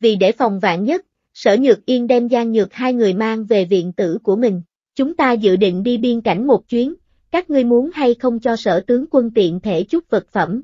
vì để phòng vạn nhất, sở nhược yên đem Giang Nhược hai người mang về viện tử của mình. Chúng ta dự định đi biên cảnh một chuyến, các ngươi muốn hay không cho sở tướng quân tiện thể chút vật phẩm.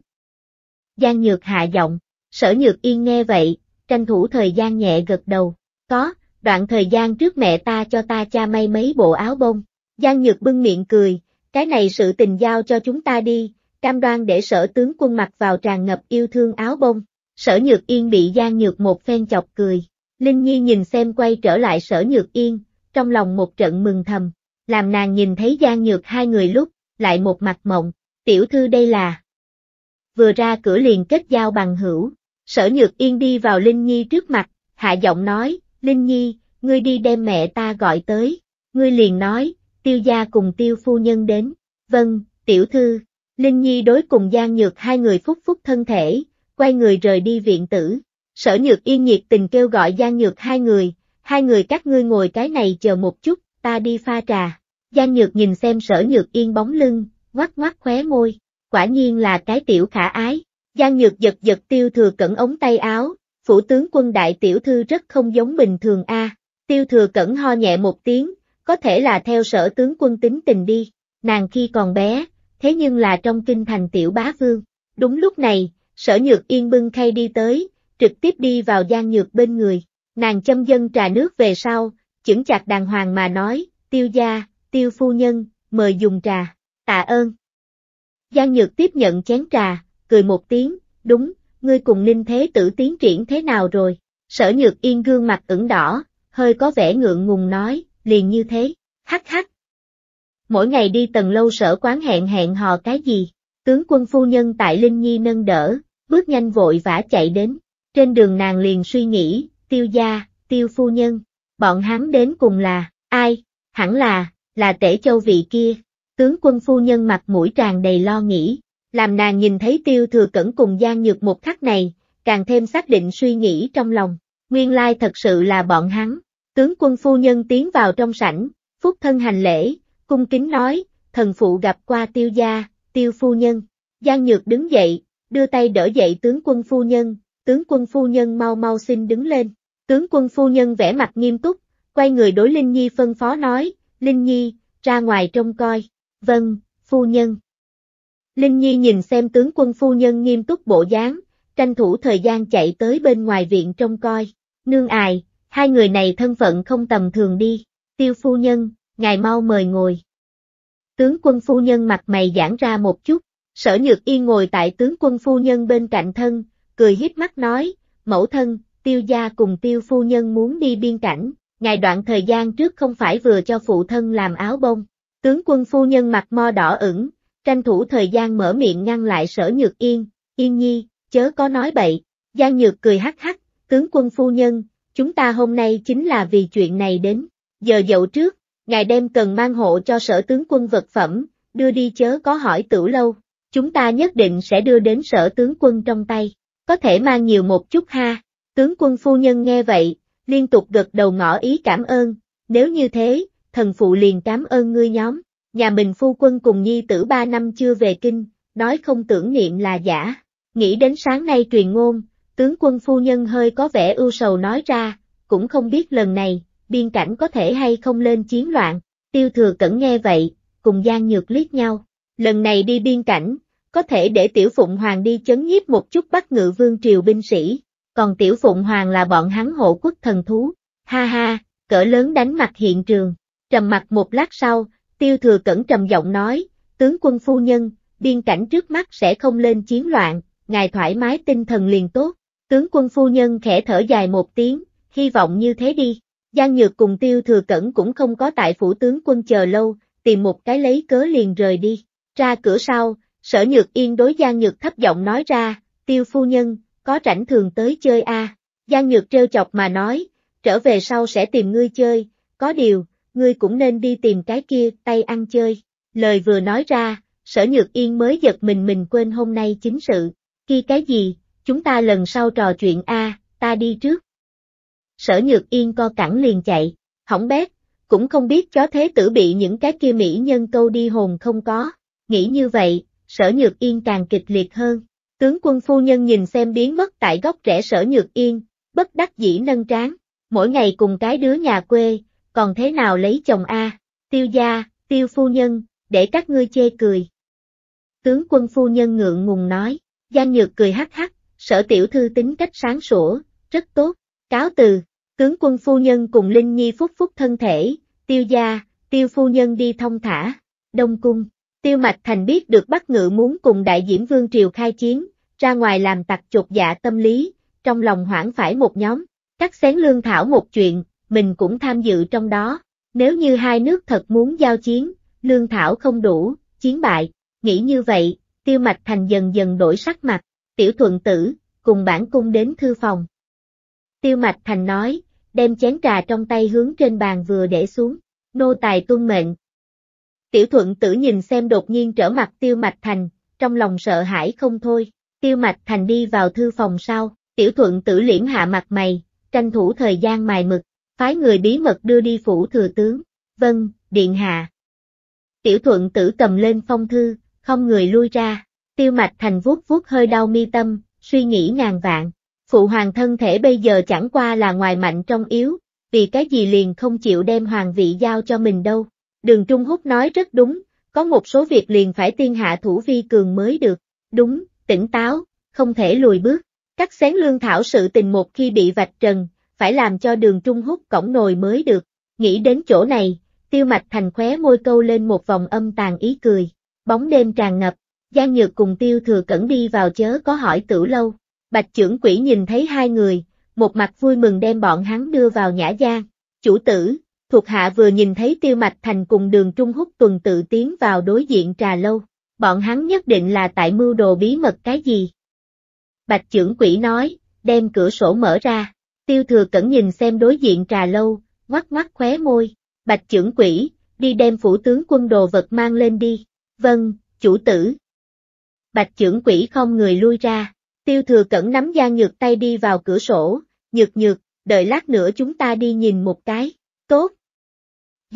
Giang Nhược hạ giọng, sở nhược yên nghe vậy, tranh thủ thời gian nhẹ gật đầu, có, đoạn thời gian trước mẹ ta cho ta cha may mấy bộ áo bông. Giang Nhược bưng miệng cười, cái này sự tình giao cho chúng ta đi, cam đoan để sở tướng quân mặc vào tràn ngập yêu thương áo bông. Sở Nhược Yên bị Giang Nhược một phen chọc cười. Linh Nhi nhìn xem quay trở lại Sở Nhược Yên, trong lòng một trận mừng thầm. Làm nàng nhìn thấy Giang Nhược hai người lúc, lại một mặt mộng, tiểu thư đây là. Vừa ra cửa liền kết giao bằng hữu, Sở Nhược Yên đi vào Linh Nhi trước mặt, hạ giọng nói, Linh Nhi, ngươi đi đem mẹ ta gọi tới. Ngươi liền nói, tiêu gia cùng tiêu phu nhân đến. Vâng, tiểu thư. Linh Nhi đối cùng Giang Nhược hai người phúc phúc thân thể, quay người rời đi viện tử. Sở Nhược Yên nhiệt tình kêu gọi Giang Nhược hai người, hai người các ngươi ngồi cái này chờ một chút, ta đi pha trà. Giang Nhược nhìn xem Sở Nhược Yên bóng lưng, ngoắc ngoắc khóe môi, quả nhiên là cái tiểu khả ái. Giang Nhược giật giật tiêu thừa cẩn ống tay áo, phủ tướng quân đại tiểu thư rất không giống bình thường a. Tiêu thừa cẩn ho nhẹ một tiếng, có thể là theo sở tướng quân tính tình đi, nàng khi còn bé, thế nhưng là trong kinh thành tiểu bá vương. Đúng lúc này, sở nhược yên bưng khay đi tới, trực tiếp đi vào Giang Nhược bên người, nàng châm dân trà nước về sau, chững chặt đàng hoàng mà nói, tiêu gia, tiêu phu nhân, mời dùng trà, tạ ơn. Giang Nhược tiếp nhận chén trà, cười một tiếng, đúng, ngươi cùng Ninh Thế Tử tiến triển thế nào rồi, sở nhược yên gương mặt ửng đỏ, hơi có vẻ ngượng ngùng nói, liền như thế, hắc hắc. Mỗi ngày đi tầng lâu sở quán hẹn hẹn hò cái gì, tướng quân phu nhân tại Linh Nhi nâng đỡ, bước nhanh vội vã chạy đến. Trên đường nàng liền suy nghĩ, tiêu gia, tiêu phu nhân, bọn hắn đến cùng là, ai, hẳn là, là tể châu vị kia. Tướng quân phu nhân mặt mũi tràn đầy lo nghĩ, làm nàng nhìn thấy tiêu thừa cẩn cùng gian nhược một khắc này, càng thêm xác định suy nghĩ trong lòng. Nguyên lai thật sự là bọn hắn. Tướng quân phu nhân tiến vào trong sảnh, phúc thân hành lễ, cung kính nói, thần phụ gặp qua tiêu gia, tiêu phu nhân. Giang Nhược đứng dậy, đưa tay đỡ dậy tướng quân phu nhân, tướng quân phu nhân mau mau xin đứng lên. Tướng quân phu nhân vẻ mặt nghiêm túc, quay người đối Linh Nhi phân phó nói, Linh Nhi, ra ngoài trông coi. Vâng, phu nhân. Linh Nhi nhìn xem tướng quân phu nhân nghiêm túc bộ dáng, tranh thủ thời gian chạy tới bên ngoài viện trông coi. Nương ài, hai người này thân phận không tầm thường đi. Tiêu phu nhân, ngài mau mời ngồi. Tướng quân phu nhân mặt mày giãn ra một chút, Sở Nhược Yên ngồi tại tướng quân phu nhân bên cạnh thân, cười hiếp mắt nói, mẫu thân, tiêu gia cùng tiêu phu nhân muốn đi biên cảnh, ngài đoạn thời gian trước không phải vừa cho phụ thân làm áo bông. Tướng quân phu nhân mặt mo đỏ ửng, tranh thủ thời gian mở miệng ngăn lại sở Nhược Yên, Yên Nhi, chớ có nói bậy, Giang Nhược cười hắc hắc, tướng quân phu nhân, chúng ta hôm nay chính là vì chuyện này đến, giờ dậu trước, ngài đem cần mang hộ cho sở tướng quân vật phẩm, đưa đi chớ có hỏi tử lâu chúng ta nhất định sẽ đưa đến sở tướng quân trong tay, có thể mang nhiều một chút ha. Tướng quân phu nhân nghe vậy, liên tục gật đầu ngỏ ý cảm ơn, nếu như thế, thần phụ liền cảm ơn ngươi nhóm, nhà mình phu quân cùng nhi tử ba năm chưa về kinh, nói không tưởng niệm là giả, nghĩ đến sáng nay truyền ngôn, tướng quân phu nhân hơi có vẻ ưu sầu nói ra, cũng không biết lần này, biên cảnh có thể hay không lên chiến loạn, tiêu thừa cẩn nghe vậy, cùng Giang Nhược liếc nhau, lần này đi biên cảnh, có thể để Tiểu Phụng Hoàng đi chấn nhiếp một chút bắt ngự vương triều binh sĩ, còn Tiểu Phụng Hoàng là bọn hắn hộ quốc thần thú, ha ha, cỡ lớn đánh mặt hiện trường, trầm mặt một lát sau, Tiêu Thừa Cẩn trầm giọng nói, tướng quân phu nhân, biên cảnh trước mắt sẽ không lên chiến loạn, ngài thoải mái tinh thần liền tốt, tướng quân phu nhân khẽ thở dài một tiếng, hy vọng như thế đi. Giang Nhược cùng Tiêu Thừa Cẩn cũng không có tại phủ tướng quân chờ lâu, tìm một cái lấy cớ liền rời đi. Ra cửa sau, Sở Nhược Yên đối Giang Nhược thấp giọng nói ra, tiêu phu nhân, có rảnh thường tới chơi a à? Giang Nhược trêu chọc mà nói, trở về sau sẽ tìm ngươi chơi, có điều, ngươi cũng nên đi tìm cái kia tay ăn chơi. Lời vừa nói ra, sở nhược yên mới giật mình mình quên hôm nay chính sự. Khi cái gì, chúng ta lần sau trò chuyện a à, ta đi trước. Sở nhược yên co cẳng liền chạy, hỏng bét, cũng không biết chó thế tử bị những cái kia mỹ nhân câu đi hồn không có. Nghĩ như vậy, sở nhược yên càng kịch liệt hơn. Tướng quân phu nhân nhìn xem biến mất tại góc rẽ sở nhược yên, bất đắc dĩ nâng trán, mỗi ngày cùng cái đứa nhà quê, còn thế nào lấy chồng a? Tiêu gia, tiêu phu nhân, để các ngươi chê cười. Tướng quân phu nhân ngượng ngùng nói, Giang Nhược cười hắc hắc, sở tiểu thư tính cách sáng sủa, rất tốt, cáo từ, tướng quân phu nhân cùng Linh Nhi phúc phúc thân thể, tiêu gia, tiêu phu nhân đi thông thả, đông cung. Tiêu Mạch Thành biết được Bắc Ngự muốn cùng Đại Diễm Vương Triều khai chiến, ra ngoài làm tặc chột dạ tâm lý, trong lòng hoảng phải một nhóm, cắt xén lương thảo một chuyện, mình cũng tham dự trong đó. Nếu như hai nước thật muốn giao chiến, lương thảo không đủ, chiến bại, nghĩ như vậy, Tiêu Mạch Thành dần dần đổi sắc mặt, tiểu thuận tử, cùng bản cung đến thư phòng. Tiêu Mạch Thành nói, đem chén trà trong tay hướng trên bàn vừa để xuống, nô tài tuân mệnh, Tiểu thuận tử nhìn xem đột nhiên trở mặt tiêu mạch thành, trong lòng sợ hãi không thôi, tiêu mạch thành đi vào thư phòng sau, tiểu thuận tử liễm hạ mặt mày, tranh thủ thời gian mài mực, phái người bí mật đưa đi phủ thừa tướng, vâng, điện hạ. Tiểu thuận tử cầm lên phong thư, không người lui ra, tiêu mạch thành vuốt vuốt hơi đau mi tâm, suy nghĩ ngàn vạn, phụ hoàng thân thể bây giờ chẳng qua là ngoài mạnh trong yếu, vì cái gì liền không chịu đem hoàng vị giao cho mình đâu. Đường Trung Húc nói rất đúng, có một số việc liền phải tiên hạ thủ vi cường mới được. Đúng, tỉnh táo, không thể lùi bước. Cắt xén lương thảo sự tình một khi bị vạch trần, phải làm cho đường Trung Húc cổng nồi mới được. Nghĩ đến chỗ này, tiêu mạch thành khóe môi câu lên một vòng âm tàn ý cười. Bóng đêm tràn ngập, Giang Nhược cùng tiêu thừa cẩn đi vào chớ có hỏi tử lâu. Bạch trưởng quỷ nhìn thấy hai người, một mặt vui mừng đem bọn hắn đưa vào nhã giang. Chủ tử, thuộc hạ vừa nhìn thấy tiêu mạch thành cùng đường Trung hút tuần tự tiến vào đối diện trà lâu, bọn hắn nhất định là tại mưu đồ bí mật cái gì. Bạch trưởng quỷ nói, đem cửa sổ mở ra, tiêu thừa cẩn nhìn xem đối diện trà lâu, ngoắc ngoắc khóe môi, bạch trưởng quỷ, đi đem phủ tướng quân đồ vật mang lên đi, vâng, chủ tử. Bạch trưởng quỷ không người lui ra, tiêu thừa cẩn nắm da nhược tay đi vào cửa sổ, nhược nhược, đợi lát nữa chúng ta đi nhìn một cái, tốt,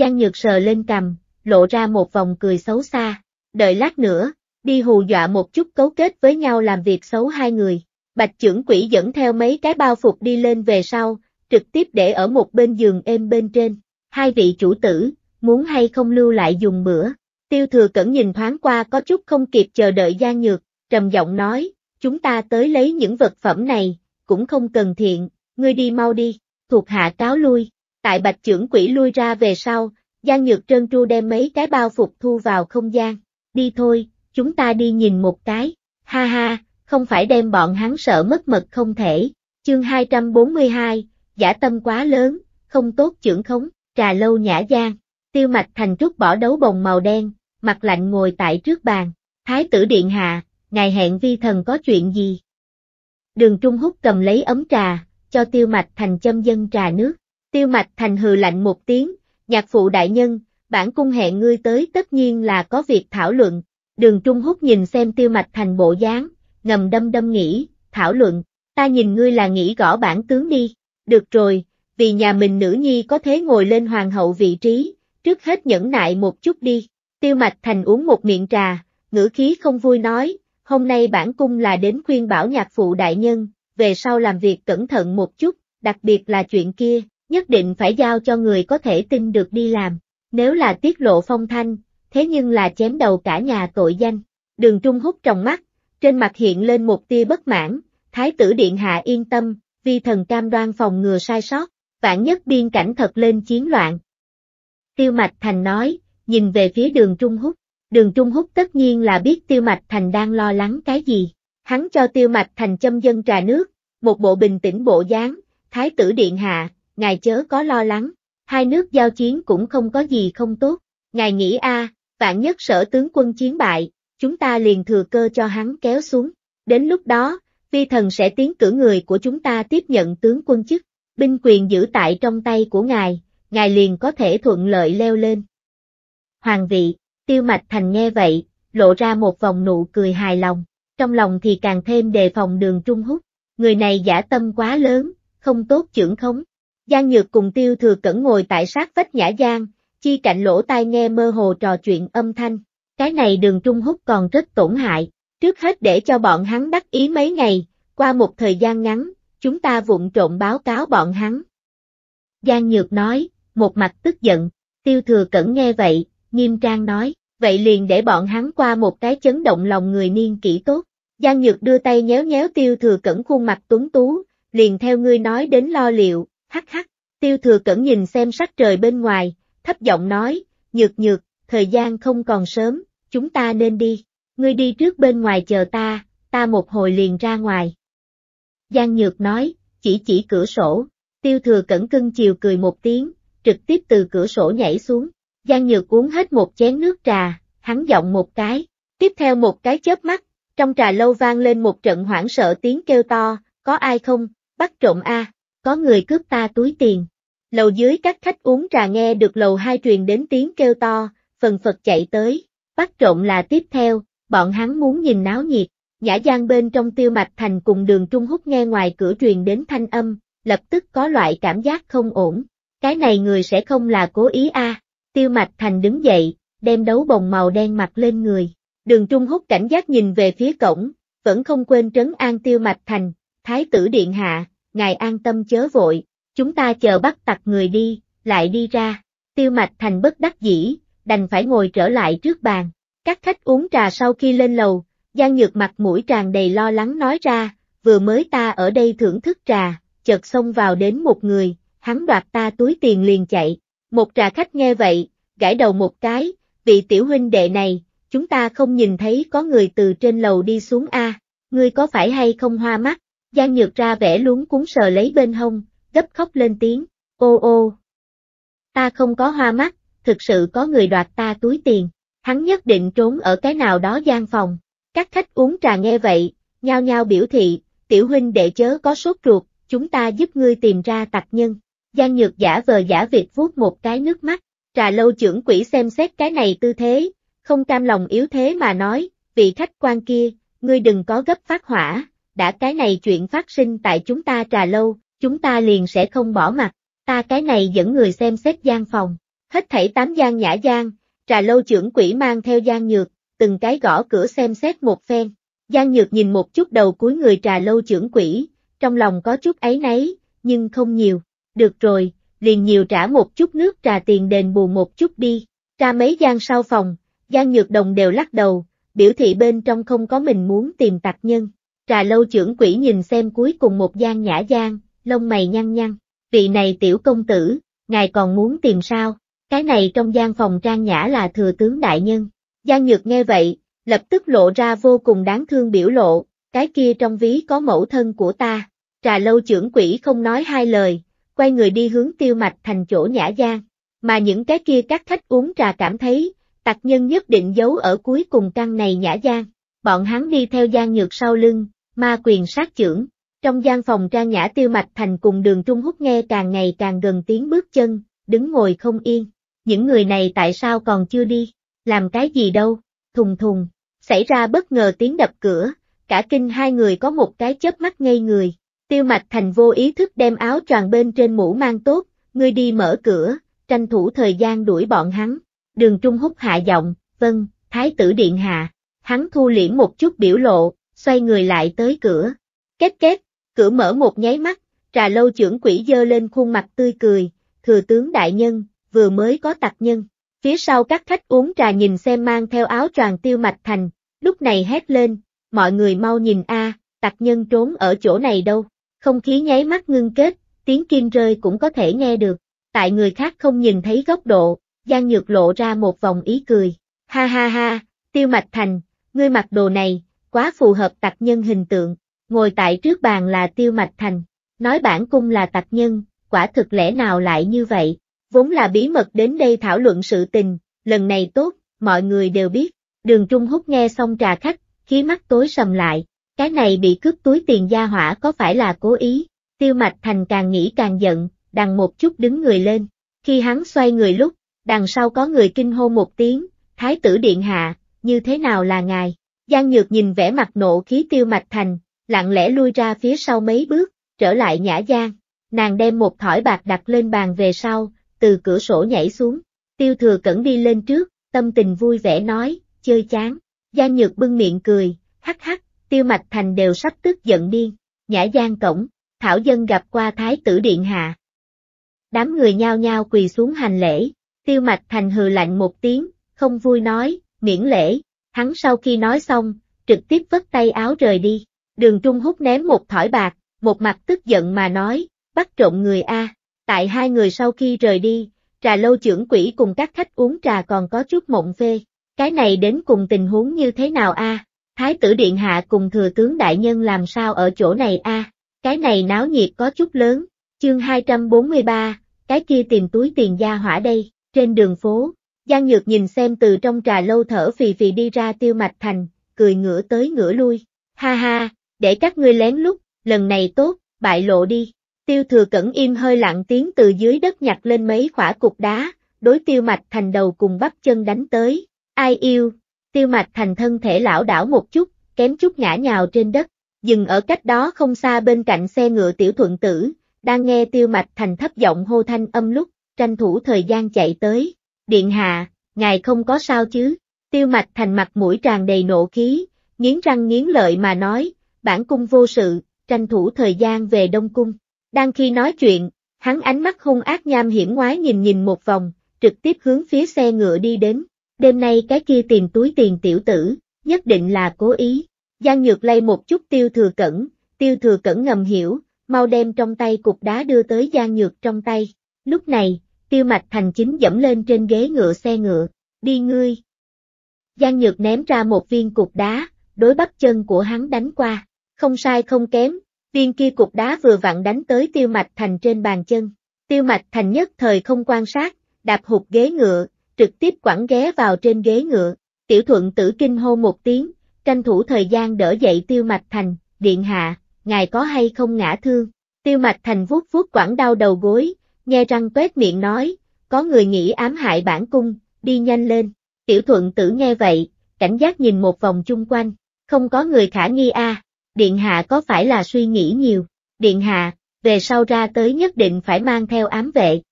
Giang Nhược sờ lên cằm, lộ ra một vòng cười xấu xa. Đợi lát nữa, đi hù dọa một chút cấu kết với nhau làm việc xấu hai người. Bạch trưởng quỷ dẫn theo mấy cái bao phục đi lên về sau, trực tiếp để ở một bên giường êm bên trên. Hai vị chủ tử, muốn hay không lưu lại dùng bữa. Tiêu thừa cẩn nhìn thoáng qua có chút không kịp chờ đợi Giang Nhược, trầm giọng nói, chúng ta tới lấy những vật phẩm này, cũng không cần thiện, ngươi đi mau đi, thuộc hạ cáo lui. Tại bạch trưởng quỷ lui ra về sau, Giang Nhược Trân Tru đem mấy cái bao phục thu vào không gian. Đi thôi, chúng ta đi nhìn một cái. Ha ha, không phải đem bọn hắn sợ mất mật không thể. Chương 242, giả tâm quá lớn, không tốt trưởng khống, trà lâu nhã giang. Tiêu mạch thành trúc bỏ đấu bồng màu đen, mặt lạnh ngồi tại trước bàn. Thái tử điện hạ, ngài hẹn vi thần có chuyện gì? Đường Trung Húc cầm lấy ấm trà, cho tiêu mạch thành châm dân trà nước. Tiêu Mạch Thành hừ lạnh một tiếng, nhạc phụ đại nhân, bản cung hẹn ngươi tới tất nhiên là có việc thảo luận. Đường Trung Húc nhìn xem Tiêu Mạch Thành bộ dáng, ngầm đâm đâm nghĩ, thảo luận, ta nhìn ngươi là nghĩ gõ bản tướng đi. Được rồi, vì nhà mình nữ nhi có thế ngồi lên hoàng hậu vị trí, trước hết nhẫn nại một chút đi. Tiêu Mạch Thành uống một miệng trà, ngữ khí không vui nói, hôm nay bản cung là đến khuyên bảo nhạc phụ đại nhân, về sau làm việc cẩn thận một chút, đặc biệt là chuyện kia, nhất định phải giao cho người có thể tin được đi làm, nếu là tiết lộ phong thanh, thế nhưng là chém đầu cả nhà tội danh. Đường Trung hút trong mắt, trên mặt hiện lên một tia bất mãn, Thái tử Điện Hạ yên tâm, vi thần cam đoan phòng ngừa sai sót, vạn nhất biên cảnh thật lên chiến loạn. Tiêu Mạch Thành nói, nhìn về phía đường Trung Húc, đường Trung Húc tất nhiên là biết Tiêu Mạch Thành đang lo lắng cái gì, hắn cho Tiêu Mạch Thành châm dân trà nước, một bộ bình tĩnh bộ dáng, Thái tử Điện Hạ, ngài chớ có lo lắng, hai nước giao chiến cũng không có gì không tốt, ngài nghĩ a, vạn nhất sở tướng quân chiến bại, chúng ta liền thừa cơ cho hắn kéo xuống, đến lúc đó, vi thần sẽ tiến cử người của chúng ta tiếp nhận tướng quân chức, binh quyền giữ tại trong tay của ngài, ngài liền có thể thuận lợi leo lên. Hoàng vị, tiêu mạch thành nghe vậy, lộ ra một vòng nụ cười hài lòng, trong lòng thì càng thêm đề phòng đường trung hút, người này giả tâm quá lớn, không tốt trưởng khống, Giang Nhược cùng Tiêu Thừa Cẩn ngồi tại sát vách Nhã Giang, chi cạnh lỗ tai nghe mơ hồ trò chuyện âm thanh. Cái này đường Trung Húc còn rất tổn hại, trước hết để cho bọn hắn đắc ý mấy ngày, qua một thời gian ngắn, chúng ta vụng trộn báo cáo bọn hắn. Giang Nhược nói, một mặt tức giận, Tiêu Thừa Cẩn nghe vậy, nghiêm trang nói, vậy liền để bọn hắn qua một cái chấn động lòng người niên kỹ tốt. Giang Nhược đưa tay nhéo nhéo Tiêu Thừa Cẩn khuôn mặt tuấn tú, liền theo ngươi nói đến lo liệu, hắc hắc, tiêu thừa cẩn nhìn xem sắc trời bên ngoài, thấp giọng nói, nhược nhược, thời gian không còn sớm, chúng ta nên đi, ngươi đi trước bên ngoài chờ ta, ta một hồi liền ra ngoài. Giang nhược nói, chỉ chỉ cửa sổ, tiêu thừa cẩn cưng chiều cười một tiếng, trực tiếp từ cửa sổ nhảy xuống, Giang nhược uống hết một chén nước trà, hắn giọng một cái, tiếp theo một cái chớp mắt, trong trà lâu vang lên một trận hoảng sợ tiếng kêu to, có ai không, bắt trộm a có người cướp ta túi tiền. Lầu dưới các khách uống trà nghe được lầu hai truyền đến tiếng kêu to, phần phật chạy tới, bắt trộm là tiếp theo, bọn hắn muốn nhìn náo nhiệt, nhã gian bên trong tiêu mạch thành cùng đường Trung Hút nghe ngoài cửa truyền đến thanh âm, lập tức có loại cảm giác không ổn, cái này người sẽ không là cố ý a tiêu mạch thành đứng dậy, đem đấu bồng màu đen mặc lên người, đường Trung Hút cảnh giác nhìn về phía cổng, vẫn không quên trấn an tiêu mạch thành, thái tử điện hạ, ngài an tâm chớ vội, chúng ta chờ bắt tặc người đi, lại đi ra. Tiêu Mạch Thành bất đắc dĩ, đành phải ngồi trở lại trước bàn. Các khách uống trà sau khi lên lầu, Giang Nhược mặt mũi tràn đầy lo lắng nói ra, vừa mới ta ở đây thưởng thức trà, chợt xông vào đến một người, hắn đoạt ta túi tiền liền chạy. Một trà khách nghe vậy, gãi đầu một cái, vị tiểu huynh đệ này, chúng ta không nhìn thấy có người từ trên lầu đi xuống A, ngươi có phải hay không hoa mắt, Giang Nhược ra vẻ luống cuốn sờ lấy bên hông, gấp khóc lên tiếng, ô ô. Ta không có hoa mắt, thực sự có người đoạt ta túi tiền, hắn nhất định trốn ở cái nào đó gian phòng. Các khách uống trà nghe vậy, nhao nhao biểu thị, tiểu huynh đệ chớ có sốt ruột, chúng ta giúp ngươi tìm ra tặc nhân. Giang Nhược giả vờ giả việc vuốt một cái nước mắt, trà lâu trưởng quỹ xem xét cái này tư thế, không cam lòng yếu thế mà nói, vị khách quan kia, ngươi đừng có gấp phát hỏa, đã cái này chuyện phát sinh tại chúng ta trà lâu, chúng ta liền sẽ không bỏ mặt, ta cái này dẫn người xem xét gian phòng, hết thảy tám gian nhã gian, trà lâu trưởng quỷ mang theo gian nhược, từng cái gõ cửa xem xét một phen, gian nhược nhìn một chút đầu cuối người trà lâu trưởng quỷ, trong lòng có chút ấy nấy, nhưng không nhiều, được rồi, liền nhiều trả một chút nước trà tiền đền bù một chút đi, ra mấy gian sau phòng, gian nhược đồng đều lắc đầu, biểu thị bên trong không có mình muốn tìm tạc nhân. Trà lâu trưởng quỷ nhìn xem cuối cùng một gian nhã gian, lông mày nhăn nhăn, vị này tiểu công tử, ngài còn muốn tìm sao, cái này trong gian phòng trang nhã là thừa tướng đại nhân. Giang Nhược nghe vậy, lập tức lộ ra vô cùng đáng thương biểu lộ, cái kia trong ví có mẫu thân của ta. Trà lâu trưởng quỷ không nói hai lời, quay người đi hướng tiêu mạch thành chỗ nhã gian, mà những cái kia các khách uống trà cảm thấy, tặc nhân nhất định giấu ở cuối cùng căn này nhã gian. Bọn hắn đi theo Giang Nhược sau lưng, ma quyền sát chưởng. Trong gian phòng trang nhã tiêu mạch thành cùng đường trung hút nghe càng ngày càng gần tiếng bước chân, đứng ngồi không yên. Những người này tại sao còn chưa đi? Làm cái gì đâu? Thùng thùng. Xảy ra bất ngờ tiếng đập cửa, cả kinh hai người có một cái chớp mắt ngây người. Tiêu mạch thành vô ý thức đem áo tròn bên trên mũ mang tốt, ngươi đi mở cửa, tranh thủ thời gian đuổi bọn hắn. Đường Trung Húc hạ giọng, vâng, Thái tử Điện Hạ. Hắn thu liễm một chút biểu lộ, xoay người lại tới cửa. kết kết cửa mở một nháy mắt, trà lâu trưởng quỷ dơ lên khuôn mặt tươi cười, thừa tướng đại nhân, vừa mới có tặc nhân. Phía sau các khách uống trà nhìn xem mang theo áo tràng tiêu mạch thành, lúc này hét lên, mọi người mau nhìn a, tặc nhân trốn ở chỗ này đâu. Không khí nháy mắt ngưng kết, tiếng kim rơi cũng có thể nghe được. Tại người khác không nhìn thấy góc độ, Giang Nhược lộ ra một vòng ý cười. Ha ha ha, tiêu mạch thành, ngươi mặc đồ này, quá phù hợp tặc nhân hình tượng. Ngồi tại trước bàn là Tiêu Mạch Thành, nói bản cung là tặc nhân, quả thực lẽ nào lại như vậy, vốn là bí mật đến đây thảo luận sự tình, lần này tốt, mọi người đều biết. Đường Trung hút nghe xong trà khách, khí mắt tối sầm lại, cái này bị cướp túi tiền gia hỏa có phải là cố ý, Tiêu Mạch Thành càng nghĩ càng giận, đằng một chút đứng người lên, khi hắn xoay người lúc, đằng sau có người kinh hô một tiếng, Thái tử Điện Hạ, như thế nào là ngài, Giang Nhược nhìn vẻ mặt nộ khí tiêu mạch thành, lặng lẽ lui ra phía sau mấy bước, trở lại nhã giang. Nàng đem một thỏi bạc đặt lên bàn về sau, từ cửa sổ nhảy xuống. Tiêu thừa cẩn đi lên trước, tâm tình vui vẻ nói, chơi chán. Giang Nhược bưng miệng cười, hắc hắc, tiêu mạch thành đều sắp tức giận điên. Nhã giang cổng, Thảo Dân gặp qua Thái tử Điện Hạ. Đám người nhao nhao quỳ xuống hành lễ, tiêu mạch thành hừ lạnh một tiếng, không vui nói, miễn lễ, Hắn sau khi nói xong, trực tiếp vất tay áo rời đi. Đường Trung Hút ném một thỏi bạc, một mặt tức giận mà nói, bắt trộm người A. Tại hai người sau khi rời đi, trà lâu trưởng quỷ cùng các khách uống trà còn có chút mộng phê. Cái này đến cùng tình huống như thế nào A? Thái tử Điện Hạ cùng Thừa tướng Đại Nhân làm sao ở chỗ này A? Cái này náo nhiệt có chút lớn. Chương 243, cái kia tìm túi tiền gia hỏa đây. Trên đường phố, Giang Nhược nhìn xem từ trong trà lâu thở phì phì đi ra tiêu mạch thành, cười ngửa tới ngửa lui. Ha ha, để các ngươi lén lút, lần này tốt, bại lộ đi. Tiêu thừa cẩn im hơi lặng tiếng từ dưới đất nhặt lên mấy khỏa cục đá, đối tiêu mạch thành đầu cùng bắp chân đánh tới. Ai yêu, tiêu mạch thành thân thể lão đảo một chút, kém chút ngã nhào trên đất, dừng ở cách đó không xa bên cạnh xe ngựa tiểu thuận tử, đang nghe tiêu mạch thành thấp giọng hô thanh âm lúc, tranh thủ thời gian chạy tới. Điện hạ, ngài không có sao chứ, tiêu mạch thành mặt mũi tràn đầy nộ khí, nghiến răng nghiến lợi mà nói, bản cung vô sự, tranh thủ thời gian về Đông Cung. Đang khi nói chuyện, hắn ánh mắt hung ác nham hiểm ngoái nhìn nhìn một vòng, trực tiếp hướng phía xe ngựa đi đến. Đêm nay cái kia tìm túi tiền tiểu tử, nhất định là cố ý. Giang Nhược lay một chút tiêu thừa cẩn, tiêu thừa cẩn ngầm hiểu, mau đem trong tay cục đá đưa tới Giang Nhược trong tay. Lúc này, tiêu mạch thành chính dẫm lên trên ghế ngựa xe ngựa, đi ngươi. Giang Nhược ném ra một viên cục đá, đối bắt chân của hắn đánh qua, không sai không kém, viên kia cục đá vừa vặn đánh tới tiêu mạch thành trên bàn chân. Tiêu mạch thành nhất thời không quan sát, đạp hụt ghế ngựa, trực tiếp quẳng ghé vào trên ghế ngựa, tiểu thuận tử kinh hô một tiếng, tranh thủ thời gian đỡ dậy tiêu mạch thành, điện hạ, ngài có hay không ngã thương. Tiêu mạch thành vuốt vuốt quẳng đau đầu gối, nghe răng tuét miệng nói, có người nghĩ ám hại bản cung, đi nhanh lên. Tiểu thuận tử nghe vậy, cảnh giác nhìn một vòng chung quanh, không có người khả nghi a Điện hạ có phải là suy nghĩ nhiều, điện hạ, về sau ra tới nhất định phải mang theo ám vệ.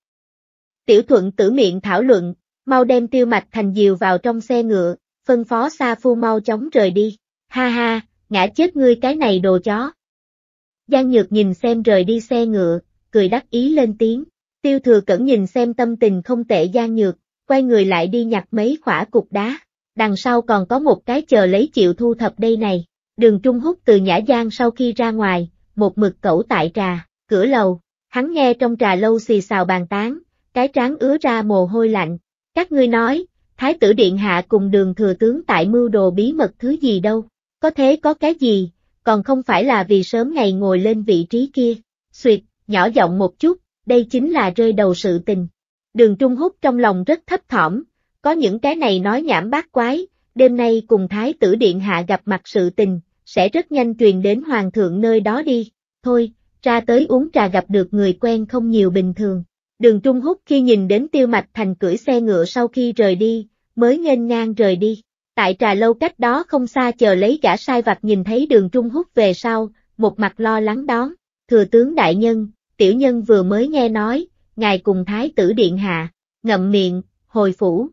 Tiểu thuận tử miệng thảo luận, mau đem tiêu mạch thành diều vào trong xe ngựa, phân phó xa Phu mau chóng rời đi, ha ha, ngã chết ngươi cái này đồ chó. Giang Nhược nhìn xem rời đi xe ngựa, cười đắc ý lên tiếng, Tiêu thừa cẩn nhìn xem tâm tình không tệ gian nhược, quay người lại đi nhặt mấy khỏa cục đá. Đằng sau còn có một cái chờ lấy chịu thu thập đây này. Đường Trung Hút từ Nhã Giang sau khi ra ngoài, một mực cẩu tại trà, cửa lầu. Hắn nghe trong trà lâu xì xào bàn tán, cái trán ứa ra mồ hôi lạnh. Các ngươi nói, Thái tử Điện Hạ cùng đường thừa tướng tại mưu đồ bí mật thứ gì đâu. Có thế có cái gì, còn không phải là vì sớm ngày ngồi lên vị trí kia. Xuyệt, nhỏ giọng một chút, đây chính là rơi đầu sự tình. Đường Trung Húc trong lòng rất thấp thỏm, có những cái này nói nhảm bát quái, đêm nay cùng Thái tử Điện Hạ gặp mặt sự tình, sẽ rất nhanh truyền đến Hoàng thượng nơi đó đi, thôi, ra tới uống trà gặp được người quen không nhiều bình thường. Đường Trung Húc khi nhìn đến Tiêu Mạch Thành cưỡi xe ngựa sau khi rời đi, mới nghênh ngang rời đi. Tại trà lâu cách đó không xa chờ lấy gã sai vặt nhìn thấy đường Trung Húc về sau, một mặt lo lắng đón, thừa tướng đại nhân, tiểu nhân vừa mới nghe nói, ngài cùng thái tử điện hạ, ngậm miệng, hồi phủ.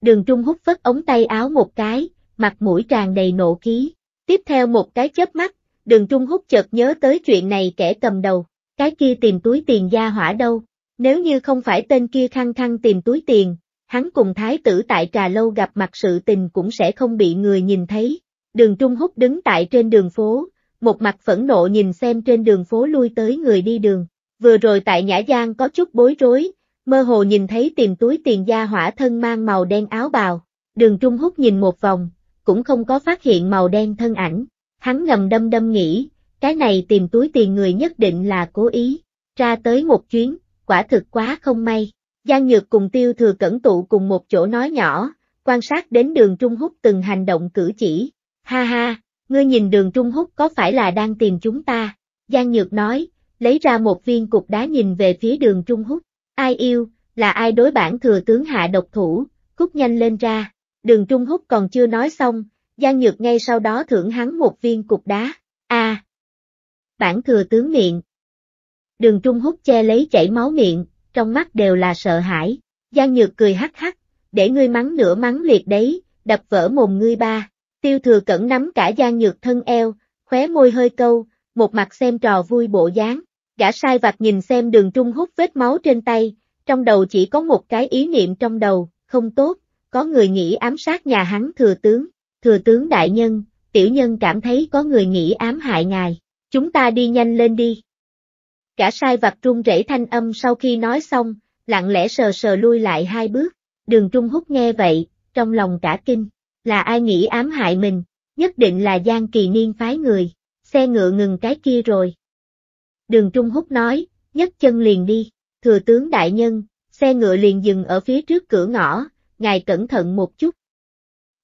Đường Trung hút phất ống tay áo một cái, mặt mũi tràn đầy nộ khí. Tiếp theo một cái chớp mắt, đường Trung hút chợt nhớ tới chuyện này kẻ cầm đầu, cái kia tìm túi tiền gia hỏa đâu. Nếu như không phải tên kia khăng khăng tìm túi tiền, hắn cùng thái tử tại trà lâu gặp mặt sự tình cũng sẽ không bị người nhìn thấy. Đường Trung hút đứng tại trên đường phố, một mặt phẫn nộ nhìn xem trên đường phố lui tới người đi đường. Vừa rồi tại Nhã Giang có chút bối rối, mơ hồ nhìn thấy tìm túi tiền gia hỏa thân mang màu đen áo bào. Đường Trung Hút nhìn một vòng, cũng không có phát hiện màu đen thân ảnh. Hắn ngầm đâm đâm nghĩ, cái này tìm túi tiền người nhất định là cố ý. Ra tới một chuyến, quả thực quá không may. Giang Nhược cùng Tiêu Thừa Cẩn tụ cùng một chỗ nói nhỏ, quan sát đến đường Trung Hút từng hành động cử chỉ. Ha ha, ngươi nhìn đường Trung Húc có phải là đang tìm chúng ta? Giang Nhược nói, lấy ra một viên cục đá nhìn về phía đường Trung Húc. Ai yêu, là ai đối bản thừa tướng hạ độc thủ, cút nhanh lên ra. Đường Trung Húc còn chưa nói xong, Giang Nhược ngay sau đó thưởng hắn một viên cục đá. A. À, bản thừa tướng miệng. Đường Trung Húc che lấy chảy máu miệng, trong mắt đều là sợ hãi. Giang Nhược cười hắc hắc, để ngươi mắng nửa mắng liệt đấy, đập vỡ mồm ngươi ba. Tiêu thừa cẩn nắm cả gian nhược thân eo, khóe môi hơi câu, một mặt xem trò vui bộ dáng. Gã sai vặt nhìn xem đường trung hút vết máu trên tay, trong đầu chỉ có một cái ý niệm trong đầu, không tốt, có người nghĩ ám sát nhà hắn thừa tướng, thừa tướng đại nhân, tiểu nhân cảm thấy có người nghĩ ám hại ngài, chúng ta đi nhanh lên đi. Cả sai vặt trung rễ thanh âm sau khi nói xong, lặng lẽ sờ sờ lui lại hai bước, đường trung hút nghe vậy, trong lòng cả kinh, là ai nghĩ ám hại mình, nhất định là Giang Kỳ Niên phái người, xe ngựa ngừng cái kia rồi. Đường Trung Húc nói, nhấc chân liền đi, thừa tướng đại nhân, xe ngựa liền dừng ở phía trước cửa ngõ, ngài cẩn thận một chút.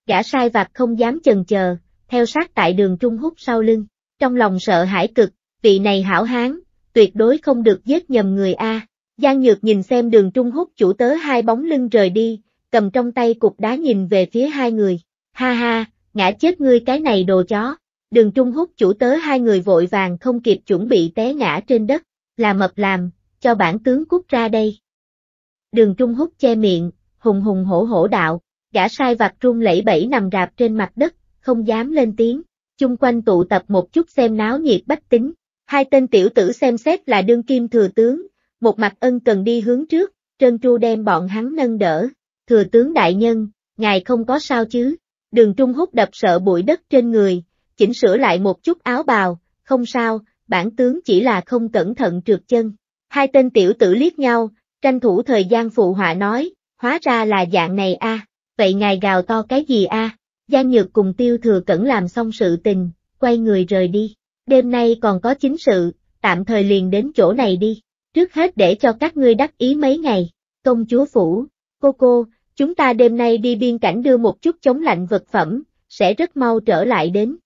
Gã sai vặt không dám chần chờ, theo sát tại đường Trung Húc sau lưng, trong lòng sợ hãi cực, vị này hảo hán, tuyệt đối không được giết nhầm người A. Giang Nhược nhìn xem đường Trung Húc chủ tớ hai bóng lưng rời đi, cầm trong tay cục đá nhìn về phía hai người ha ha, ngã chết ngươi cái này đồ chó. Đường Trung Húc chủ tớ hai người vội vàng không kịp chuẩn bị té ngã trên đất, là mập làm, cho bản tướng cút ra đây. Đường Trung Húc che miệng, hùng hùng hổ hổ đạo, gã sai vặt run lẫy bẩy nằm rạp trên mặt đất, không dám lên tiếng, chung quanh tụ tập một chút xem náo nhiệt bách tính. Hai tên tiểu tử xem xét là đương kim thừa tướng, một mặt ân cần đi hướng trước, trơn tru đem bọn hắn nâng đỡ. Thừa tướng đại nhân, ngài không có sao chứ? Đường Trung Húc đập sợ bụi đất trên người, chỉnh sửa lại một chút áo bào, không sao, bản tướng chỉ là không cẩn thận trượt chân. Hai tên tiểu tử liếc nhau, tranh thủ thời gian phụ họa nói, hóa ra là dạng này a, vậy ngài gào to cái gì a? À? Giang Nhược cùng Tiêu Thừa Cẩn làm xong sự tình, quay người rời đi. Đêm nay còn có chính sự, tạm thời liền đến chỗ này đi, trước hết để cho các ngươi đắc ý mấy ngày. Công chúa phủ, cô cô, Chúng ta đêm nay đi biên cảnh đưa một chút chống lạnh vật phẩm, sẽ rất mau trở lại đến.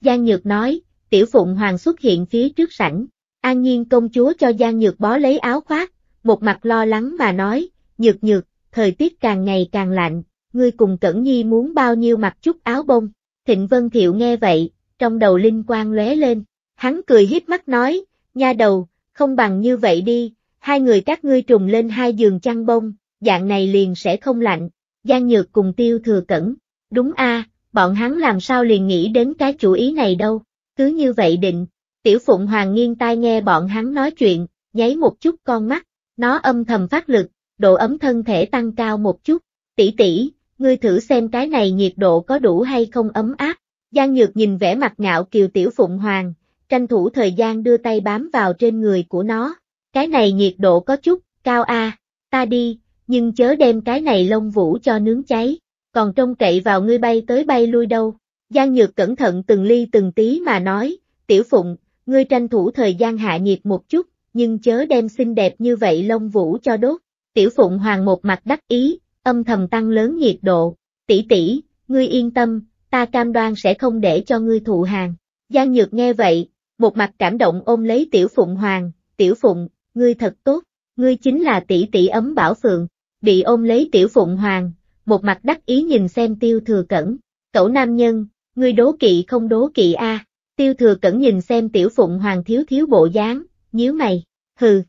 Giang Nhược nói, tiểu phụng hoàng xuất hiện phía trước sảnh. An nhiên công chúa cho Giang Nhược bó lấy áo khoác, một mặt lo lắng mà nói, Nhược Nhược, thời tiết càng ngày càng lạnh, ngươi cùng Cẩn Nhi muốn bao nhiêu mặc chút áo bông. Thịnh Vân Thiệu nghe vậy, trong đầu linh quang lóe lên, hắn cười híp mắt nói, nha đầu, không bằng như vậy đi, hai người các ngươi trùng lên hai giường chăn bông, dạng này liền sẽ không lạnh. Giang Nhược cùng Tiêu Thừa Cẩn. Đúng a, bọn hắn làm sao liền nghĩ đến cái chủ ý này đâu, cứ như vậy định. Tiểu Phụng Hoàng nghiêng tai nghe bọn hắn nói chuyện, nháy một chút con mắt, nó âm thầm phát lực, độ ấm thân thể tăng cao một chút. Tỷ tỷ, ngươi thử xem cái này nhiệt độ có đủ hay không ấm áp. Giang Nhược nhìn vẻ mặt ngạo kiều Tiểu Phụng Hoàng, tranh thủ thời gian đưa tay bám vào trên người của nó. Cái này nhiệt độ có chút, cao a, ta đi, nhưng chớ đem cái này lông vũ cho nướng cháy, còn trông cậy vào ngươi bay tới bay lui đâu. Giang Nhược cẩn thận từng ly từng tí mà nói, tiểu phụng, ngươi tranh thủ thời gian hạ nhiệt một chút, nhưng chớ đem xinh đẹp như vậy lông vũ cho đốt. Tiểu phụng hoàng một mặt đắc ý, âm thầm tăng lớn nhiệt độ, tỷ tỷ, ngươi yên tâm, ta cam đoan sẽ không để cho ngươi thụ hàng. Giang Nhược nghe vậy, một mặt cảm động ôm lấy tiểu phụng hoàng, tiểu phụng, ngươi thật tốt, ngươi chính là tỷ tỷ ấm bảo phượng bị ôm lấy tiểu phụng hoàng, một mặt đắc ý nhìn xem tiêu thừa cẩn, cậu nam nhân, ngươi đố kỵ không đố kỵ a à. tiêu thừa cẩn nhìn xem tiểu phụng hoàng thiếu thiếu bộ dáng, nhíu mày, hừ.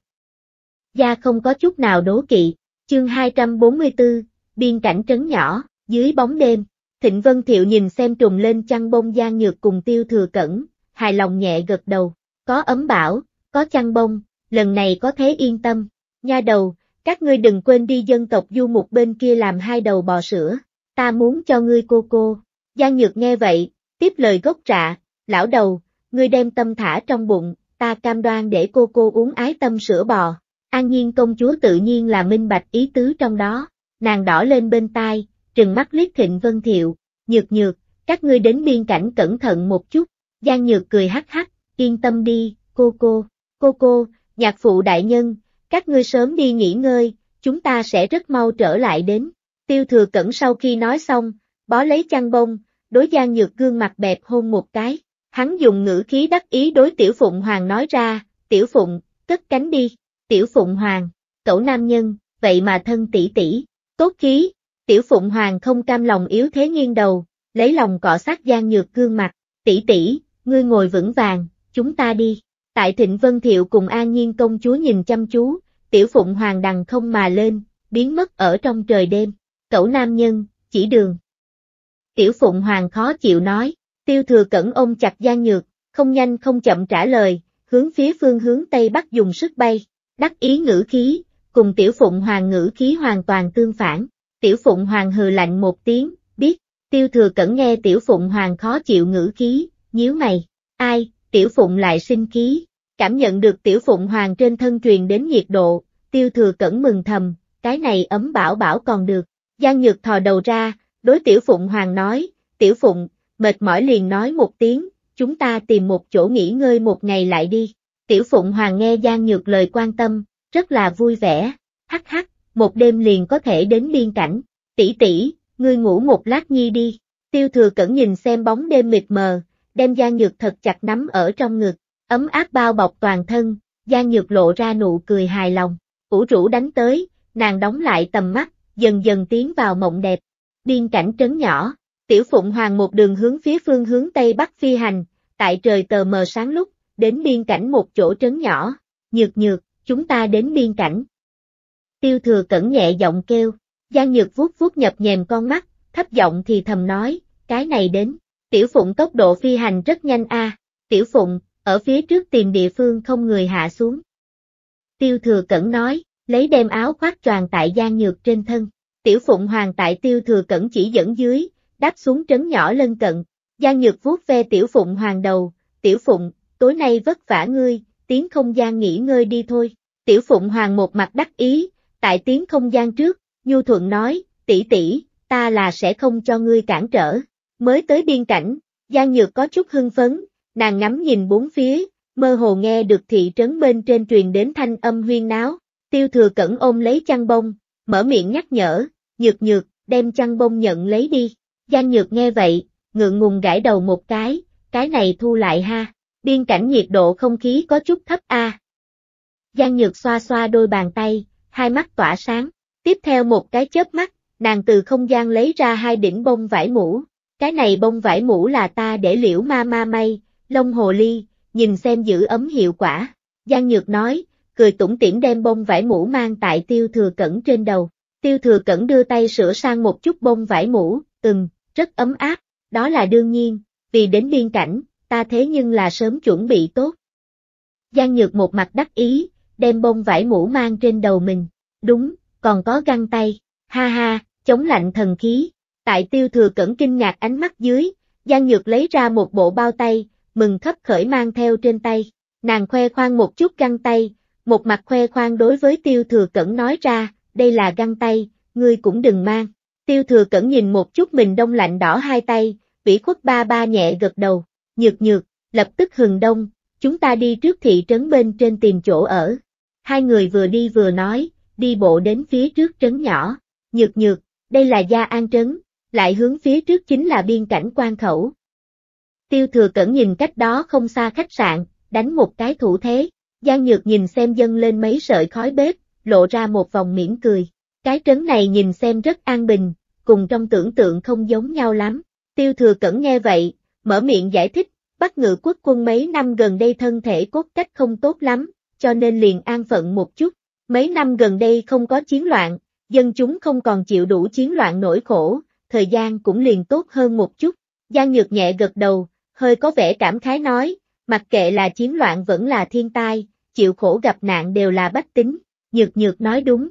Gia không có chút nào đố kỵ, chương 244, biên cảnh trấn nhỏ, dưới bóng đêm, thịnh vân thiệu nhìn xem trùng lên chăn bông gian nhược cùng tiêu thừa cẩn, hài lòng nhẹ gật đầu, có ấm bảo, có chăn bông, lần này có thế yên tâm, nha đầu, các ngươi đừng quên đi dân tộc du mục bên kia làm hai đầu bò sữa, ta muốn cho ngươi cô cô. Giang Nhược nghe vậy, tiếp lời gốc trạ, lão đầu, ngươi đem tâm thả trong bụng, ta cam đoan để cô cô uống ái tâm sữa bò. An nhiên công chúa tự nhiên là minh bạch ý tứ trong đó, nàng đỏ lên bên tai, trừng mắt liếc thịnh vân thiệu, nhược nhược, các ngươi đến biên cảnh cẩn thận một chút, Giang Nhược cười hắc hắc, yên tâm đi, cô cô, cô cô, nhạc phụ đại nhân, các ngươi sớm đi nghỉ ngơi, chúng ta sẽ rất mau trở lại đến. Tiêu thừa cẩn sau khi nói xong, bó lấy chăn bông, đối Giang Nhược gương mặt bẹp hôn một cái. Hắn dùng ngữ khí đắc ý đối Tiểu Phụng Hoàng nói ra, Tiểu Phụng, cất cánh đi, Tiểu Phụng Hoàng, tổ nam nhân, vậy mà thân tỷ tỷ, tốt khí, Tiểu Phụng Hoàng không cam lòng yếu thế nghiêng đầu, lấy lòng cọ sát Giang Nhược gương mặt, tỷ tỷ, ngươi ngồi vững vàng, chúng ta đi. Tại Thịnh Vân Thiệu cùng An Nhiên công chúa nhìn chăm chú, tiểu phụng hoàng đằng không mà lên, biến mất ở trong trời đêm. Cẩu nam nhân, chỉ đường. Tiểu phụng hoàng khó chịu nói, tiêu thừa cẩn ôm chặt Giang Nhược, không nhanh không chậm trả lời, hướng phía phương hướng Tây Bắc dùng sức bay, đắc ý ngữ khí, cùng tiểu phụng hoàng ngữ khí hoàn toàn tương phản. Tiểu phụng hoàng hừ lạnh một tiếng, biết, tiêu thừa cẩn nghe tiểu phụng hoàng khó chịu ngữ khí, nhíu mày, ai, tiểu phụng lại sinh ký, cảm nhận được tiểu phụng hoàng trên thân truyền đến nhiệt độ, tiêu thừa cẩn mừng thầm, cái này ấm bảo bảo còn được. Giang Nhược thò đầu ra, đối tiểu phụng hoàng nói, tiểu phụng, mệt mỏi liền nói một tiếng, chúng ta tìm một chỗ nghỉ ngơi một ngày lại đi. Tiểu phụng hoàng nghe Giang Nhược lời quan tâm, rất là vui vẻ, hắc hắc, một đêm liền có thể đến biên cảnh, tỷ tỷ, ngươi ngủ một lát nhi đi. Tiêu thừa cẩn nhìn xem bóng đêm mịt mờ, đem Giang Nhược thật chặt nắm ở trong ngực, ấm áp bao bọc toàn thân, Giang Nhược lộ ra nụ cười hài lòng, ủ rũ đánh tới, nàng đóng lại tầm mắt, dần dần tiến vào mộng đẹp. Biên cảnh trấn nhỏ, tiểu phụng hoàng một đường hướng phía phương hướng Tây Bắc phi hành, tại trời tờ mờ sáng lúc, đến biên cảnh một chỗ trấn nhỏ, nhược nhược, chúng ta đến biên cảnh. Tiêu thừa cẩn nhẹ giọng kêu, Giang Nhược vuốt vuốt nhập nhèm con mắt, thấp giọng thì thầm nói, cái này đến. Tiểu Phụng tốc độ phi hành rất nhanh a. À. Tiểu Phụng, ở phía trước tìm địa phương không người hạ xuống. Tiêu Thừa Cẩn nói, lấy đem áo khoác tròn tại gian Nhược trên thân. Tiểu Phụng Hoàng tại Tiêu Thừa Cẩn chỉ dẫn dưới, đáp xuống trấn nhỏ lân cận. Gian Nhược vuốt ve Tiểu Phụng Hoàng đầu, Tiểu Phụng, tối nay vất vả ngươi, tiếng không gian nghỉ ngơi đi thôi. Tiểu Phụng Hoàng một mặt đắc ý, tại tiếng không gian trước, Nhu Thuận nói, tỷ tỷ, ta là sẽ không cho ngươi cản trở. Mới tới biên cảnh, Giang Nhược có chút hưng phấn, nàng ngắm nhìn bốn phía, mơ hồ nghe được thị trấn bên trên truyền đến thanh âm huyên náo, tiêu thừa cẩn ôm lấy chăn bông, mở miệng nhắc nhở, nhược nhược, đem chăn bông nhận lấy đi. Giang Nhược nghe vậy, ngượng ngùng gãi đầu một cái, cái này thu lại ha, biên cảnh nhiệt độ không khí có chút thấp a. À. Giang Nhược xoa xoa đôi bàn tay, hai mắt tỏa sáng, tiếp theo một cái chớp mắt, nàng từ không gian lấy ra hai đỉnh bông vải mũ, cái này bông vải mũ là ta để liễu ma ma may, lông hồ ly, nhìn xem giữ ấm hiệu quả. Giang Nhược nói, cười tủm tỉm đem bông vải mũ mang tại tiêu thừa cẩn trên đầu. Tiêu thừa cẩn đưa tay sửa sang một chút bông vải mũ, từng rất ấm áp, đó là đương nhiên, vì đến biên cảnh, ta thế nhưng là sớm chuẩn bị tốt. Giang Nhược một mặt đắc ý, đem bông vải mũ mang trên đầu mình, đúng, còn có găng tay, ha ha, chống lạnh thần khí, Tại tiêu thừa cẩn kinh ngạc ánh mắt dưới, Giang Nhược lấy ra một bộ bao tay, mừng khấp khởi mang theo trên tay. Nàng khoe khoang một chút găng tay, một mặt khoe khoang đối với tiêu thừa cẩn nói ra, đây là găng tay, ngươi cũng đừng mang. Tiêu thừa cẩn nhìn một chút mình đông lạnh đỏ hai tay, vĩ khuất ba ba nhẹ gật đầu, nhược nhược, lập tức hừng đông, chúng ta đi trước thị trấn bên trên tìm chỗ ở. Hai người vừa đi vừa nói, đi bộ đến phía trước trấn nhỏ, nhược nhược, đây là gia an trấn, lại hướng phía trước chính là biên cảnh quan khẩu. Tiêu thừa cẩn nhìn cách đó không xa khách sạn, đánh một cái thủ thế, Giang Nhược nhìn xem dâng lên mấy sợi khói bếp, lộ ra một vòng mỉm cười. Cái trấn này nhìn xem rất an bình, cùng trong tưởng tượng không giống nhau lắm. Tiêu thừa cẩn nghe vậy, mở miệng giải thích, Bắc ngự quốc quân mấy năm gần đây thân thể cốt cách không tốt lắm, cho nên liền an phận một chút. Mấy năm gần đây không có chiến loạn, dân chúng không còn chịu đủ chiến loạn nổi khổ, thời gian cũng liền tốt hơn một chút. Giang Nhược nhẹ gật đầu, hơi có vẻ cảm khái nói, mặc kệ là chiến loạn vẫn là thiên tai, chịu khổ gặp nạn đều là bách tính, Nhược Nhược nói đúng.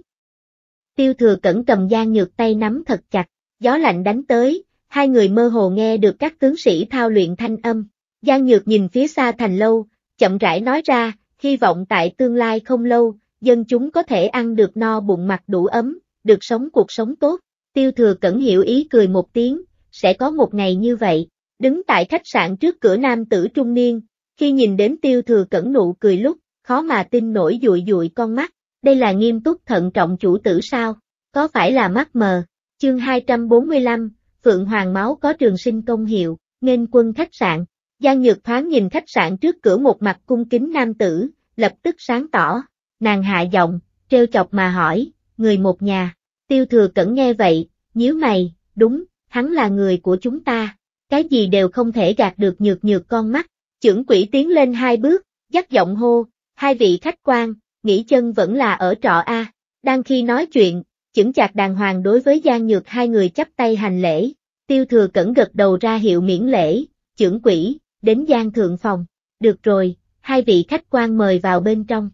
Tiêu thừa cẩn cầm Giang Nhược tay nắm thật chặt, gió lạnh đánh tới, hai người mơ hồ nghe được các tướng sĩ thao luyện thanh âm. Giang Nhược nhìn phía xa thành lâu, chậm rãi nói ra, hy vọng tại tương lai không lâu, dân chúng có thể ăn được no bụng mặt đủ ấm, được sống cuộc sống tốt. Tiêu thừa cẩn hiểu ý cười một tiếng, sẽ có một ngày như vậy, đứng tại khách sạn trước cửa nam tử trung niên, khi nhìn đến tiêu thừa cẩn nụ cười lúc, khó mà tin nổi dụi dụi con mắt, đây là nghiêm túc thận trọng chủ tử sao, có phải là mắt mờ, chương 245, Phượng Hoàng Máu có trường sinh công hiệu, nên quân khách sạn, Giang Nhược thoáng nhìn khách sạn trước cửa một mặt cung kính nam tử, lập tức sáng tỏ, nàng hạ giọng, treo chọc mà hỏi, người một nhà, Tiêu thừa cẩn nghe vậy, nhíu mày, đúng, hắn là người của chúng ta, cái gì đều không thể gạt được nhược nhược con mắt, trưởng quỷ tiến lên hai bước, dắt giọng hô, hai vị khách quan, nghỉ chân vẫn là ở trọ A, đang khi nói chuyện, chững chạc đàng hoàng đối với Giang Nhược hai người chắp tay hành lễ, tiêu thừa cẩn gật đầu ra hiệu miễn lễ, trưởng quỷ, đến Giang Thượng Phòng, được rồi, hai vị khách quan mời vào bên trong.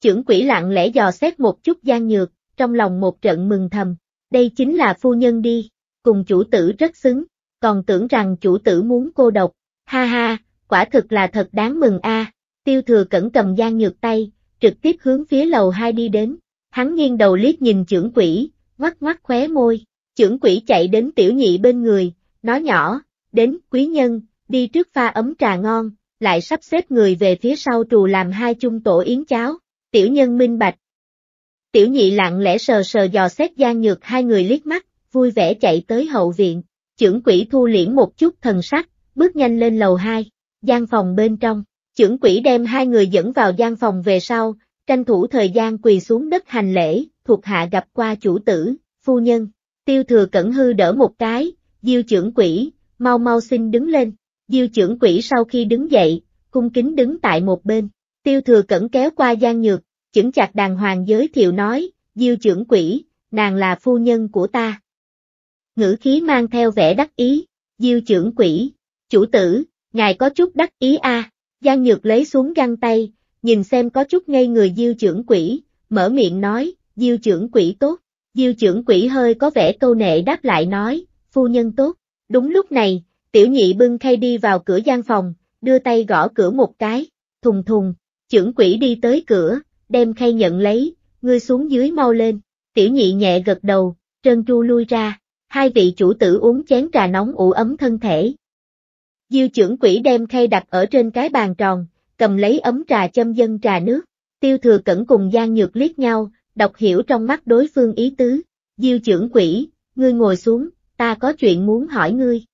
Trưởng quỷ lặng lẽ dò xét một chút Giang Nhược, trong lòng một trận mừng thầm, đây chính là phu nhân đi, cùng chủ tử rất xứng, còn tưởng rằng chủ tử muốn cô độc, ha ha, quả thực là thật đáng mừng a. Tiêu thừa cẩn cầm gian nhược tay, trực tiếp hướng phía lầu hai đi đến, hắn nghiêng đầu liếc nhìn trưởng quỷ, ngoắc ngoắc khóe môi, trưởng quỷ chạy đến tiểu nhị bên người, nói nhỏ, đến, quý nhân, đi trước pha ấm trà ngon, lại sắp xếp người về phía sau trù làm hai chung tổ yến cháo, tiểu nhân minh bạch, Tiểu nhị lặng lẽ sờ sờ dò xét Giang Nhược hai người liếc mắt, vui vẻ chạy tới hậu viện, trưởng quỷ thu liễm một chút thần sắc, bước nhanh lên lầu 2, gian phòng bên trong, trưởng quỷ đem hai người dẫn vào gian phòng về sau, tranh thủ thời gian quỳ xuống đất hành lễ, thuộc hạ gặp qua chủ tử, phu nhân, tiêu thừa cẩn hư đỡ một cái, diêu trưởng quỷ, mau mau xin đứng lên, diêu trưởng quỷ sau khi đứng dậy, cung kính đứng tại một bên, tiêu thừa cẩn kéo qua Giang Nhược, chững chặt đàng hoàng giới thiệu nói, diêu trưởng quỷ, nàng là phu nhân của ta. Ngữ khí mang theo vẻ đắc ý, diêu trưởng quỷ, chủ tử, ngài có chút đắc ý a à. Giang Nhược lấy xuống găng tay, nhìn xem có chút ngây người diêu trưởng quỷ, mở miệng nói, diêu trưởng quỷ tốt, diêu trưởng quỷ hơi có vẻ câu nệ đáp lại nói, phu nhân tốt, đúng lúc này, tiểu nhị bưng khay đi vào cửa gian phòng, đưa tay gõ cửa một cái, thùng thùng, trưởng quỷ đi tới cửa, đem khay nhận lấy, ngươi xuống dưới mau lên, tiểu nhị nhẹ gật đầu, trơn chu lui ra, hai vị chủ tử uống chén trà nóng ủ ấm thân thể. Diêu trưởng quỷ đem khay đặt ở trên cái bàn tròn, cầm lấy ấm trà châm dân trà nước, tiêu thừa cẩn cùng Giang Nhược liếc nhau, đọc hiểu trong mắt đối phương ý tứ, Diêu trưởng quỷ, ngươi ngồi xuống, ta có chuyện muốn hỏi ngươi.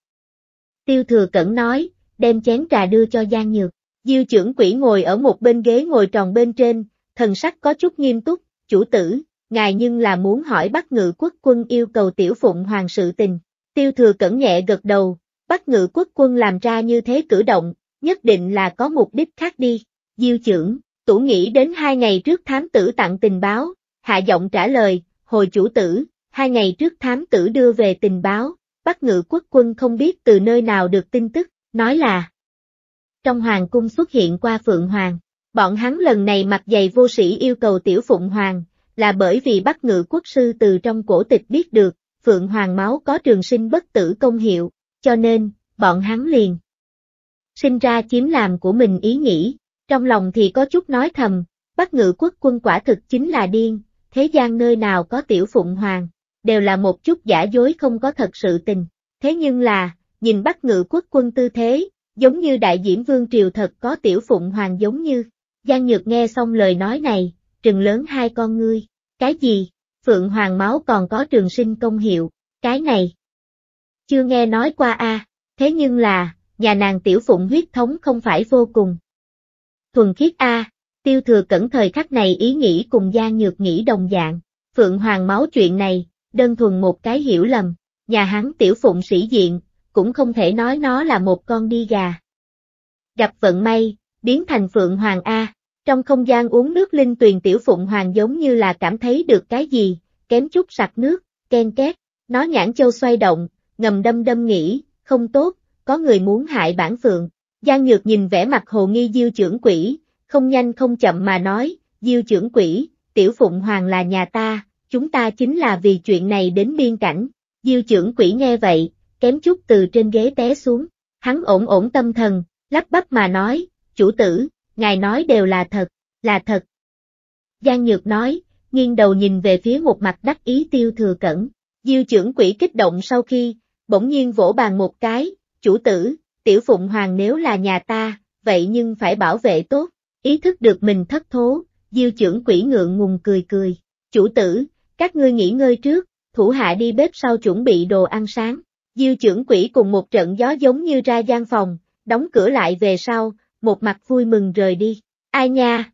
Tiêu thừa cẩn nói, đem chén trà đưa cho Giang Nhược, Diêu trưởng quỷ ngồi ở một bên ghế ngồi tròn bên trên, thần sắc có chút nghiêm túc, chủ tử, ngài nhưng là muốn hỏi bắt Ngự quốc quân yêu cầu tiểu phụng hoàng sự tình. Tiêu thừa cẩn nhẹ gật đầu, bắt Ngự quốc quân làm ra như thế cử động, nhất định là có mục đích khác đi. Diêu trưởng, tủ nghĩ đến hai ngày trước thám tử tặng tình báo, hạ giọng trả lời, hồi chủ tử, hai ngày trước thám tử đưa về tình báo, bắt Ngự quốc quân không biết từ nơi nào được tin tức, nói là trong hoàng cung xuất hiện qua Phượng Hoàng. Bọn hắn lần này mặc dày vô sĩ yêu cầu Tiểu Phụng Hoàng, là bởi vì bắt ngự quốc sư từ trong cổ tịch biết được, Phượng Hoàng máu có trường sinh bất tử công hiệu, cho nên, bọn hắn liền sinh ra chiếm làm của mình ý nghĩ, trong lòng thì có chút nói thầm, bắt ngự quốc quân quả thực chính là điên, thế gian nơi nào có Tiểu Phụng Hoàng, đều là một chút giả dối không có thật sự tình, thế nhưng là, nhìn bắt ngự quốc quân tư thế, giống như đại diễm vương triều thật có Tiểu Phụng Hoàng giống như. Giang Nhược nghe xong lời nói này, trừng lớn hai con ngươi. Cái gì? Phượng Hoàng Máu còn có trường sinh công hiệu, cái này. Chưa nghe nói qua a à. thế nhưng là, nhà nàng tiểu phụng huyết thống không phải vô cùng. Thuần khiết a à. tiêu thừa cẩn thời khắc này ý nghĩ cùng Giang Nhược nghĩ đồng dạng. Phượng Hoàng Máu chuyện này, đơn thuần một cái hiểu lầm, nhà hắn tiểu phụng sĩ diện, cũng không thể nói nó là một con đi gà. Gặp vận may, biến thành Phượng Hoàng A. Trong không gian uống nước linh tuyền tiểu Phụng Hoàng giống như là cảm thấy được cái gì, kém chút sặc nước, ken két, nó nhãn châu xoay động, ngầm đâm đâm nghĩ, không tốt, có người muốn hại bản Phượng. Giang Nhược nhìn vẻ mặt hồ nghi diêu trưởng quỷ, không nhanh không chậm mà nói, diêu trưởng quỷ, tiểu Phụng Hoàng là nhà ta, chúng ta chính là vì chuyện này đến biên cảnh. Diêu trưởng quỷ nghe vậy, kém chút từ trên ghế té xuống, hắn ổn ổn tâm thần, lắp bắp mà nói, chủ tử, ngài nói đều là thật, là thật. Giang Nhược nói, nghiêng đầu nhìn về phía một mặt đắc ý tiêu thừa cẩn, diêu trưởng quỷ kích động sau khi, bỗng nhiên vỗ bàn một cái, chủ tử, tiểu phụng hoàng nếu là nhà ta, vậy nhưng phải bảo vệ tốt, ý thức được mình thất thố, diêu trưởng quỷ ngượng ngùng cười cười, chủ tử, các ngươi nghỉ ngơi trước, thủ hạ đi bếp sau chuẩn bị đồ ăn sáng, diêu trưởng quỷ cùng một trận gió giống như ra gian phòng, đóng cửa lại về sau, một mặt vui mừng rời đi. Ai nha?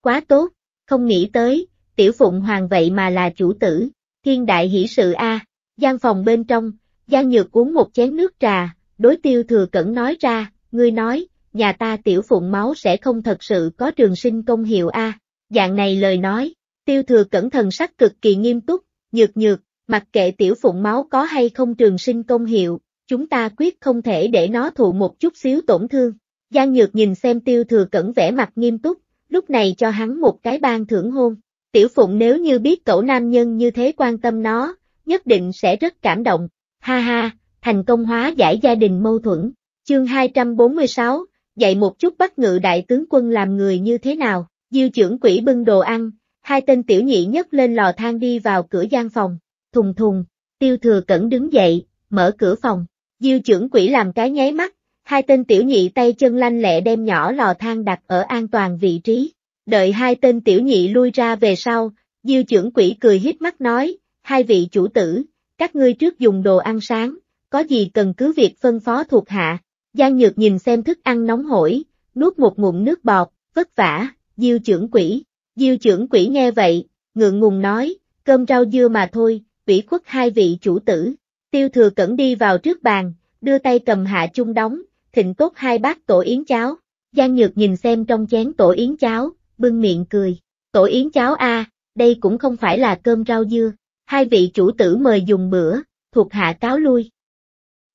Quá tốt, không nghĩ tới, tiểu phụng hoàng vậy mà là chủ tử, thiên đại hỷ sự a. gian phòng bên trong, Giang Nhược uống một chén nước trà, đối tiêu thừa cẩn nói ra, ngươi nói, nhà ta tiểu phụng máu sẽ không thật sự có trường sinh công hiệu a. Dạng này lời nói, tiêu thừa cẩn thần sắc cực kỳ nghiêm túc, nhược nhược, mặc kệ tiểu phụng máu có hay không trường sinh công hiệu, chúng ta quyết không thể để nó thụ một chút xíu tổn thương. Giang Nhược nhìn xem tiêu thừa cẩn vẻ mặt nghiêm túc, lúc này cho hắn một cái ban thưởng hôn. Tiểu Phụng nếu như biết cậu nam nhân như thế quan tâm nó, nhất định sẽ rất cảm động. Ha ha, thành công hóa giải gia đình mâu thuẫn. Chương 246, dạy một chút bắt ngự đại tướng quân làm người như thế nào, diêu trưởng quỷ bưng đồ ăn, hai tên tiểu nhị nhất lên lò thang đi vào cửa gian phòng, thùng thùng, tiêu thừa cẩn đứng dậy, mở cửa phòng, diêu trưởng quỷ làm cái nháy mắt, hai tên tiểu nhị tay chân lanh lẹ đem nhỏ lò than đặt ở an toàn vị trí. Đợi hai tên tiểu nhị lui ra về sau, diêu trưởng quỷ cười hít mắt nói, hai vị chủ tử, các ngươi trước dùng đồ ăn sáng, có gì cần cứ việc phân phó thuộc hạ. Giang Nhược nhìn xem thức ăn nóng hổi, nuốt một ngụm nước bọt, vất vả, diêu trưởng quỷ. Diêu trưởng quỷ nghe vậy, ngượng ngùng nói, cơm rau dưa mà thôi, ủy khuất hai vị chủ tử. Tiêu thừa cẩn đi vào trước bàn, đưa tay cầm hạ chung đóng, thịnh tốt hai bát tổ yến cháo. Giang Nhược nhìn xem trong chén tổ yến cháo, bưng miệng cười. Tổ yến cháo a, đây cũng không phải là cơm rau dưa. Hai vị chủ tử mời dùng bữa, thuộc hạ cáo lui.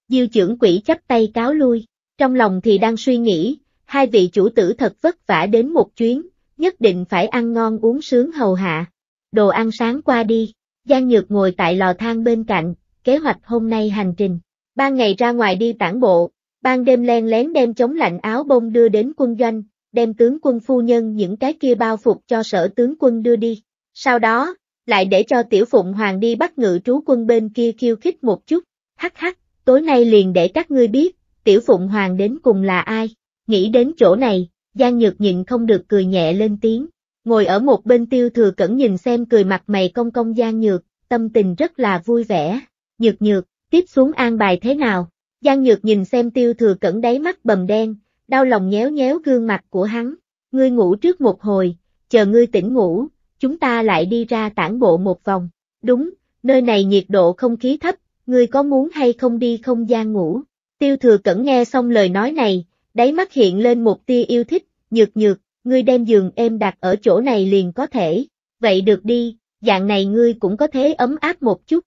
Diêu trưởng quỷ chấp tay cáo lui, trong lòng thì đang suy nghĩ, hai vị chủ tử thật vất vả đến một chuyến, nhất định phải ăn ngon uống sướng hầu hạ. Đồ ăn sáng qua đi, Giang Nhược ngồi tại lò than bên cạnh, kế hoạch hôm nay hành trình. Ban ngày ra ngoài đi tản bộ, ban đêm len lén đem chống lạnh áo bông đưa đến quân doanh, đem tướng quân phu nhân những cái kia bao phục cho sở tướng quân đưa đi. Sau đó, lại để cho tiểu phụng hoàng đi bắt ngự trú quân bên kia khiêu khích một chút, hắc hắc, tối nay liền để các ngươi biết, tiểu phụng hoàng đến cùng là ai, nghĩ đến chỗ này, gian Nhược nhịn không được cười nhẹ lên tiếng, ngồi ở một bên tiêu thừa cẩn nhìn xem cười mặt mày công công gian Nhược, tâm tình rất là vui vẻ, Nhược Nhược, tiếp xuống an bài thế nào? Giang Nhược nhìn xem tiêu thừa cẩn đáy mắt bầm đen, đau lòng nhéo nhéo gương mặt của hắn. Ngươi ngủ trước một hồi, chờ ngươi tỉnh ngủ, chúng ta lại đi ra tản bộ một vòng. Đúng, nơi này nhiệt độ không khí thấp, ngươi có muốn hay không đi không gian ngủ? Tiêu thừa cẩn nghe xong lời nói này, đáy mắt hiện lên một tia yêu thích, nhược nhược, ngươi đem giường êm đặt ở chỗ này liền có thể. Vậy được đi, dạng này ngươi cũng có thế ấm áp một chút.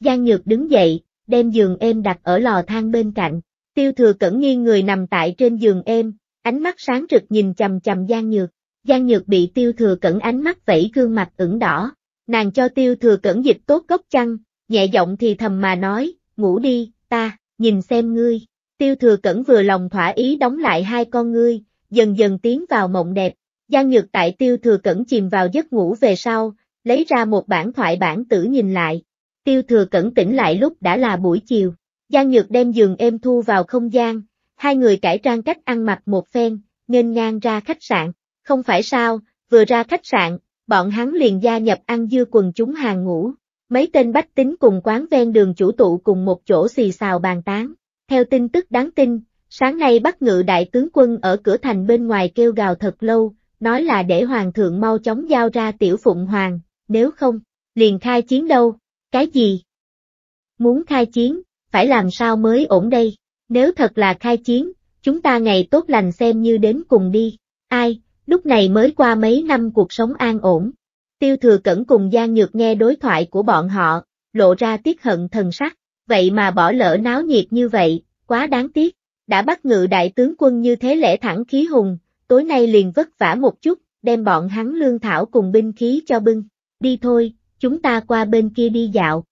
Giang Nhược đứng dậy, đem giường êm đặt ở lò than bên cạnh. Tiêu thừa cẩn nghiêng người nằm tại trên giường êm, ánh mắt sáng rực nhìn chầm chầm gian Nhược. Gian Nhược bị tiêu thừa cẩn ánh mắt vẫy gương mặt ửng đỏ. Nàng cho tiêu thừa cẩn dịch tốt gốc chăn, nhẹ giọng thì thầm mà nói, ngủ đi, ta, nhìn xem ngươi. Tiêu thừa cẩn vừa lòng thỏa ý đóng lại hai con ngươi, dần dần tiến vào mộng đẹp. Gian Nhược tại tiêu thừa cẩn chìm vào giấc ngủ về sau, lấy ra một bản thoại bản tử nhìn lại, Tiêu thừa cẩn tỉnh lại lúc đã là buổi chiều. Giang Nhược đem giường êm thu vào không gian, hai người cải trang cách ăn mặc một phen, nghênh ngang ra khách sạn. Không phải sao, vừa ra khách sạn, bọn hắn liền gia nhập ăn dưa quần chúng hàng ngủ. Mấy tên bách tính cùng quán ven đường chủ tụ cùng một chỗ xì xào bàn tán. Theo tin tức đáng tin, sáng nay bắt ngự đại tướng quân ở cửa thành bên ngoài kêu gào thật lâu, nói là để hoàng thượng mau chóng giao ra tiểu phụng hoàng, nếu không, liền khai chiến đâu. Cái gì? Muốn khai chiến, phải làm sao mới ổn đây? Nếu thật là khai chiến, chúng ta ngày tốt lành xem như đến cùng đi. Ai, lúc này mới qua mấy năm cuộc sống an ổn. Tiêu thừa cẩn cùng Giang Nhược nghe đối thoại của bọn họ, lộ ra tiếc hận thần sắc, vậy mà bỏ lỡ náo nhiệt như vậy, quá đáng tiếc. Đã bắt ngự đại tướng quân như thế lẽ thẳng khí hùng, tối nay liền vất vả một chút, đem bọn hắn lương thảo cùng binh khí cho bưng. Đi thôi, chúng ta qua bên kia đi dạo.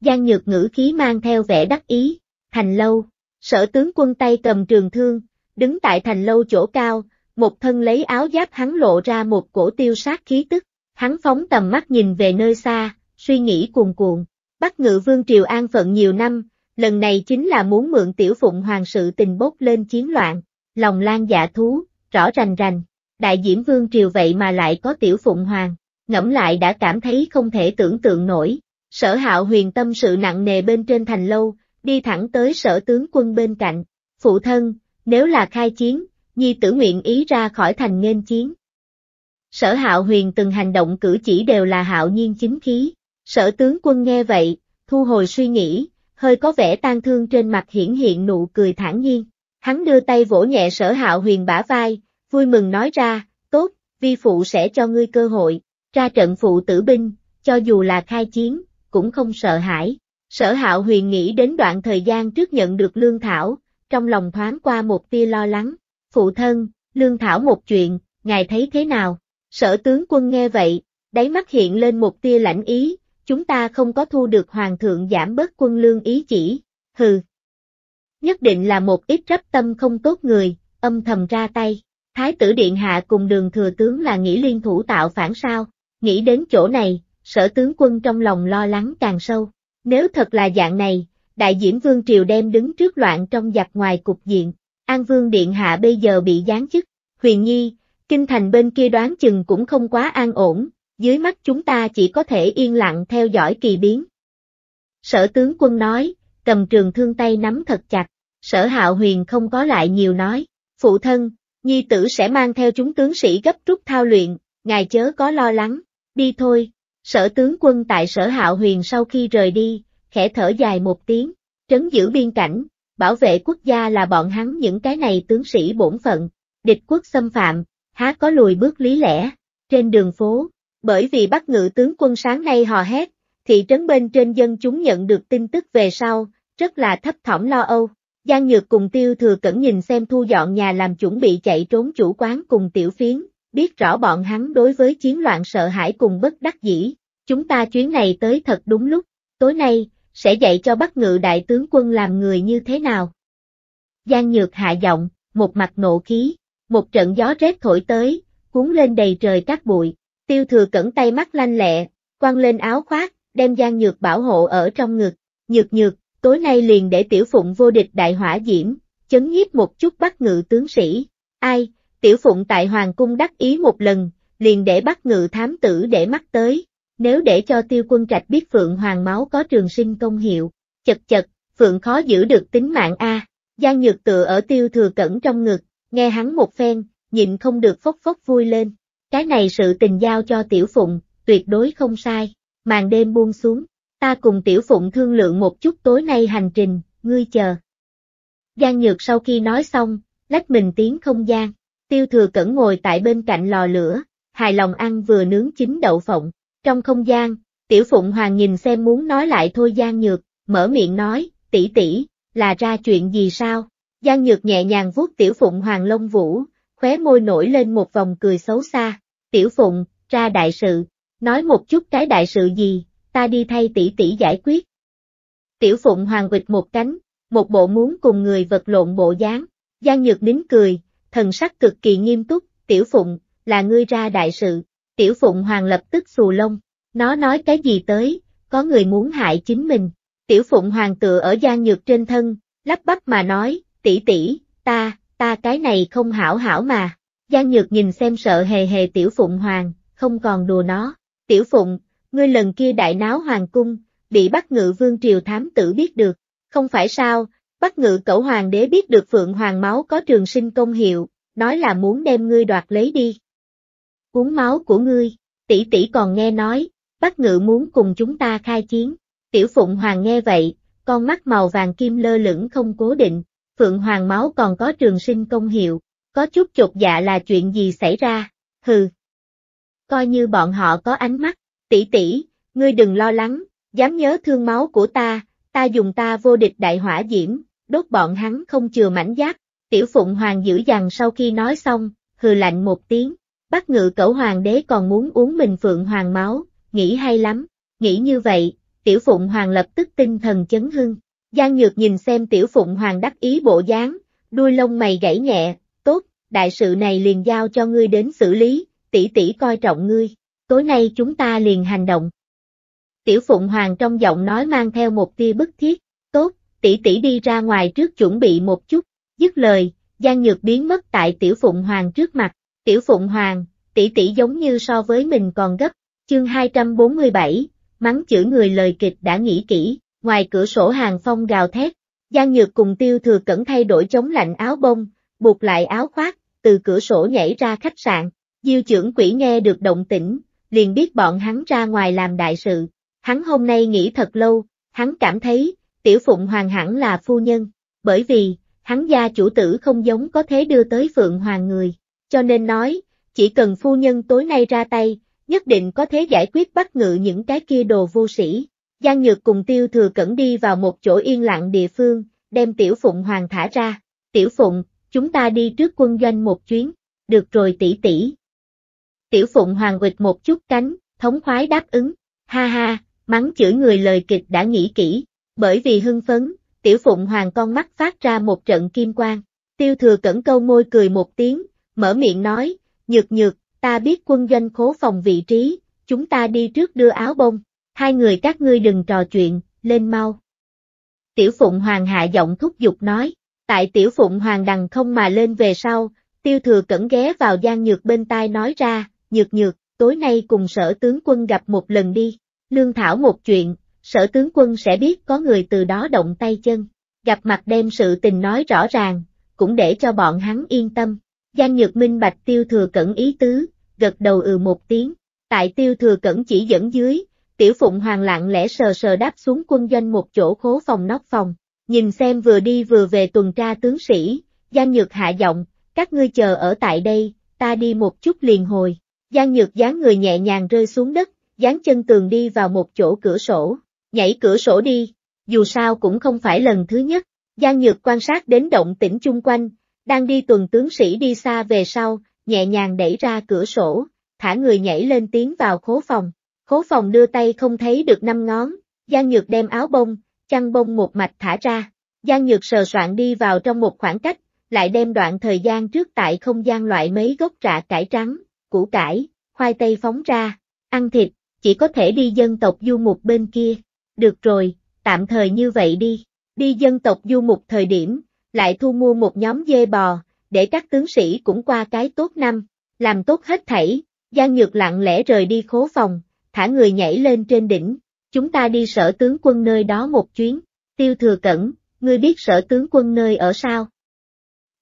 Giang nhược ngữ khí mang theo vẻ đắc ý, thành lâu, sở tướng quân tay cầm trường thương, đứng tại thành lâu chỗ cao, một thân lấy áo giáp hắn lộ ra một cổ tiêu sát khí tức, hắn phóng tầm mắt nhìn về nơi xa, suy nghĩ cuồn cuộn, bắt ngự vương triều an phận nhiều năm, lần này chính là muốn mượn tiểu phụng hoàng sự tình bốc lên chiến loạn, lòng lan dạ thú, rõ rành rành, đại diễm vương triều vậy mà lại có tiểu phụng hoàng, ngẫm lại đã cảm thấy không thể tưởng tượng nổi. Sở hạo huyền tâm sự nặng nề bên trên thành lâu, đi thẳng tới sở tướng quân bên cạnh. Phụ thân, nếu là khai chiến, nhi tử nguyện ý ra khỏi thành nghênh chiến. Sở hạo huyền từng hành động cử chỉ đều là hạo nhiên chính khí. Sở tướng quân nghe vậy, thu hồi suy nghĩ, hơi có vẻ tan thương trên mặt hiển hiện nụ cười thản nhiên. Hắn đưa tay vỗ nhẹ sở hạo huyền bả vai, vui mừng nói ra, tốt, vi phụ sẽ cho ngươi cơ hội ra trận phụ tử binh, cho dù là khai chiến, cũng không sợ hãi. Sở hạo huyền nghĩ đến đoạn thời gian trước nhận được lương thảo, trong lòng thoáng qua một tia lo lắng, phụ thân, lương thảo một chuyện, ngài thấy thế nào? Sở tướng quân nghe vậy, đáy mắt hiện lên một tia lãnh ý, chúng ta không có thu được hoàng thượng giảm bớt quân lương ý chỉ, hừ. Nhất định là một ít rấp tâm không tốt người, âm thầm ra tay, thái tử điện hạ cùng đường thừa tướng là nghĩ liên thủ tạo phản sao, Nghĩ đến chỗ này, sở tướng quân trong lòng lo lắng càng sâu. Nếu thật là dạng này, đại diễn vương triều đem đứng trước loạn trong giặc ngoài cục diện, An Vương Điện Hạ bây giờ bị giáng chức, huyền nhi, kinh thành bên kia đoán chừng cũng không quá an ổn, dưới mắt chúng ta chỉ có thể yên lặng theo dõi kỳ biến. Sở tướng quân nói, cầm trường thương tay nắm thật chặt, sở hạo huyền không có lại nhiều nói, phụ thân, nhi tử sẽ mang theo chúng tướng sĩ gấp rút thao luyện, ngài chớ có lo lắng đi thôi, sở tướng quân tại sở hạo huyền sau khi rời đi, khẽ thở dài một tiếng, trấn giữ biên cảnh, bảo vệ quốc gia là bọn hắn những cái này tướng sĩ bổn phận, địch quốc xâm phạm, há có lùi bước lý lẽ, trên đường phố, bởi vì bắt ngự tướng quân sáng nay hò hét, thị trấn bên trên dân chúng nhận được tin tức về sau, rất là thấp thỏm lo âu. Giang Nhược cùng Tiêu Thừa Cẩn nhìn xem thu dọn nhà làm chuẩn bị chạy trốn chủ quán cùng Tiểu Phiến, biết rõ bọn hắn đối với chiến loạn sợ hãi cùng bất đắc dĩ, chúng ta chuyến này tới thật đúng lúc, tối nay, sẽ dạy cho bắt ngự đại tướng quân làm người như thế nào. Giang Nhược hạ giọng, một mặt nộ khí, một trận gió rét thổi tới, cuốn lên đầy trời cát bụi, tiêu thừa cẩn tay mắt lanh lẹ, quăng lên áo khoác, đem Giang Nhược bảo hộ ở trong ngực, nhược nhược, tối nay liền để tiểu phụng vô địch đại hỏa diễm, chấn nhiếp một chút bắt ngự tướng sĩ, ai, Tiểu Phụng tại Hoàng cung đắc ý một lần, liền để bắt ngự thám tử để mắt tới, nếu để cho tiêu quân trạch biết Phượng Hoàng máu có trường sinh công hiệu, chật chật, Phượng khó giữ được tính mạng A, Giang Nhược tựa ở tiêu thừa cẩn trong ngực, nghe hắn một phen, nhịn không được phốc phốc vui lên, cái này sự tình giao cho Tiểu Phụng, tuyệt đối không sai, màn đêm buông xuống, ta cùng Tiểu Phụng thương lượng một chút tối nay hành trình, ngươi chờ. Giang Nhược sau khi nói xong, lách mình tiến không gian. Tiêu thừa cẩn ngồi tại bên cạnh lò lửa, hài lòng ăn vừa nướng chín đậu phộng. Trong không gian, tiểu phụng hoàng nhìn xem muốn nói lại thôi Giang Nhược, mở miệng nói, tỷ tỷ, là ra chuyện gì sao? Giang Nhược nhẹ nhàng vuốt tiểu phụng hoàng lông vũ, khóe môi nổi lên một vòng cười xấu xa. Tiểu phụng, ra đại sự, nói một chút cái đại sự gì, ta đi thay tỷ tỷ giải quyết. Tiểu phụng hoàng quịch một cánh, một bộ muốn cùng người vật lộn bộ dáng. Giang Nhược nín cười, thần sắc cực kỳ nghiêm túc, tiểu phụng, là ngươi ra đại sự, tiểu phụng hoàng lập tức xù lông, nó nói cái gì tới, có người muốn hại chính mình, tiểu phụng hoàng tựa ở gian nhược trên thân, lắp bắp mà nói, tỷ tỷ, ta, ta cái này không hảo hảo mà, gian nhược nhìn xem sợ hề hề tiểu phụng hoàng, không còn đùa nó, tiểu phụng, ngươi lần kia đại náo hoàng cung, bị bắt ngự vương triều thám tử biết được, không phải sao, Bắc ngự cẩu hoàng đế biết được phượng hoàng máu có trường sinh công hiệu, nói là muốn đem ngươi đoạt lấy đi. Uống máu của ngươi, tỷ tỷ còn nghe nói, Bắc ngự muốn cùng chúng ta khai chiến. Tiểu phụng hoàng nghe vậy, con mắt màu vàng kim lơ lửng không cố định, phượng hoàng máu còn có trường sinh công hiệu, có chút chột dạ là chuyện gì xảy ra, hừ. Coi như bọn họ có ánh mắt, tỷ tỷ, ngươi đừng lo lắng, dám nhớ thương máu của ta, ta dùng ta vô địch đại hỏa diễm, đốt bọn hắn không chừa mảnh giáp. Tiểu Phụng Hoàng giữ dằn sau khi nói xong, hừ lạnh một tiếng, bắt ngự cẩu Hoàng đế còn muốn uống mình Phượng Hoàng máu, nghĩ hay lắm, nghĩ như vậy, Tiểu Phụng Hoàng lập tức tinh thần chấn hưng. Giang Nhược nhìn xem Tiểu Phụng Hoàng đắc ý bộ dáng, đuôi lông mày gãy nhẹ, tốt, đại sự này liền giao cho ngươi đến xử lý, tỷ tỷ coi trọng ngươi, tối nay chúng ta liền hành động. Tiểu Phụng Hoàng trong giọng nói mang theo một tia bức thiết, tỷ tỷ đi ra ngoài trước chuẩn bị một chút, dứt lời, Giang Nhược biến mất tại Tiểu Phụng Hoàng trước mặt, Tiểu Phụng Hoàng, tỷ tỷ giống như so với mình còn gấp, chương 247, mắng chửi người lời kịch đã nghĩ kỹ, ngoài cửa sổ hàng phong gào thét, Giang Nhược cùng Tiêu Thừa Cẩn thay đổi chống lạnh áo bông, buộc lại áo khoác, từ cửa sổ nhảy ra khách sạn, Diêu trưởng quỷ nghe được động tĩnh, liền biết bọn hắn ra ngoài làm đại sự, hắn hôm nay nghỉ thật lâu, hắn cảm thấy, tiểu phụng hoàng hẳn là phu nhân, bởi vì, hắn gia chủ tử không giống có thế đưa tới phượng hoàng người, cho nên nói, chỉ cần phu nhân tối nay ra tay, nhất định có thế giải quyết bắt ngự những cái kia đồ vô sĩ. Giang Nhược cùng Tiêu Thừa Cẩn đi vào một chỗ yên lặng địa phương, đem Tiểu Phụng Hoàng thả ra. Tiểu Phụng, chúng ta đi trước quân doanh một chuyến, được rồi tỷ tỷ. Tiểu Phụng Hoàng quịch một chút cánh, thống khoái đáp ứng, ha ha, mắng chửi người lời kịch đã nghĩ kỹ, bởi vì hưng phấn, tiểu phụng hoàng con mắt phát ra một trận kim quang. Tiêu thừa cẩn câu môi cười một tiếng, mở miệng nói, nhược nhược, ta biết quân doanh khố phòng vị trí, chúng ta đi trước đưa áo bông, hai người các ngươi đừng trò chuyện, lên mau. Tiểu Phụng Hoàng hạ giọng thúc giục nói, tại Tiểu Phụng Hoàng đằng không mà lên về sau, tiêu thừa cẩn ghé vào gian nhược bên tai nói ra, nhược nhược, tối nay cùng sở tướng quân gặp một lần đi, lương thảo một chuyện, sở tướng quân sẽ biết có người từ đó động tay chân. Gặp mặt đem sự tình nói rõ ràng, cũng để cho bọn hắn yên tâm. Giang Nhược Minh Bạch Tiêu Thừa Cẩn ý tứ, gật đầu ừ một tiếng. Tại Tiêu Thừa Cẩn chỉ dẫn dưới, Tiểu Phụng Hoàng lặng lẽ sờ sờ đáp xuống quân doanh một chỗ khố phòng nóc phòng. Nhìn xem vừa đi vừa về tuần tra tướng sĩ, Giang Nhược hạ giọng, các ngươi chờ ở tại đây, ta đi một chút liền hồi. Giang Nhược dáng người nhẹ nhàng rơi xuống đất, dán chân tường đi vào một chỗ cửa sổ nhảy cửa sổ đi, dù sao cũng không phải lần thứ nhất. Giang Nhược quan sát đến động tĩnh chung quanh, đang đi tuần tướng sĩ đi xa về sau, nhẹ nhàng đẩy ra cửa sổ, thả người nhảy lên tiến vào khố phòng. Khố phòng đưa tay không thấy được năm ngón, Giang Nhược đem áo bông, chăn bông một mạch thả ra. Giang Nhược sờ soạn đi vào trong một khoảng cách, lại đem đoạn thời gian trước tại không gian loại mấy gốc rạ cải trắng, củ cải, khoai tây phóng ra, ăn thịt, chỉ có thể đi dân tộc du mục bên kia. Được rồi, tạm thời như vậy đi. Đi dân tộc du mục thời điểm, lại thu mua một nhóm dê bò, để các tướng sĩ cũng qua cái tốt năm. Làm tốt hết thảy, Giang Nhược lặng lẽ rời đi khố phòng, thả người nhảy lên trên đỉnh. Chúng ta đi sở tướng quân nơi đó một chuyến. Tiêu thừa cẩn, ngươi biết sở tướng quân nơi ở sao?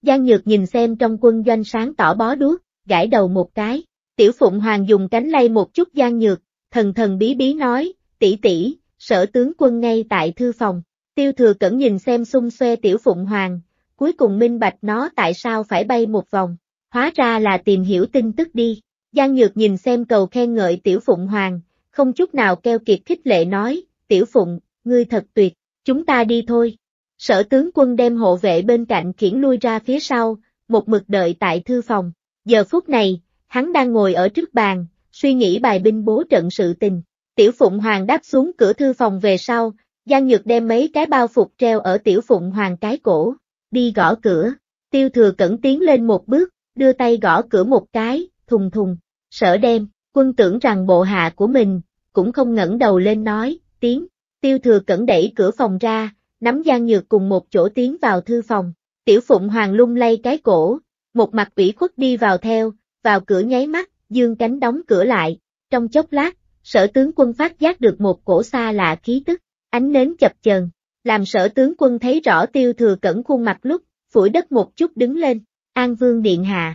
Giang Nhược nhìn xem trong quân doanh sáng tỏ bó đuốc, gãi đầu một cái. Tiểu Phụng Hoàng dùng cánh lay một chút Giang Nhược, thần thần bí bí nói, tỷ tỷ, sở tướng quân ngay tại thư phòng. Tiêu thừa cẩn nhìn xem xung xuê tiểu phụng hoàng, cuối cùng minh bạch nó tại sao phải bay một vòng. Hóa ra là tìm hiểu tin tức đi. Giang Nhược nhìn xem cầu khen ngợi tiểu phụng hoàng, không chút nào keo kiệt khích lệ nói, tiểu phụng, ngươi thật tuyệt, chúng ta đi thôi. Sở tướng quân đem hộ vệ bên cạnh khiển lui ra phía sau, một mực đợi tại thư phòng. Giờ phút này, hắn đang ngồi ở trước bàn, suy nghĩ bài binh bố trận sự tình. Tiểu Phụng Hoàng đáp xuống cửa thư phòng về sau, Giang Nhược đem mấy cái bao phục treo ở Tiểu Phụng Hoàng cái cổ, đi gõ cửa, tiêu thừa cẩn tiến lên một bước, đưa tay gõ cửa một cái, thùng thùng, sở đem, quân tưởng rằng bộ hạ của mình, cũng không ngẩng đầu lên nói, tiếng, tiêu thừa cẩn đẩy cửa phòng ra, nắm Giang Nhược cùng một chỗ tiến vào thư phòng, Tiểu Phụng Hoàng lung lay cái cổ, một mặt ủy khuất đi vào theo, vào cửa nháy mắt, dương cánh đóng cửa lại, trong chốc lát, sở tướng quân phát giác được một cổ xa lạ khí tức, ánh nến chập chờn, làm sở tướng quân thấy rõ tiêu thừa cẩn khuôn mặt lúc, phủi đất một chút đứng lên, an vương điện hạ.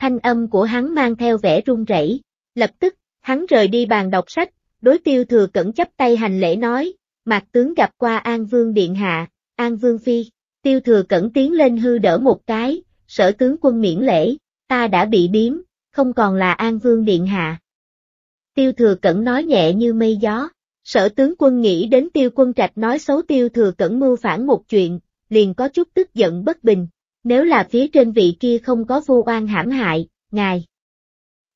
Thanh âm của hắn mang theo vẻ run rẩy, lập tức, hắn rời đi bàn đọc sách, đối tiêu thừa cẩn chấp tay hành lễ nói, mặt tướng gặp qua an vương điện hạ, an vương phi, tiêu thừa cẩn tiến lên hư đỡ một cái, sở tướng quân miễn lễ, ta đã bị biếm, không còn là an vương điện hạ. Tiêu thừa cẩn nói nhẹ như mây gió. Sở tướng quân nghĩ đến tiêu quân trạch nói xấu tiêu thừa cẩn mưu phản một chuyện, liền có chút tức giận bất bình. Nếu là phía trên vị kia không có vô oan hãm hại, ngài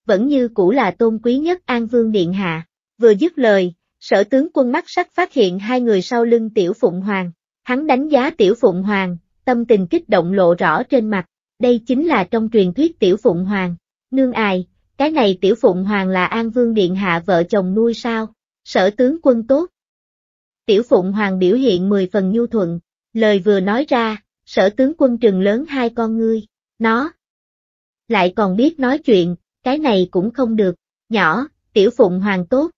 vẫn như cũ là tôn quý nhất An Vương Điện Hạ. Vừa dứt lời, sở tướng quân mắt sắc phát hiện hai người sau lưng Tiểu Phụng Hoàng. Hắn đánh giá Tiểu Phụng Hoàng, tâm tình kích động lộ rõ trên mặt. Đây chính là trong truyền thuyết Tiểu Phụng Hoàng. Nương ai, cái này tiểu phụng hoàng là An Vương Điện Hạ vợ chồng nuôi sao? Sở tướng quân tốt. Tiểu phụng hoàng biểu hiện mười phần nhu thuận, lời vừa nói ra, sở tướng quân trừng lớn hai con ngươi, nó. Lại còn biết nói chuyện, cái này cũng không được, nhỏ, tiểu phụng hoàng tốt.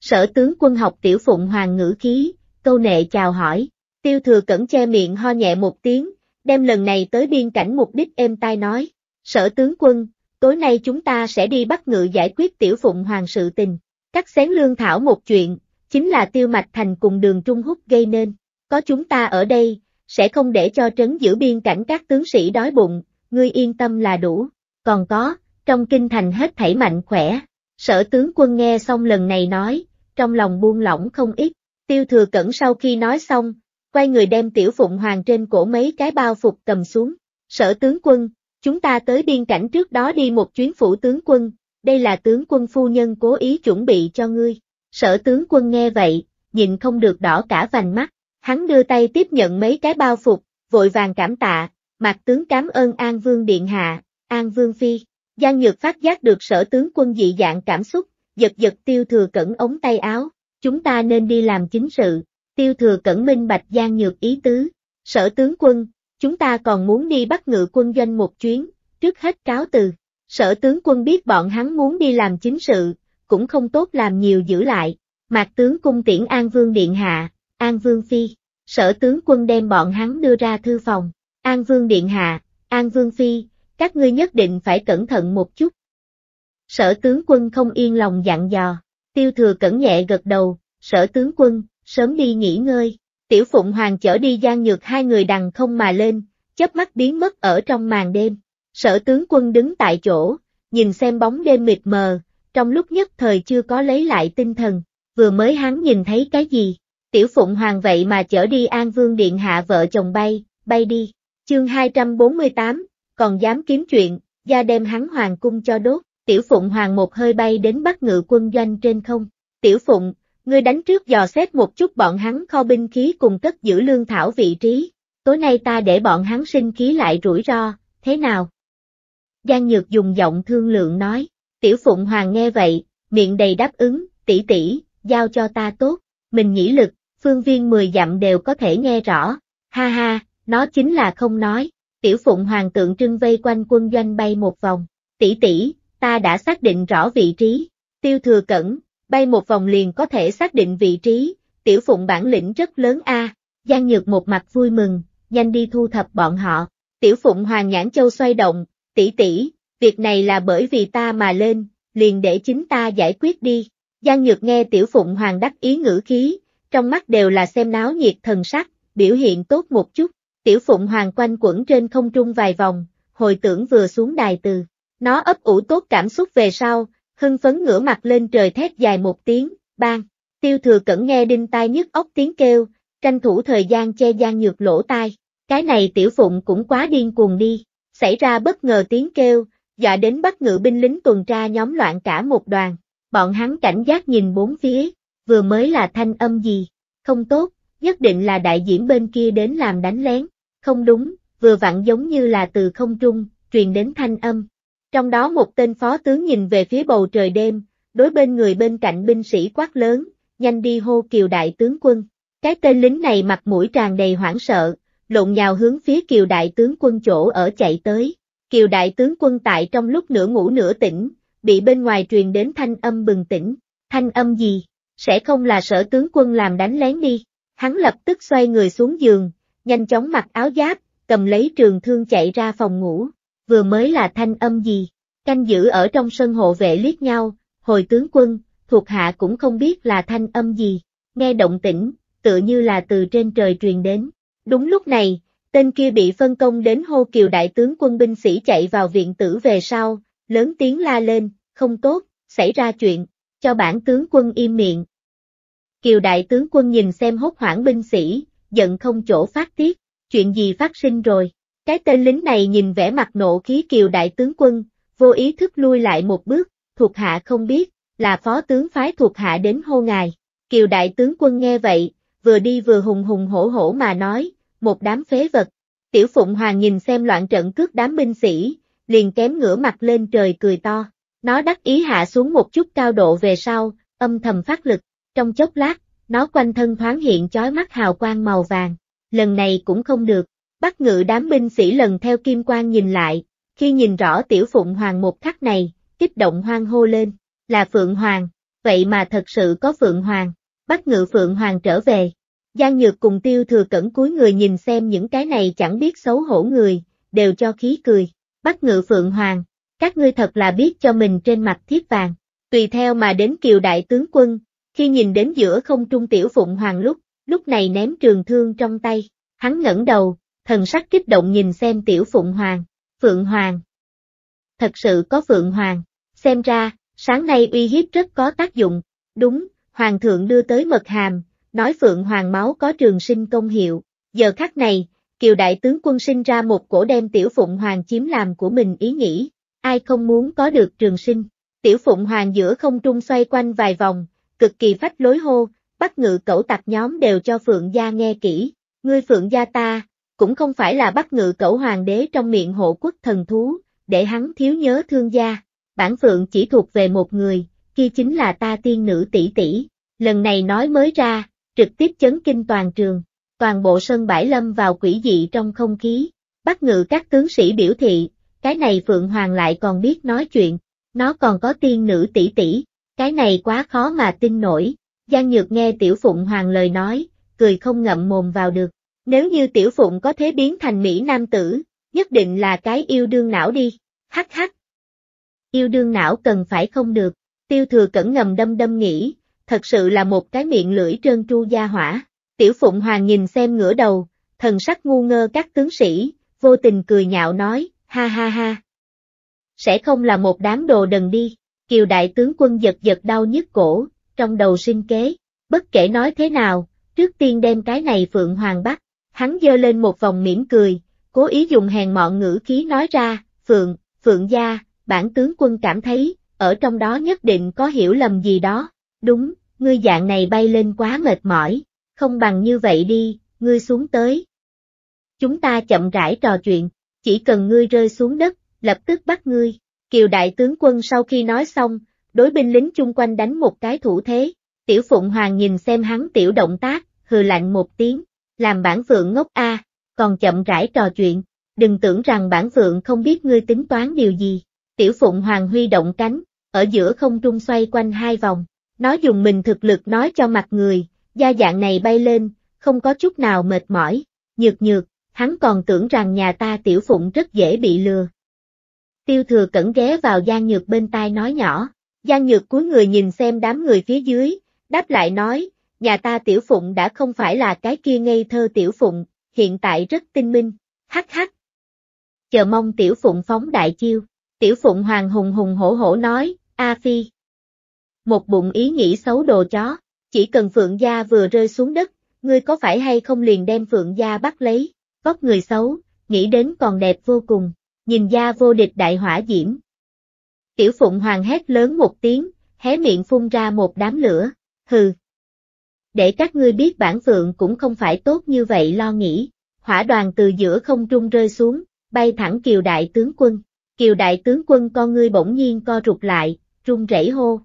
Sở tướng quân học tiểu phụng hoàng ngữ khí, câu nệ chào hỏi, tiêu thừa cẩn che miệng ho nhẹ một tiếng, đem lần này tới biên cảnh mục đích êm tai nói, sở tướng quân, tối nay chúng ta sẽ đi bắt ngự giải quyết tiểu phụng hoàng sự tình. Cắt xén lương thảo một chuyện, chính là tiêu mạch thành cùng đường Trung hút gây nên. Có chúng ta ở đây, sẽ không để cho trấn giữ biên cảnh các tướng sĩ đói bụng, ngươi yên tâm là đủ. Còn có, trong kinh thành hết thảy mạnh khỏe. Sở tướng quân nghe xong lần này nói, trong lòng buông lỏng không ít. Tiêu thừa cẩn sau khi nói xong, quay người đem tiểu phụng hoàng trên cổ mấy cái bao phục cầm xuống. Sở tướng quân, Chúng ta tới biên cảnh trước đó đi một chuyến phủ tướng quân, đây là tướng quân phu nhân cố ý chuẩn bị cho ngươi. Sở tướng quân nghe vậy, nhìn không được đỏ cả vành mắt, hắn đưa tay tiếp nhận mấy cái bao phục, vội vàng cảm tạ, mặt tướng cảm ơn An Vương Điện Hạ, An Vương Phi. Giang Nhược phát giác được sở tướng quân dị dạng cảm xúc, giật giật tiêu thừa cẩn ống tay áo, chúng ta nên đi làm chính sự, tiêu thừa cẩn minh bạch Giang Nhược ý tứ, sở tướng quân, Chúng ta còn muốn đi bắt ngự quân doanh một chuyến, trước hết cáo từ. Sở tướng quân biết bọn hắn muốn đi làm chính sự, cũng không tốt làm nhiều giữ lại. Mạc tướng cung tiễn An Vương Điện Hạ, An Vương Phi. Sở tướng quân đem bọn hắn đưa ra thư phòng. An Vương Điện Hạ, An Vương Phi, các ngươi nhất định phải cẩn thận một chút. Sở tướng quân không yên lòng dặn dò. Tiêu thừa cẩn nhẹ gật đầu, sở tướng quân, sớm đi nghỉ ngơi. Tiểu Phụng Hoàng chở đi gian Nhược hai người đằng không mà lên, chớp mắt biến mất ở trong màn đêm. Sở tướng quân đứng tại chỗ, nhìn xem bóng đêm mịt mờ, trong lúc nhất thời chưa có lấy lại tinh thần, vừa mới hắn nhìn thấy cái gì. Tiểu Phụng Hoàng vậy mà chở đi An Vương Điện Hạ vợ chồng bay, bay đi. Chương 248, còn dám kiếm chuyện, gia đem hắn hoàng cung cho đốt. Tiểu Phụng Hoàng một hơi bay đến bắt ngự quân doanh trên không. Tiểu Phụng, ngươi đánh trước dò xét một chút bọn hắn kho binh khí cùng cất giữ lương thảo vị trí, tối nay ta để bọn hắn sinh khí lại rủi ro, thế nào? Giang Nhược dùng giọng thương lượng nói, tiểu phụng hoàng nghe vậy, miệng đầy đáp ứng, tỷ tỷ, giao cho ta tốt, mình nhĩ lực, phương viên mười dặm đều có thể nghe rõ, ha ha, nó chính là không nói, tiểu phụng hoàng tượng trưng vây quanh quân doanh bay một vòng, tỷ tỷ, ta đã xác định rõ vị trí, tiêu thừa cẩn, bay một vòng liền có thể xác định vị trí, tiểu phụng bản lĩnh rất lớn a. Giang Nhược một mặt vui mừng, nhanh đi thu thập bọn họ. Tiểu phụng hoàng nhãn châu xoay động, tỷ tỷ, việc này là bởi vì ta mà lên, liền để chính ta giải quyết đi. Giang Nhược nghe tiểu phụng hoàng đắc ý ngữ khí, trong mắt đều là xem náo nhiệt thần sắc, biểu hiện tốt một chút. Tiểu phụng hoàng quanh quẩn trên không trung vài vòng, hồi tưởng vừa xuống đài từ. Nó ấp ủ tốt cảm xúc về sau, hưng phấn ngửa mặt lên trời thét dài một tiếng, bang, tiêu thừa cẩn nghe đinh tai nhức ốc tiếng kêu, tranh thủ thời gian che gian nhược lỗ tai, cái này tiểu phụng cũng quá điên cuồng đi, xảy ra bất ngờ tiếng kêu, dọa đến bắt ngự binh lính tuần tra nhóm loạn cả một đoàn, bọn hắn cảnh giác nhìn bốn phía, vừa mới là thanh âm gì, không tốt, nhất định là đại diễn bên kia đến làm đánh lén, không đúng, vừa vặn giống như là từ không trung, truyền đến thanh âm, trong đó một tên phó tướng nhìn về phía bầu trời đêm, đối bên người bên cạnh binh sĩ quát lớn, nhanh đi hô kiều đại tướng quân. Cái tên lính này mặt mũi tràn đầy hoảng sợ, lộn nhào hướng phía kiều đại tướng quân chỗ ở chạy tới. Kiều đại tướng quân tại trong lúc nửa ngủ nửa tỉnh, bị bên ngoài truyền đến thanh âm bừng tỉnh. Thanh âm gì? Sẽ không là sở tướng quân làm đánh lén đi. Hắn lập tức xoay người xuống giường, nhanh chóng mặc áo giáp, cầm lấy trường thương chạy ra phòng ngủ vừa mới là thanh âm gì, canh giữ ở trong sân hộ vệ liếc nhau, hồi tướng quân, thuộc hạ cũng không biết là thanh âm gì, nghe động tĩnh, tựa như là từ trên trời truyền đến. Đúng lúc này, tên kia bị phân công đến hô kiều đại tướng quân binh sĩ chạy vào viện tử về sau, lớn tiếng la lên, không tốt, xảy ra chuyện, cho bản tướng quân im miệng. Kiều đại tướng quân nhìn xem hốt hoảng binh sĩ, giận không chỗ phát tiết, chuyện gì phát sinh rồi. Cái tên lính này nhìn vẻ mặt nộ khí kiều đại tướng quân, vô ý thức lui lại một bước, thuộc hạ không biết, là phó tướng phái thuộc hạ đến hô ngài. Kiều đại tướng quân nghe vậy, vừa đi vừa hùng hùng hổ hổ mà nói, một đám phế vật. Tiểu Phụng Hoàng nhìn xem loạn trận cướp đám binh sĩ, liền kém ngửa mặt lên trời cười to. Nó đắc ý hạ xuống một chút cao độ về sau, âm thầm phát lực, trong chốc lát, nó quanh thân thoáng hiện chói mắt hào quang màu vàng. Lần này cũng không được, Bắt ngự đám binh sĩ lần theo kim quang nhìn lại, khi nhìn rõ tiểu phụng hoàng một khắc này, kích động hoang hô lên, là phượng hoàng, vậy mà thật sự có phượng hoàng, bắt ngự phượng hoàng trở về. Giang Nhược cùng tiêu thừa cẩn cuối người nhìn xem những cái này chẳng biết xấu hổ người, đều cho khí cười, bắt ngự phượng hoàng, các ngươi thật là biết cho mình trên mặt thiết vàng, tùy theo mà đến kiều đại tướng quân, khi nhìn đến giữa không trung tiểu phụng hoàng lúc, lúc này ném trường thương trong tay, hắn ngẩng đầu, thần sắc kích động nhìn xem tiểu Phụng Hoàng, Phượng Hoàng. Thật sự có Phượng Hoàng, xem ra, sáng nay uy hiếp rất có tác dụng, đúng, Hoàng thượng đưa tới mật hàm, nói Phượng Hoàng máu có trường sinh công hiệu, giờ khắc này, kiều đại tướng quân sinh ra một cổ đem tiểu Phụng Hoàng chiếm làm của mình ý nghĩ, ai không muốn có được trường sinh. Tiểu Phụng Hoàng giữa không trung xoay quanh vài vòng, cực kỳ phách lối hô, bắt ngự cẩu tặc nhóm đều cho Phượng Gia nghe kỹ, ngươi Phượng Gia ta, cũng không phải là bắt ngự cẩu hoàng đế trong miệng hộ quốc thần thú, để hắn thiếu nhớ thương gia. Bản phượng chỉ thuộc về một người, kia chính là ta tiên nữ tỷ tỷ. Lần này nói mới ra, trực tiếp chấn kinh toàn trường, toàn bộ sân bãi lâm vào quỷ dị trong không khí. Bắt ngự các tướng sĩ biểu thị, cái này Phượng Hoàng lại còn biết nói chuyện, nó còn có tiên nữ tỷ tỷ, cái này quá khó mà tin nổi. Giang Nhược nghe Tiểu Phụng Hoàng lời nói, cười không ngậm mồm vào được. Nếu như tiểu phụng có thế biến thành Mỹ nam tử, nhất định là cái yêu đương não đi, hắc hắc. Yêu đương não cần phải không được, tiêu thừa cẩn ngầm đâm đâm nghĩ, thật sự là một cái miệng lưỡi trơn tru gia hỏa. Tiểu Phụng Hoàng nhìn xem ngửa đầu, thần sắc ngu ngơ các tướng sĩ, vô tình cười nhạo nói, ha ha ha. Sẽ không là một đám đồ đần đi, kiều đại tướng quân giật giật đau nhức cổ, trong đầu sinh kế, bất kể nói thế nào, trước tiên đem cái này Phượng Hoàng bắt hắn dơ lên một vòng mỉm cười, cố ý dùng hèn mọn ngữ khí nói ra, Phượng, Phượng gia, bản tướng quân cảm thấy, ở trong đó nhất định có hiểu lầm gì đó, đúng, ngươi dạng này bay lên quá mệt mỏi, không bằng như vậy đi, ngươi xuống tới. Chúng ta chậm rãi trò chuyện, chỉ cần ngươi rơi xuống đất, lập tức bắt ngươi. Kiều đại tướng quân sau khi nói xong, đối binh lính chung quanh đánh một cái thủ thế, tiểu phụng hoàng nhìn xem hắn tiểu động tác, hừ lạnh một tiếng, làm bản phượng ngốc a, còn chậm rãi trò chuyện, đừng tưởng rằng bản phượng không biết ngươi tính toán điều gì. Tiểu Phụng Hoàng huy động cánh, ở giữa không trung xoay quanh hai vòng, nó dùng mình thực lực nói cho mặt người, gia dạng này bay lên, không có chút nào mệt mỏi, nhược nhược, hắn còn tưởng rằng nhà ta Tiểu Phụng rất dễ bị lừa. Tiêu thừa cẩn ghé vào Giang Nhược bên tai nói nhỏ, Giang Nhược cúi người nhìn xem đám người phía dưới, đáp lại nói, nhà ta tiểu phụng đã không phải là cái kia ngây thơ tiểu phụng, hiện tại rất tinh minh, hắc hắc. Chờ mong tiểu phụng phóng đại chiêu, tiểu phụng hoàng hùng hùng hổ hổ nói, A Phi. Một bụng ý nghĩ xấu đồ chó, chỉ cần phượng gia vừa rơi xuống đất, ngươi có phải hay không liền đem phượng gia bắt lấy, vóc người xấu, nghĩ đến còn đẹp vô cùng, nhìn gia vô địch đại hỏa diễm. Tiểu phụng hoàng hét lớn một tiếng, hé miệng phun ra một đám lửa, hừ để các ngươi biết bản phượng cũng không phải tốt như vậy lo nghĩ. Hỏa đoàn từ giữa không trung rơi xuống, bay thẳng kiều đại tướng quân. Kiều đại tướng quân con ngươi bỗng nhiên co rụt lại, run rẩy hô.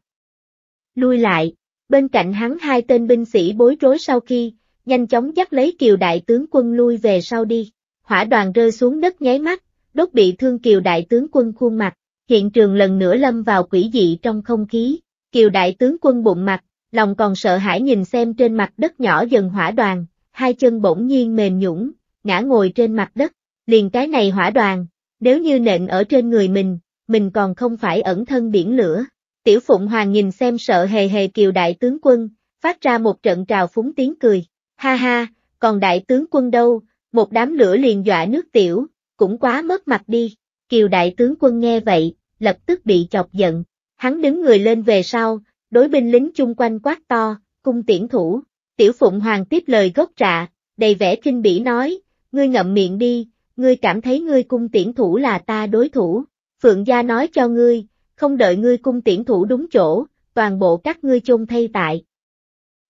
Lui lại, bên cạnh hắn hai tên binh sĩ bối rối sau khi, nhanh chóng dắt lấy kiều đại tướng quân lui về sau đi. Hỏa đoàn rơi xuống đất nháy mắt, đốt bị thương kiều đại tướng quân khuôn mặt, hiện trường lần nữa lâm vào quỷ dị trong không khí. Kiều đại tướng quân bụng mặt, lòng còn sợ hãi nhìn xem trên mặt đất nhỏ dần hỏa đoàn, hai chân bỗng nhiên mềm nhũng, ngã ngồi trên mặt đất, liền cái này hỏa đoàn, nếu như nện ở trên người mình, mình còn không phải ẩn thân biển lửa. Tiểu Phụng Hoàng nhìn xem sợ hề hề kiều đại tướng quân, phát ra một trận trào phúng tiếng cười, ha ha, còn đại tướng quân đâu, một đám lửa liền dọa nước tiểu, cũng quá mất mặt đi. Kiều đại tướng quân nghe vậy, lập tức bị chọc giận, hắn đứng người lên về sau, đối binh lính chung quanh quát to, cung tiễn thủ, tiểu phụng hoàng tiếp lời gốc rạ, đầy vẻ kinh bỉ nói, ngươi ngậm miệng đi, ngươi cảm thấy ngươi cung tiễn thủ là ta đối thủ, phượng gia nói cho ngươi, không đợi ngươi cung tiễn thủ đúng chỗ, toàn bộ các ngươi chôn thay tại.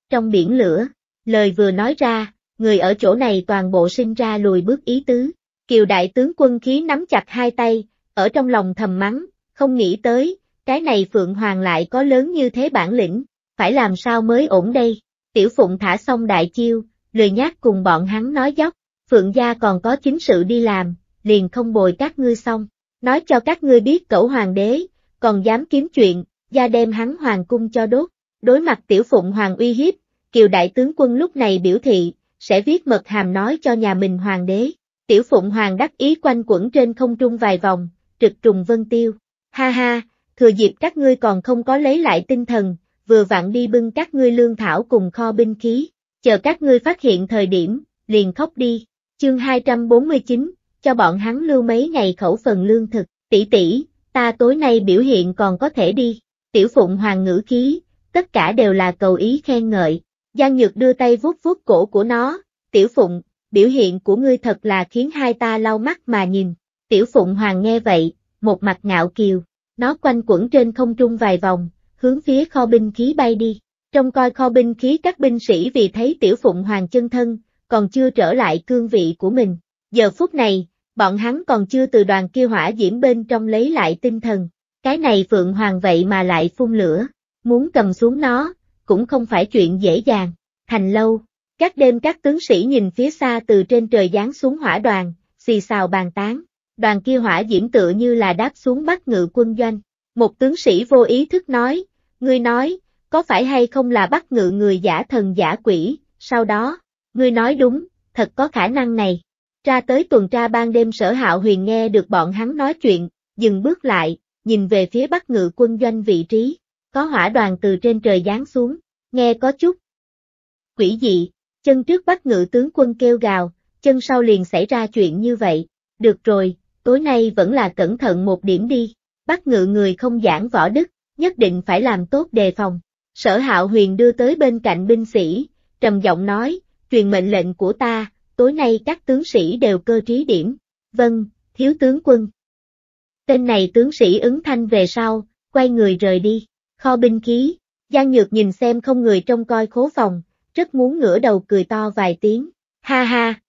Trong biển lửa, lời vừa nói ra, người ở chỗ này toàn bộ sinh ra lùi bước ý tứ, kiều đại tướng quân khí nắm chặt hai tay, ở trong lòng thầm mắng, không nghĩ tới, cái này Phượng Hoàng lại có lớn như thế bản lĩnh, phải làm sao mới ổn đây, tiểu phụng thả xong đại chiêu, lười nhát cùng bọn hắn nói dốc, Phượng gia còn có chính sự đi làm, liền không bồi các ngươi xong, nói cho các ngươi biết cẩu hoàng đế, còn dám kiếm chuyện, gia đem hắn hoàng cung cho đốt, đối mặt tiểu phụng hoàng uy hiếp, kiều đại tướng quân lúc này biểu thị, sẽ viết mật hàm nói cho nhà mình hoàng đế, tiểu phụng hoàng đắc ý quanh quẩn trên không trung vài vòng, trực trùng vân tiêu, ha ha, thừa dịp các ngươi còn không có lấy lại tinh thần, vừa vặn đi bưng các ngươi lương thảo cùng kho binh khí, chờ các ngươi phát hiện thời điểm, liền khóc đi. Chương 249, cho bọn hắn lưu mấy ngày khẩu phần lương thực, tỷ tỷ, ta tối nay biểu hiện còn có thể đi. Tiểu Phụng Hoàng ngữ khí, tất cả đều là cầu ý khen ngợi. Giang Nhược đưa tay vuốt vuốt cổ của nó, Tiểu Phụng, biểu hiện của ngươi thật là khiến hai ta lau mắt mà nhìn. Tiểu Phụng Hoàng nghe vậy, một mặt ngạo kiều, nó quanh quẩn trên không trung vài vòng, hướng phía kho binh khí bay đi. Trong coi kho binh khí các binh sĩ vì thấy tiểu phụng hoàng chân thân, còn chưa trở lại cương vị của mình. Giờ phút này, bọn hắn còn chưa từ đoàn kia hỏa diễm bên trong lấy lại tinh thần. Cái này phượng hoàng vậy mà lại phun lửa, muốn cầm xuống nó, cũng không phải chuyện dễ dàng. Thành lâu, các đêm các tướng sĩ nhìn phía xa từ trên trời giáng xuống hỏa đoàn, xì xào bàn tán đoàn kia hỏa diễm tựa như là đáp xuống bắt ngự quân doanh. Một tướng sĩ vô ý thức nói, ngươi nói, có phải hay không là bắt ngự người giả thần giả quỷ, sau đó, ngươi nói đúng, thật có khả năng này. Ra tới tuần tra ban đêm sở hạo huyền nghe được bọn hắn nói chuyện, dừng bước lại, nhìn về phía bắt ngự quân doanh vị trí, có hỏa đoàn từ trên trời giáng xuống, nghe có chút. Quỷ dị, chân trước bắt ngự tướng quân kêu gào, chân sau liền xảy ra chuyện như vậy, được rồi, tối nay vẫn là cẩn thận một điểm đi, bắt ngự người không giảng võ đức, nhất định phải làm tốt đề phòng. Sở hạo huyền đưa tới bên cạnh binh sĩ, trầm giọng nói, truyền mệnh lệnh của ta, tối nay các tướng sĩ đều cơ trí điểm. Vâng, thiếu tướng quân. Tên này tướng sĩ ứng thanh về sau, quay người rời đi, kho binh khí, Giang Nhược nhìn xem không người trông coi khố phòng, rất muốn ngửa đầu cười to vài tiếng, ha ha.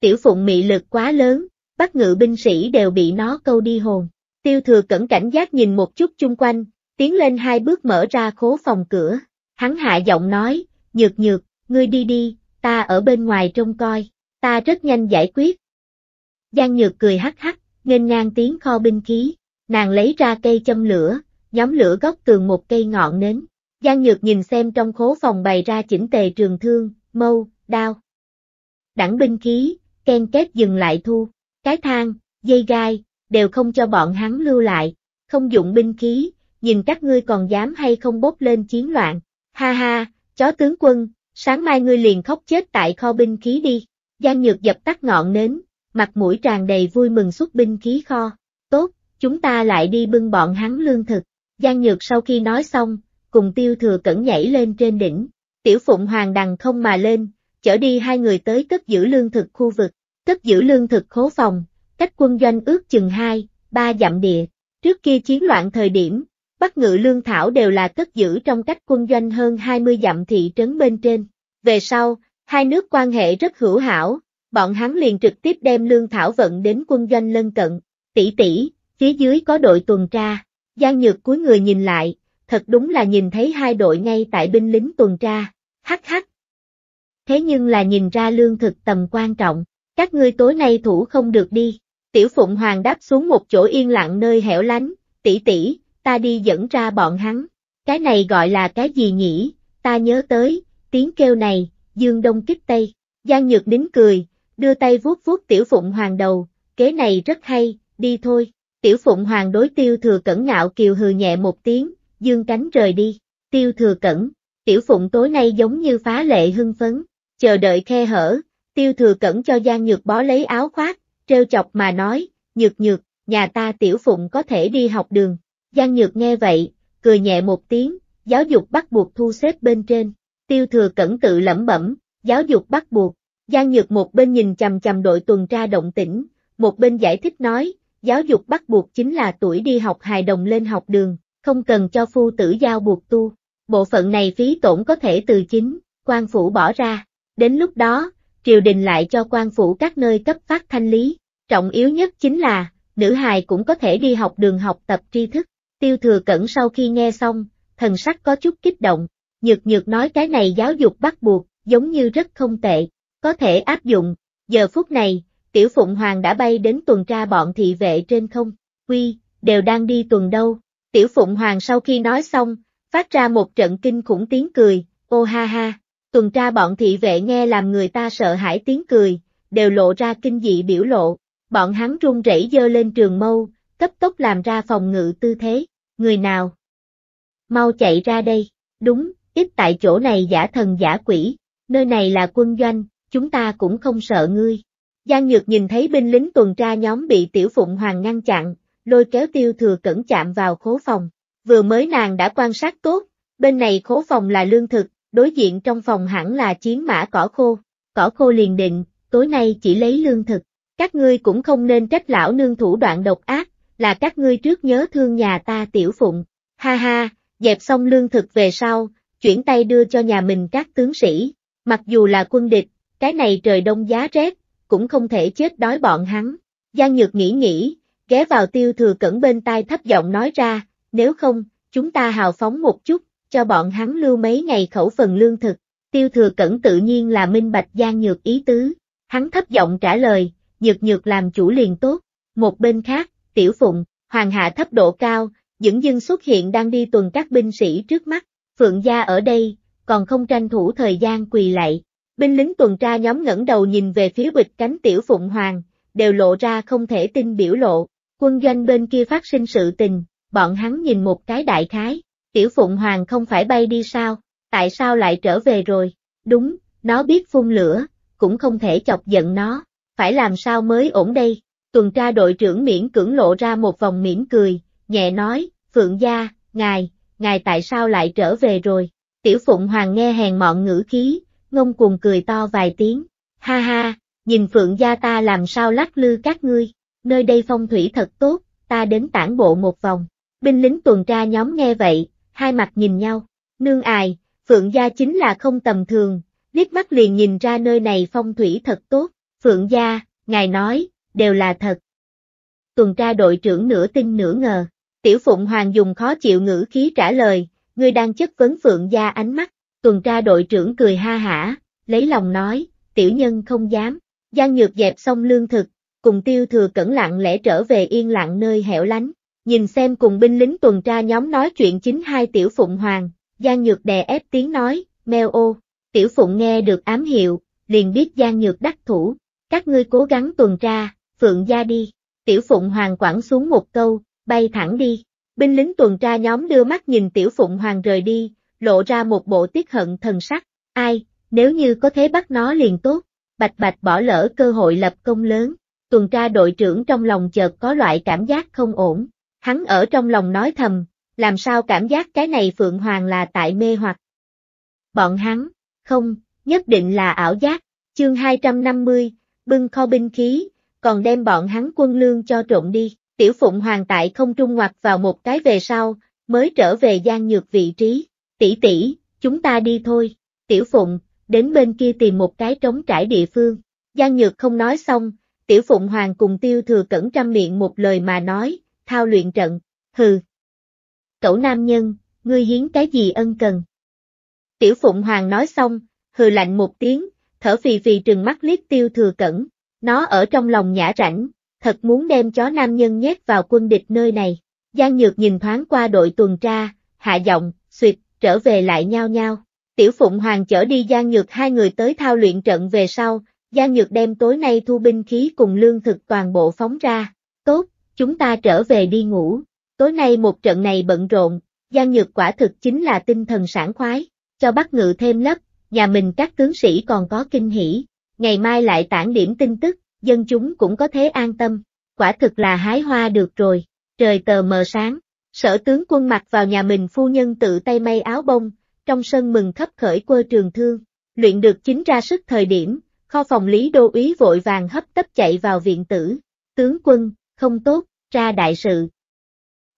Tiểu phụng mị lực quá lớn, bắt ngự binh sĩ đều bị nó câu đi hồn. Tiêu thừa cẩn cảnh giác nhìn một chút chung quanh, tiến lên hai bước mở ra khố phòng cửa. Hắn hạ giọng nói, nhược nhược, ngươi đi đi, ta ở bên ngoài trông coi, ta rất nhanh giải quyết. Giang nhược cười hắc hắc, nghênh ngang tiếng kho binh khí, nàng lấy ra cây châm lửa, nhóm lửa góc tường một cây ngọn nến. Giang nhược nhìn xem trong khố phòng bày ra chỉnh tề trường thương, mâu, đao. Đẳng binh khí, ken két dừng lại thu cái thang, dây gai, đều không cho bọn hắn lưu lại, không dụng binh khí, nhìn các ngươi còn dám hay không bốc lên chiến loạn, ha ha, chó tướng quân, sáng mai ngươi liền khóc chết tại kho binh khí đi, Giang Nhược dập tắt ngọn nến, mặt mũi tràn đầy vui mừng xuất binh khí kho, tốt, chúng ta lại đi bưng bọn hắn lương thực, Giang Nhược sau khi nói xong, cùng tiêu thừa cẩn nhảy lên trên đỉnh, tiểu phụng hoàng đằng không mà lên, chở đi hai người tới cất giữ lương thực khu vực cất giữ lương thực khố phòng, cách quân doanh ước chừng 2, 3 dặm địa. Trước kia chiến loạn thời điểm, bắt ngự lương thảo đều là cất giữ trong cách quân doanh hơn 20 dặm thị trấn bên trên. Về sau, hai nước quan hệ rất hữu hảo, bọn hắn liền trực tiếp đem lương thảo vận đến quân doanh lân cận. Tỷ tỷ, phía dưới có đội tuần tra, Giang Nhược cuối người nhìn lại, thật đúng là nhìn thấy hai đội ngay tại binh lính tuần tra, hắc hắc. Thế nhưng là nhìn ra lương thực tầm quan trọng, các ngươi tối nay thủ không được đi. Tiểu Phụng Hoàng đáp xuống một chỗ yên lặng nơi hẻo lánh, tỷ tỷ, ta đi dẫn ra bọn hắn. Cái này gọi là cái gì nhỉ? Ta nhớ tới, tiếng kêu này, dương đông kích tây. Giang Nhược đính cười, đưa tay vuốt vuốt Tiểu Phụng Hoàng đầu, kế này rất hay, đi thôi. Tiểu Phụng Hoàng đối Tiêu Thừa Cẩn ngạo kiều hừ nhẹ một tiếng, dương cánh rời đi. Tiêu Thừa Cẩn, Tiểu Phụng tối nay giống như phá lệ hưng phấn, chờ đợi khe hở, Tiêu thừa cẩn cho Giang Nhược bó lấy áo khoác, treo chọc mà nói, nhược nhược, nhà ta tiểu phụng có thể đi học đường. Giang Nhược nghe vậy, cười nhẹ một tiếng, giáo dục bắt buộc thu xếp bên trên. Tiêu thừa cẩn tự lẩm bẩm, giáo dục bắt buộc. Giang Nhược một bên nhìn chằm chằm đội tuần tra động tĩnh, một bên giải thích nói, giáo dục bắt buộc chính là tuổi đi học hài đồng lên học đường, không cần cho phu tử giao buộc tu. Bộ phận này phí tổn có thể từ chính, quan phủ bỏ ra. Đến lúc đó, triều đình lại cho quan phủ các nơi cấp phát thanh lý. Trọng yếu nhất chính là, nữ hài cũng có thể đi học đường học tập tri thức. Tiêu thừa cẩn sau khi nghe xong, thần sắc có chút kích động, nhược nhược nói cái này giáo dục bắt buộc, giống như rất không tệ, có thể áp dụng. Giờ phút này, tiểu phụng hoàng đã bay đến tuần tra bọn thị vệ trên không, quy, đều đang đi tuần đâu. Tiểu phụng hoàng sau khi nói xong, phát ra một trận kinh khủng tiếng cười, ô ha ha. Tuần tra bọn thị vệ nghe làm người ta sợ hãi tiếng cười, đều lộ ra kinh dị biểu lộ, bọn hắn run rẩy dơ lên trường mâu, cấp tốc làm ra phòng ngự tư thế, người nào? Mau chạy ra đây, đúng, ít tại chỗ này giả thần giả quỷ, nơi này là quân doanh, chúng ta cũng không sợ ngươi. Giang Nhược nhìn thấy binh lính tuần tra nhóm bị Tiểu Phụng Hoàng ngăn chặn, lôi kéo tiêu thừa cẩn chạm vào khố phòng. Vừa mới nàng đã quan sát tốt, bên này khố phòng là lương thực, đối diện trong phòng hẳn là chiến mã cỏ khô, cỏ khô liền định, tối nay chỉ lấy lương thực, các ngươi cũng không nên trách lão nương thủ đoạn độc ác, là các ngươi trước nhớ thương nhà ta tiểu phụng, ha ha, dẹp xong lương thực về sau, chuyển tay đưa cho nhà mình các tướng sĩ, mặc dù là quân địch, cái này trời đông giá rét, cũng không thể chết đói bọn hắn, Giang Nhược nghĩ nghĩ, ghé vào tiêu thừa cẩn bên tai thấp giọng nói ra, nếu không, chúng ta hào phóng một chút, cho bọn hắn lưu mấy ngày khẩu phần lương thực, tiêu thừa cẩn tự nhiên là minh bạch gian nhược ý tứ, hắn thấp giọng trả lời, nhược nhược làm chủ liền tốt, một bên khác, tiểu phụng, hoàng hạ thấp độ cao, dững dưng xuất hiện đang đi tuần các binh sĩ trước mắt, phượng gia ở đây, còn không tranh thủ thời gian quỳ lạy. Binh lính tuần tra nhóm ngẩng đầu nhìn về phía bịch cánh tiểu phụng hoàng, đều lộ ra không thể tin biểu lộ, quân doanh bên kia phát sinh sự tình, bọn hắn nhìn một cái đại khái, Tiểu Phụng Hoàng không phải bay đi sao, tại sao lại trở về rồi? Đúng, nó biết phun lửa, cũng không thể chọc giận nó, phải làm sao mới ổn đây? Tuần tra đội trưởng miễn cưỡng lộ ra một vòng mỉm cười, nhẹ nói, Phượng gia, ngài, ngài tại sao lại trở về rồi? Tiểu Phụng Hoàng nghe hèn mọn ngữ khí, ngông cuồng cười to vài tiếng, ha ha, nhìn Phượng gia ta làm sao lắc lư các ngươi, nơi đây phong thủy thật tốt, ta đến tản bộ một vòng. Binh lính tuần tra nhóm nghe vậy, hai mặt nhìn nhau. Nương ài, Phượng Gia chính là không tầm thường, liếc mắt liền nhìn ra nơi này phong thủy thật tốt. Phượng Gia, ngài nói, đều là thật. Tuần tra đội trưởng nửa tin nửa ngờ. Tiểu Phụng Hoàng dùng khó chịu ngữ khí trả lời, ngươi đang chất vấn Phượng Gia ánh mắt. Tuần tra đội trưởng cười ha hả, lấy lòng nói, tiểu nhân không dám. gian Nhược dẹp xong lương thực, cùng tiêu thừa cẩn lặng lẽ trở về yên lặng nơi hẻo lánh nhìn xem cùng binh lính tuần tra nhóm nói chuyện chính hai tiểu phụng hoàng, Giang Nhược đè ép tiếng nói, meo ô, tiểu phụng nghe được ám hiệu, liền biết Giang Nhược đắc thủ, các ngươi cố gắng tuần tra, phượng gia đi, tiểu phụng hoàng quẳng xuống một câu, bay thẳng đi, binh lính tuần tra nhóm đưa mắt nhìn tiểu phụng hoàng rời đi, lộ ra một bộ tiết hận thần sắc, ai, nếu như có thế bắt nó liền tốt, bạch bạch bỏ lỡ cơ hội lập công lớn, tuần tra đội trưởng trong lòng chợt có loại cảm giác không ổn Hắn ở trong lòng nói thầm, làm sao cảm giác cái này Phượng Hoàng là tại mê hoặc. Bọn hắn, không, nhất định là ảo giác, chương 250, bưng kho binh khí, còn đem bọn hắn quân lương cho trộn đi, tiểu Phụng Hoàng tại không trung ngoặt vào một cái về sau, mới trở về gian nhược vị trí, tỷ tỷ, chúng ta đi thôi, tiểu Phụng, đến bên kia tìm một cái trống trải địa phương, gian nhược không nói xong, tiểu Phụng Hoàng cùng tiêu thừa cẩn trăm miệng một lời mà nói, thao luyện trận, hừ. Cẩu nam nhân, ngươi hiến cái gì ân cần? Tiểu Phụng Hoàng nói xong, hừ lạnh một tiếng, thở phì phì trừng mắt liếc tiêu thừa cẩn, nó ở trong lòng nhã rảnh, thật muốn đem chó nam nhân nhét vào quân địch nơi này. Giang Nhược nhìn thoáng qua đội tuần tra, hạ giọng, suyệt, trở về lại nhau nhau. Tiểu Phụng Hoàng chở đi Giang Nhược hai người tới thao luyện trận về sau, Giang Nhược đem tối nay thu binh khí cùng lương thực toàn bộ phóng ra. Tốt, chúng ta trở về đi ngủ. Tối nay một trận này bận rộn, gian Nhược quả thực chính là tinh thần sảng khoái, cho bắt ngự thêm lấp, nhà mình các tướng sĩ còn có kinh hỉ. Ngày mai lại tản điểm tin tức, dân chúng cũng có thế an tâm. Quả thực là hái hoa được rồi, trời tờ mờ sáng, sở tướng quân mặc vào nhà mình phu nhân tự tay may áo bông, trong sân mừng khắp khởi quơ trường thương, luyện được chính ra sức thời điểm, kho phòng lý đô úy vội vàng hấp tấp chạy vào viện tử. Tướng quân, không tốt, ra đại sự.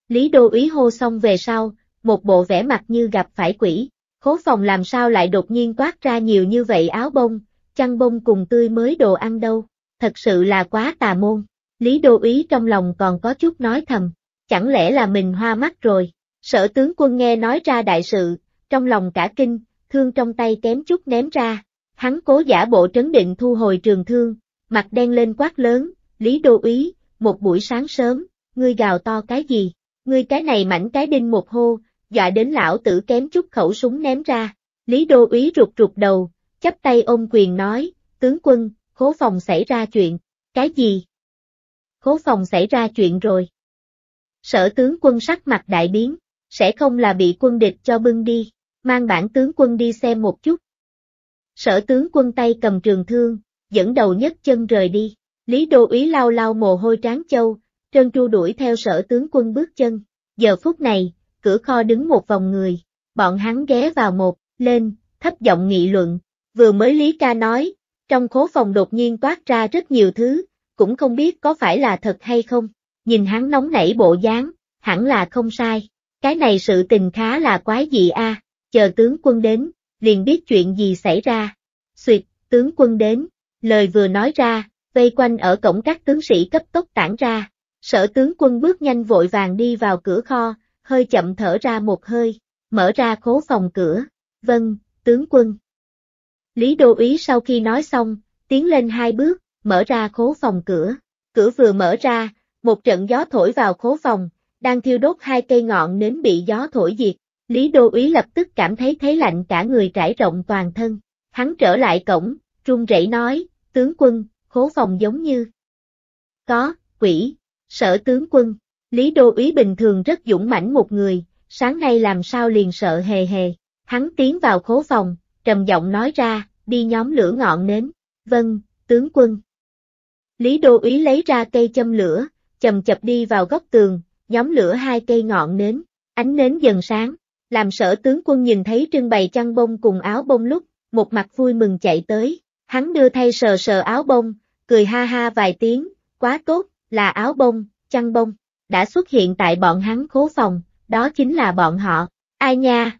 Lý Đô úy hô xong về sau, một bộ vẻ mặt như gặp phải quỷ, khố phòng làm sao lại đột nhiên toát ra nhiều như vậy áo bông, chăn bông cùng tươi mới đồ ăn đâu, thật sự là quá tà môn. Lý Đô úy trong lòng còn có chút nói thầm, chẳng lẽ là mình hoa mắt rồi. Sở tướng quân nghe nói ra đại sự, trong lòng cả kinh, thương trong tay kém chút ném ra. Hắn cố giả bộ trấn định thu hồi trường thương, mặt đen lên quát lớn, Lý Đô úy, một buổi sáng sớm, ngươi gào to cái gì, ngươi cái này mảnh cái đinh một hô, dọa đến lão tử kém chút khẩu súng ném ra, Lý Đô úy rụt rụt đầu, chắp tay ôm quyền nói, tướng quân, khố phòng xảy ra chuyện, cái gì? Khố phòng xảy ra chuyện rồi. Sở tướng quân sắc mặt đại biến, sẽ không là bị quân địch cho bưng đi, mang bản tướng quân đi xem một chút. Sở tướng quân tay cầm trường thương, dẫn đầu nhất chân rời đi. Lý Đô Úy lau lau mồ hôi tráng châu, trơn tru đuổi theo sở tướng quân bước chân. Giờ phút này, cửa kho đứng một vòng người, bọn hắn ghé vào một, lên, thấp giọng nghị luận. Vừa mới Lý Ca nói, trong khố phòng đột nhiên toát ra rất nhiều thứ, cũng không biết có phải là thật hay không. Nhìn hắn nóng nảy bộ dáng, hẳn là không sai. Cái này sự tình khá là quái dị a, chờ tướng quân đến, liền biết chuyện gì xảy ra. Xuyệt, tướng quân đến, lời vừa nói ra, vây quanh ở cổng các tướng sĩ cấp tốc tản ra. Sở tướng quân bước nhanh vội vàng đi vào cửa kho, hơi chậm thở ra một hơi, mở ra khố phòng cửa. Vâng, tướng quân. Lý Đô Ý sau khi nói xong, tiến lên hai bước, mở ra khố phòng cửa. Cửa vừa mở ra, một trận gió thổi vào khố phòng, đang thiêu đốt hai cây ngọn nến bị gió thổi diệt. Lý Đô Úy lập tức cảm thấy thấy lạnh cả người trải rộng toàn thân. Hắn trở lại cổng, run rẩy nói, tướng quân, khố phòng giống như. Có, quỷ, sở tướng quân, Lý Đô Úy bình thường rất dũng mãnh một người, sáng nay làm sao liền sợ hề hề, hắn tiến vào khố phòng, trầm giọng nói ra, đi nhóm lửa ngọn nến, vâng, tướng quân. Lý Đô Úy lấy ra cây châm lửa, chầm chập đi vào góc tường, nhóm lửa hai cây ngọn nến, ánh nến dần sáng, làm sở tướng quân nhìn thấy trưng bày chăn bông cùng áo bông lúc, một mặt vui mừng chạy tới, hắn đưa thay sờ sờ áo bông, cười ha ha vài tiếng, quá tốt, là áo bông, chăn bông, đã xuất hiện tại bọn hắn khố phòng, đó chính là bọn họ, ai nha?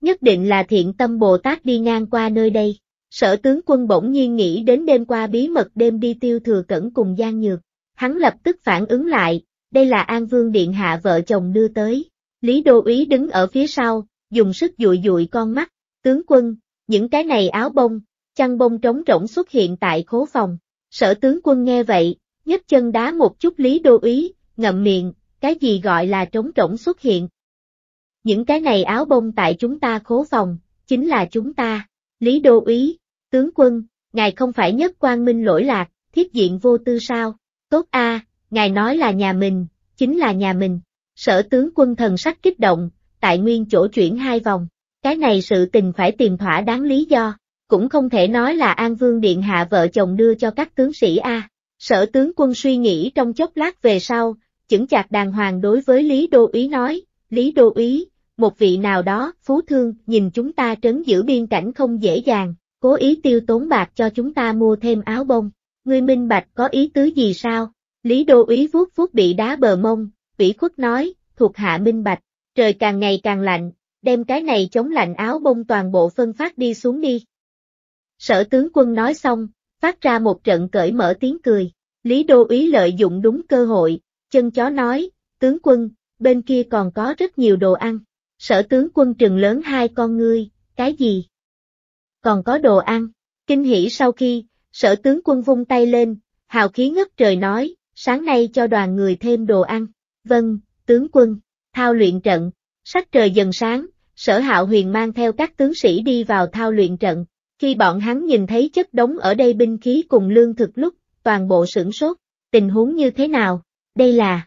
Nhất định là thiện tâm Bồ Tát đi ngang qua nơi đây, sở tướng quân bỗng nhiên nghĩ đến đêm qua bí mật đêm đi tiêu thừa cẩn cùng Giang Nhược, hắn lập tức phản ứng lại, đây là An Vương Điện Hạ vợ chồng đưa tới, Lý Đô Úy đứng ở phía sau, dùng sức dụi dụi con mắt, tướng quân, những cái này áo bông, chăn bông trống rỗng xuất hiện tại khố phòng. Sở tướng quân nghe vậy, nhấc chân đá một chút Lý Đô ý, ngậm miệng, cái gì gọi là trống rỗng xuất hiện. Những cái này áo bông tại chúng ta khố phòng, chính là chúng ta, Lý Đô ý, tướng quân, ngài không phải nhất quan minh lỗi lạc, thiết diện vô tư sao, tốt a, ngài nói là nhà mình, chính là nhà mình. Sở tướng quân thần sắc kích động, tại nguyên chỗ chuyển hai vòng, cái này sự tình phải tìm thỏa đáng lý do cũng không thể nói là An Vương Điện Hạ vợ chồng đưa cho các tướng sĩ A. Sở tướng quân suy nghĩ trong chốc lát về sau, chững chạc đàng hoàng đối với Lý Đô Ý nói, Lý Đô Ý, một vị nào đó, phú thương, nhìn chúng ta trấn giữ biên cảnh không dễ dàng, cố ý tiêu tốn bạc cho chúng ta mua thêm áo bông. Ngươi minh bạch có ý tứ gì sao? Lý Đô Ý vuốt vuốt bị đá bờ mông, ủy khuất nói, thuộc hạ minh bạch, trời càng ngày càng lạnh, đem cái này chống lạnh áo bông toàn bộ phân phát đi xuống đi. Sở tướng quân nói xong, phát ra một trận cởi mở tiếng cười. Lý Đô ý lợi dụng đúng cơ hội, chân chó nói, tướng quân, bên kia còn có rất nhiều đồ ăn. Sở tướng quân trừng lớn hai con ngươi, cái gì? Còn có đồ ăn. Kinh hỉ sau khi, sở tướng quân vung tay lên, hào khí ngất trời nói, sáng nay cho đoàn người thêm đồ ăn. Vâng, tướng quân, thao luyện trận, sắc trời dần sáng, sở hạo huyền mang theo các tướng sĩ đi vào thao luyện trận. Khi bọn hắn nhìn thấy chất đống ở đây binh khí cùng lương thực lúc, toàn bộ sửng sốt, tình huống như thế nào, đây là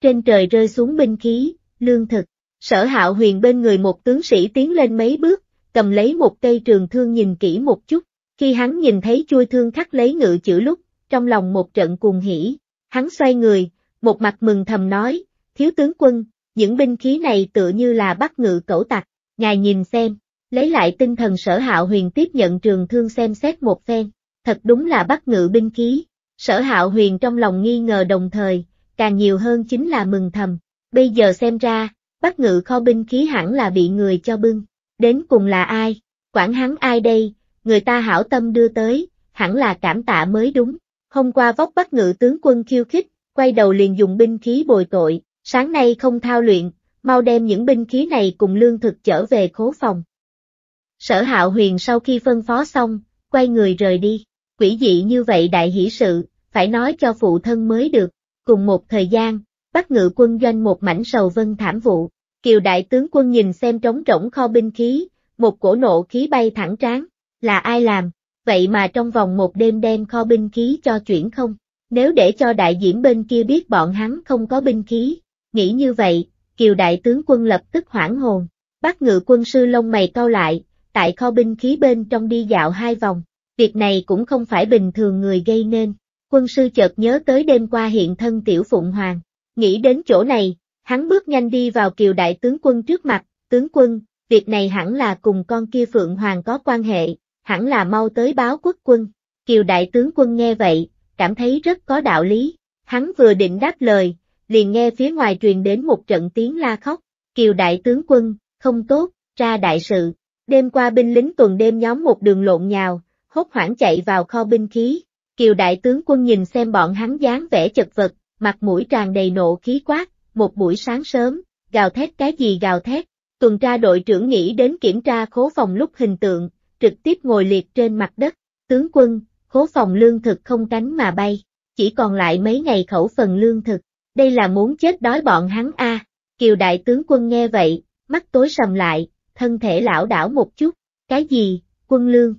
Trên trời rơi xuống binh khí, lương thực, sở hạo huyền bên người một tướng sĩ tiến lên mấy bước, cầm lấy một cây trường thương nhìn kỹ một chút, khi hắn nhìn thấy chui thương khắc lấy ngự chữ lúc, trong lòng một trận cuồng hỉ, hắn xoay người, một mặt mừng thầm nói, thiếu tướng quân, những binh khí này tựa như là bắt ngự cẩu tặc, ngài nhìn xem. Lấy lại tinh thần sở hạo huyền tiếp nhận trường thương xem xét một phen, thật đúng là bắt ngự binh khí. Sở hạo huyền trong lòng nghi ngờ đồng thời, càng nhiều hơn chính là mừng thầm. Bây giờ xem ra, bắt ngự kho binh khí hẳn là bị người cho bưng. Đến cùng là ai? Quản hắn ai đây? Người ta hảo tâm đưa tới, hẳn là cảm tạ mới đúng. Hôm qua vóc bắt ngự tướng quân khiêu khích, quay đầu liền dùng binh khí bồi tội, sáng nay không thao luyện, mau đem những binh khí này cùng lương thực trở về khố phòng. Sở hạo huyền sau khi phân phó xong, quay người rời đi. Quỷ dị như vậy đại hỷ sự, phải nói cho phụ thân mới được. Cùng một thời gian, bắt ngự quân doanh một mảnh sầu vân thảm vụ. Kiều đại tướng quân nhìn xem trống rỗng kho binh khí, một cổ nộ khí bay thẳng tráng, Là ai làm? Vậy mà trong vòng một đêm đem kho binh khí cho chuyển không? Nếu để cho đại diễm bên kia biết bọn hắn không có binh khí, nghĩ như vậy, kiều đại tướng quân lập tức hoảng hồn, bắt ngự quân sư lông mày cau lại, tại kho binh khí bên trong đi dạo hai vòng. Việc này cũng không phải bình thường người gây nên. Quân sư chợt nhớ tới đêm qua hiện thân tiểu Phụng Hoàng. Nghĩ đến chỗ này, hắn bước nhanh đi vào kiều đại tướng quân trước mặt. Tướng quân, việc này hẳn là cùng con kia Phượng Hoàng có quan hệ, hẳn là mau tới báo quốc quân. Kiều đại tướng quân nghe vậy, cảm thấy rất có đạo lý. Hắn vừa định đáp lời, liền nghe phía ngoài truyền đến một trận tiếng la khóc. Kiều đại tướng quân, không tốt, ra đại sự. Đêm qua binh lính tuần đêm nhóm một đường lộn nhào, hốt hoảng chạy vào kho binh khí. Kiều đại tướng quân nhìn xem bọn hắn dáng vẻ chật vật, mặt mũi tràn đầy nộ khí quát, một buổi sáng sớm, gào thét cái gì gào thét. Tuần tra đội trưởng nghĩ đến kiểm tra khố phòng lúc hình tượng, trực tiếp ngồi liệt trên mặt đất. Tướng quân, khố phòng lương thực không cánh mà bay, chỉ còn lại mấy ngày khẩu phần lương thực. Đây là muốn chết đói bọn hắn a. À. Kiều đại tướng quân nghe vậy, mắt tối sầm lại, thân thể lão đảo một chút, cái gì, quân lương.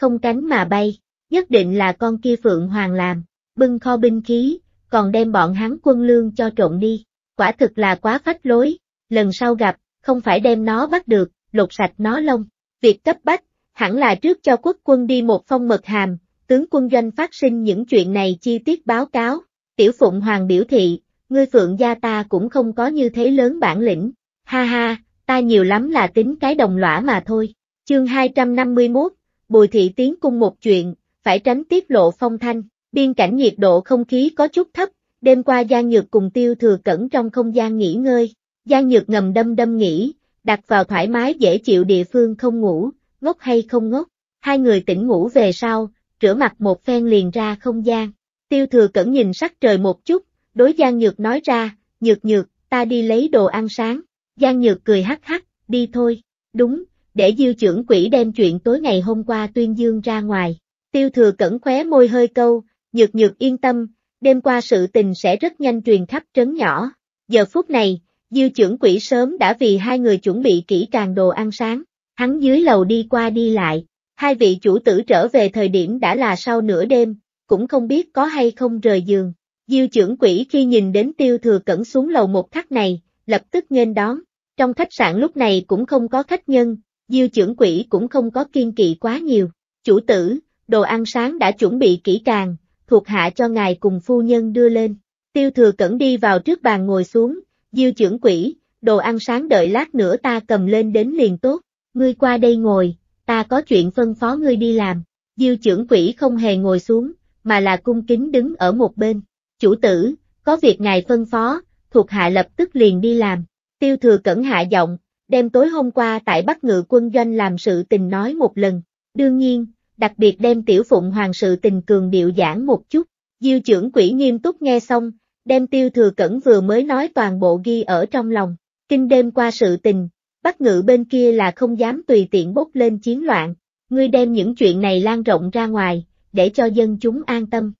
Không cánh mà bay, nhất định là con kia Phượng Hoàng làm, bưng kho binh khí, còn đem bọn hắn quân lương cho trộn đi, quả thực là quá phách lối, lần sau gặp, không phải đem nó bắt được, lột sạch nó lông. Việc cấp bách, hẳn là trước cho quốc quân đi một phong mật hàm, tướng quân doanh phát sinh những chuyện này chi tiết báo cáo, tiểu phụng hoàng biểu thị, ngươi phượng gia ta cũng không có như thế lớn bản lĩnh, ha ha, ta nhiều lắm là tính cái đồng lõa mà thôi. Chương 251, Bùi Thị Tiến cung một chuyện, phải tránh tiết lộ phong thanh, biên cảnh nhiệt độ không khí có chút thấp, đêm qua Giang Nhược cùng Tiêu Thừa Cẩn trong không gian nghỉ ngơi, Giang Nhược ngầm đâm đâm nghỉ, đặt vào thoải mái dễ chịu địa phương không ngủ, ngốc hay không ngốc, hai người tỉnh ngủ về sau, rửa mặt một phen liền ra không gian, Tiêu Thừa Cẩn nhìn sắc trời một chút, đối Giang Nhược nói ra, Nhược Nhược, ta đi lấy đồ ăn sáng, Giang Nhược cười hắc hắc, đi thôi, đúng, để diêu trưởng quỷ đem chuyện tối ngày hôm qua tuyên dương ra ngoài. Tiêu thừa cẩn khóe môi hơi câu, nhược nhược yên tâm, đêm qua sự tình sẽ rất nhanh truyền khắp trấn nhỏ. Giờ phút này, diêu trưởng quỷ sớm đã vì hai người chuẩn bị kỹ càng đồ ăn sáng, hắn dưới lầu đi qua đi lại, hai vị chủ tử trở về thời điểm đã là sau nửa đêm, cũng không biết có hay không rời giường. Diêu trưởng quỷ khi nhìn đến tiêu thừa cẩn xuống lầu một khắc này, lập tức nghênh đón. Trong khách sạn lúc này cũng không có khách nhân, Diêu trưởng quỷ cũng không có kiên kỵ quá nhiều. Chủ tử, đồ ăn sáng đã chuẩn bị kỹ càng, thuộc hạ cho ngài cùng phu nhân đưa lên. Tiêu thừa cẩn đi vào trước bàn ngồi xuống, Diêu trưởng quỷ, đồ ăn sáng đợi lát nữa ta cầm lên đến liền tốt, ngươi qua đây ngồi, ta có chuyện phân phó ngươi đi làm. Diêu trưởng quỷ không hề ngồi xuống, mà là cung kính đứng ở một bên. Chủ tử, có việc ngài phân phó, thuộc hạ lập tức liền đi làm. Tiêu thừa cẩn hạ giọng, đem tối hôm qua tại Bắc Ngự quân doanh làm sự tình nói một lần. Đương nhiên, đặc biệt đem tiểu phụng hoàng sự tình cường điệu giảng một chút. Diêu trưởng quỷ nghiêm túc nghe xong, đem tiêu thừa cẩn vừa mới nói toàn bộ ghi ở trong lòng. Kinh đêm qua sự tình, Bắc Ngự bên kia là không dám tùy tiện bốc lên chiến loạn. Ngươi đem những chuyện này lan rộng ra ngoài, để cho dân chúng an tâm.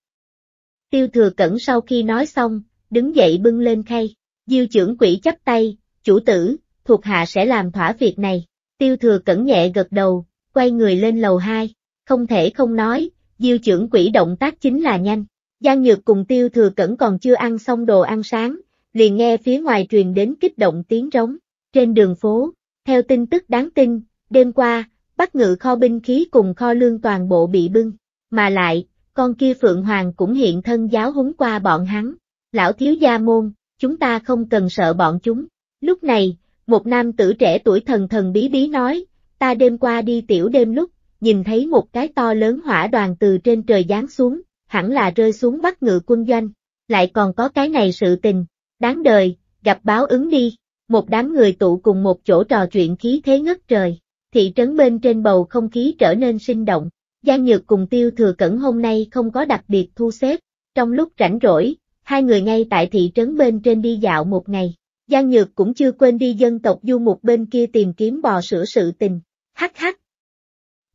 Tiêu thừa cẩn sau khi nói xong, đứng dậy bưng lên khay. Diêu trưởng quỷ chắp tay, chủ tử, thuộc hạ sẽ làm thỏa việc này. Tiêu thừa cẩn nhẹ gật đầu, quay người lên lầu 2, không thể không nói, diêu trưởng quỷ động tác chính là nhanh. Giang Nhược cùng tiêu thừa cẩn còn chưa ăn xong đồ ăn sáng, liền nghe phía ngoài truyền đến kích động tiếng rống. Trên đường phố, theo tin tức đáng tin, đêm qua, bắt ngự kho binh khí cùng kho lương toàn bộ bị bưng, mà lại, con kia Phượng Hoàng cũng hiện thân giáo huấn qua bọn hắn lão thiếu gia môn, chúng ta không cần sợ bọn chúng. Lúc này, một nam tử trẻ tuổi thần thần bí bí nói, ta đêm qua đi tiểu đêm lúc, nhìn thấy một cái to lớn hỏa đoàn từ trên trời giáng xuống, hẳn là rơi xuống bắt ngự quân doanh, lại còn có cái này sự tình, đáng đời, gặp báo ứng đi, một đám người tụ cùng một chỗ trò chuyện khí thế ngất trời, thị trấn bên trên bầu không khí trở nên sinh động, Giang Nhược cùng Tiêu Thừa Cẩn hôm nay không có đặc biệt thu xếp, trong lúc rảnh rỗi, hai người ngay tại thị trấn bên trên đi dạo một ngày. Giang Nhược cũng chưa quên đi dân tộc du mục bên kia tìm kiếm bò sữa sự tình. Hắc hắc.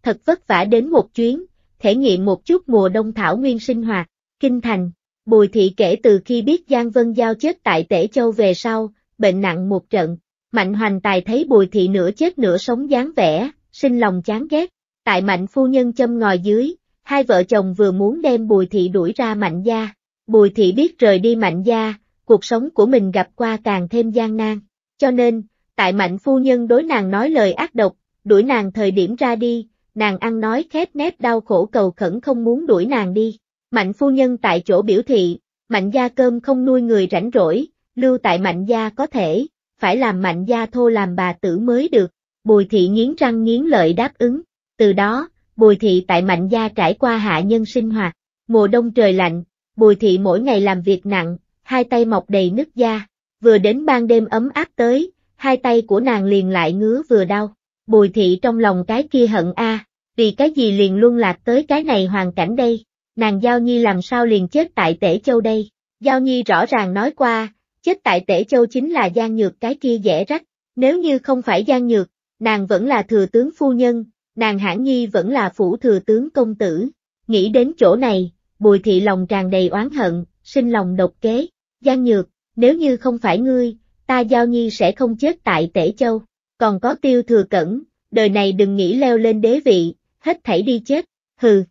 Thật vất vả đến một chuyến, thể nghiệm một chút mùa đông thảo nguyên sinh hoạt, kinh thành. Bùi thị kể từ khi biết Giang Vân Giao chết tại Tể Châu về sau, bệnh nặng một trận. Mạnh hoành tài thấy bùi thị nửa chết nửa sống dáng vẻ, sinh lòng chán ghét. Tại mạnh phu nhân châm ngòi dưới, hai vợ chồng vừa muốn đem bùi thị đuổi ra mạnh gia, Bùi thị biết rời đi mạnh gia, cuộc sống của mình gặp qua càng thêm gian nan. Cho nên, tại mạnh phu nhân đối nàng nói lời ác độc, đuổi nàng thời điểm ra đi, nàng ăn nói khép nép đau khổ cầu khẩn không muốn đuổi nàng đi. Mạnh phu nhân tại chỗ biểu thị, mạnh gia cơm không nuôi người rảnh rỗi, lưu tại mạnh gia có thể, phải làm mạnh gia thô làm bà tử mới được. Bùi thị nghiến răng nghiến lợi đáp ứng, từ đó, bùi thị tại mạnh gia trải qua hạ nhân sinh hoạt, mùa đông trời lạnh, Bùi thị mỗi ngày làm việc nặng, hai tay mọc đầy nứt da, vừa đến ban đêm ấm áp tới, hai tay của nàng liền lại ngứa vừa đau. Bùi thị trong lòng cái kia hận a, vì cái gì liền luân lạc tới cái này hoàn cảnh đây, nàng Giao Nhi làm sao liền chết tại Tể Châu đây. Giao Nhi rõ ràng nói qua, chết tại Tể Châu chính là Giang Nhược cái kia dễ rách, nếu như không phải Giang Nhược, nàng vẫn là thừa tướng phu nhân, nàng Hãn Nhi vẫn là phủ thừa tướng công tử. Nghĩ đến chỗ này, Bùi thị lòng tràn đầy oán hận, sinh lòng độc kế. gian Nhược, nếu như không phải ngươi, ta Giao Nhi sẽ không chết tại Tể Châu. Còn có tiêu thừa cẩn, đời này đừng nghĩ leo lên đế vị, hết thảy đi chết, hừ.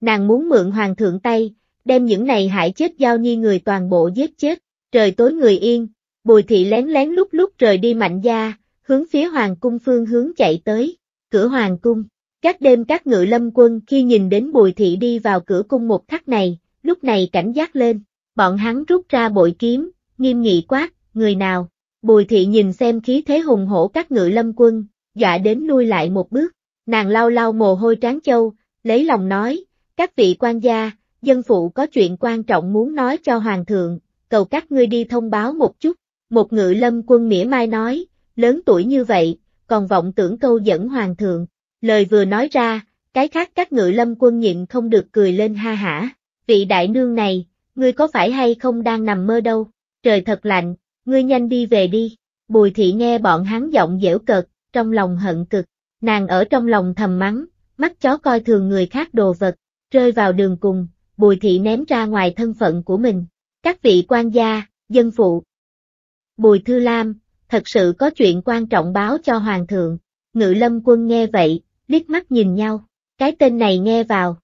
Nàng muốn mượn hoàng thượng tay, đem những này hại chết Giao Nhi người toàn bộ giết chết. Trời tối người yên, bùi thị lén lén lúc lúc rời đi mạnh gia, hướng phía hoàng cung phương hướng chạy tới, cửa hoàng cung. Các đêm các ngự lâm quân khi nhìn đến bùi thị đi vào cửa cung một khắc này, lúc này cảnh giác lên, bọn hắn rút ra bội kiếm, nghiêm nghị quát, người nào, bùi thị nhìn xem khí thế hùng hổ các ngự lâm quân, dọa đến lui lại một bước, nàng lau lau mồ hôi trán châu, lấy lòng nói, các vị quan gia, dân phụ có chuyện quan trọng muốn nói cho hoàng thượng, cầu các ngươi đi thông báo một chút, một ngự lâm quân mỉa mai nói, lớn tuổi như vậy, còn vọng tưởng câu dẫn hoàng thượng, Lời vừa nói ra, cái khác các ngự lâm quân nhịn không được cười lên ha hả. Vị đại nương này, ngươi có phải hay không đang nằm mơ đâu, trời thật lạnh, ngươi nhanh đi về đi. Bùi thị nghe bọn hắn giọng dễu cợt, trong lòng hận cực, nàng ở trong lòng thầm mắng, mắt chó coi thường người khác đồ vật, rơi vào đường cùng, bùi thị ném ra ngoài thân phận của mình. Các vị quan gia, dân phụ. Bùi Thư Lam, thật sự có chuyện quan trọng báo cho Hoàng thượng. Ngự lâm quân nghe vậy, liếc mắt nhìn nhau, cái tên này nghe vào.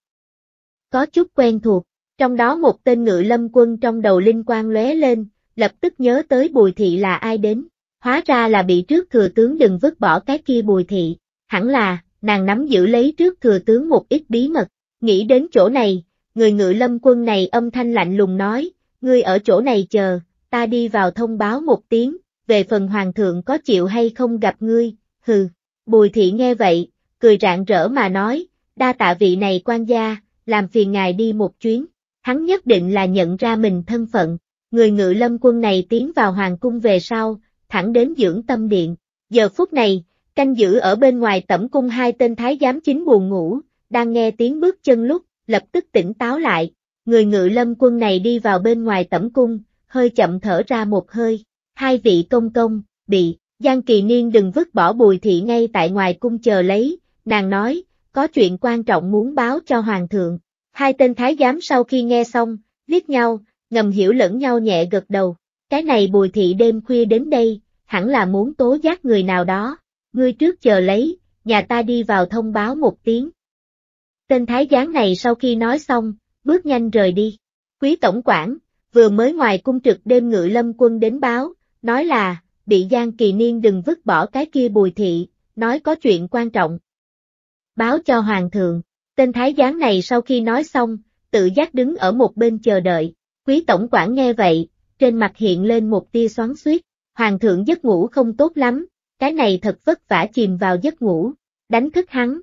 Có chút quen thuộc, trong đó một tên ngự lâm quân trong đầu linh quang lóe lên, lập tức nhớ tới bùi thị là ai đến, hóa ra là bị trước thừa tướng đừng vứt bỏ cái kia bùi thị, hẳn là, nàng nắm giữ lấy trước thừa tướng một ít bí mật, nghĩ đến chỗ này, người ngự lâm quân này âm thanh lạnh lùng nói, ngươi ở chỗ này chờ, ta đi vào thông báo một tiếng, về phần hoàng thượng có chịu hay không gặp ngươi, hừ, bùi thị nghe vậy, cười rạng rỡ mà nói, đa tạ vị này quan gia, làm phiền ngài đi một chuyến. Hắn nhất định là nhận ra mình thân phận, người ngự lâm quân này tiến vào hoàng cung về sau, thẳng đến dưỡng tâm điện. Giờ phút này, canh giữ ở bên ngoài tẩm cung hai tên thái giám chính buồn ngủ, đang nghe tiếng bước chân lúc, lập tức tỉnh táo lại. Người ngự lâm quân này đi vào bên ngoài tẩm cung, hơi chậm thở ra một hơi. Hai vị công công, bị, Giang Kỳ Niên đừng vứt bỏ bùi thị ngay tại ngoài cung chờ lấy, nàng nói, có chuyện quan trọng muốn báo cho hoàng thượng. Hai tên thái giám sau khi nghe xong, liếc nhau, ngầm hiểu lẫn nhau nhẹ gật đầu. Cái này bùi thị đêm khuya đến đây, hẳn là muốn tố giác người nào đó. Ngươi trước chờ lấy, nhà ta đi vào thông báo một tiếng. Tên thái giám này sau khi nói xong, bước nhanh rời đi. Quý tổng quản, vừa mới ngoài cung trực đêm ngự lâm quân đến báo, nói là, bị Giang Kỳ Niên đừng vứt bỏ cái kia bùi thị, nói có chuyện quan trọng, báo cho hoàng thượng. Tên thái giám này sau khi nói xong, tự giác đứng ở một bên chờ đợi. Quý tổng quản nghe vậy, trên mặt hiện lên một tia xoắn xuýt. Hoàng thượng giấc ngủ không tốt lắm, cái này thật vất vả chìm vào giấc ngủ, đánh thức hắn.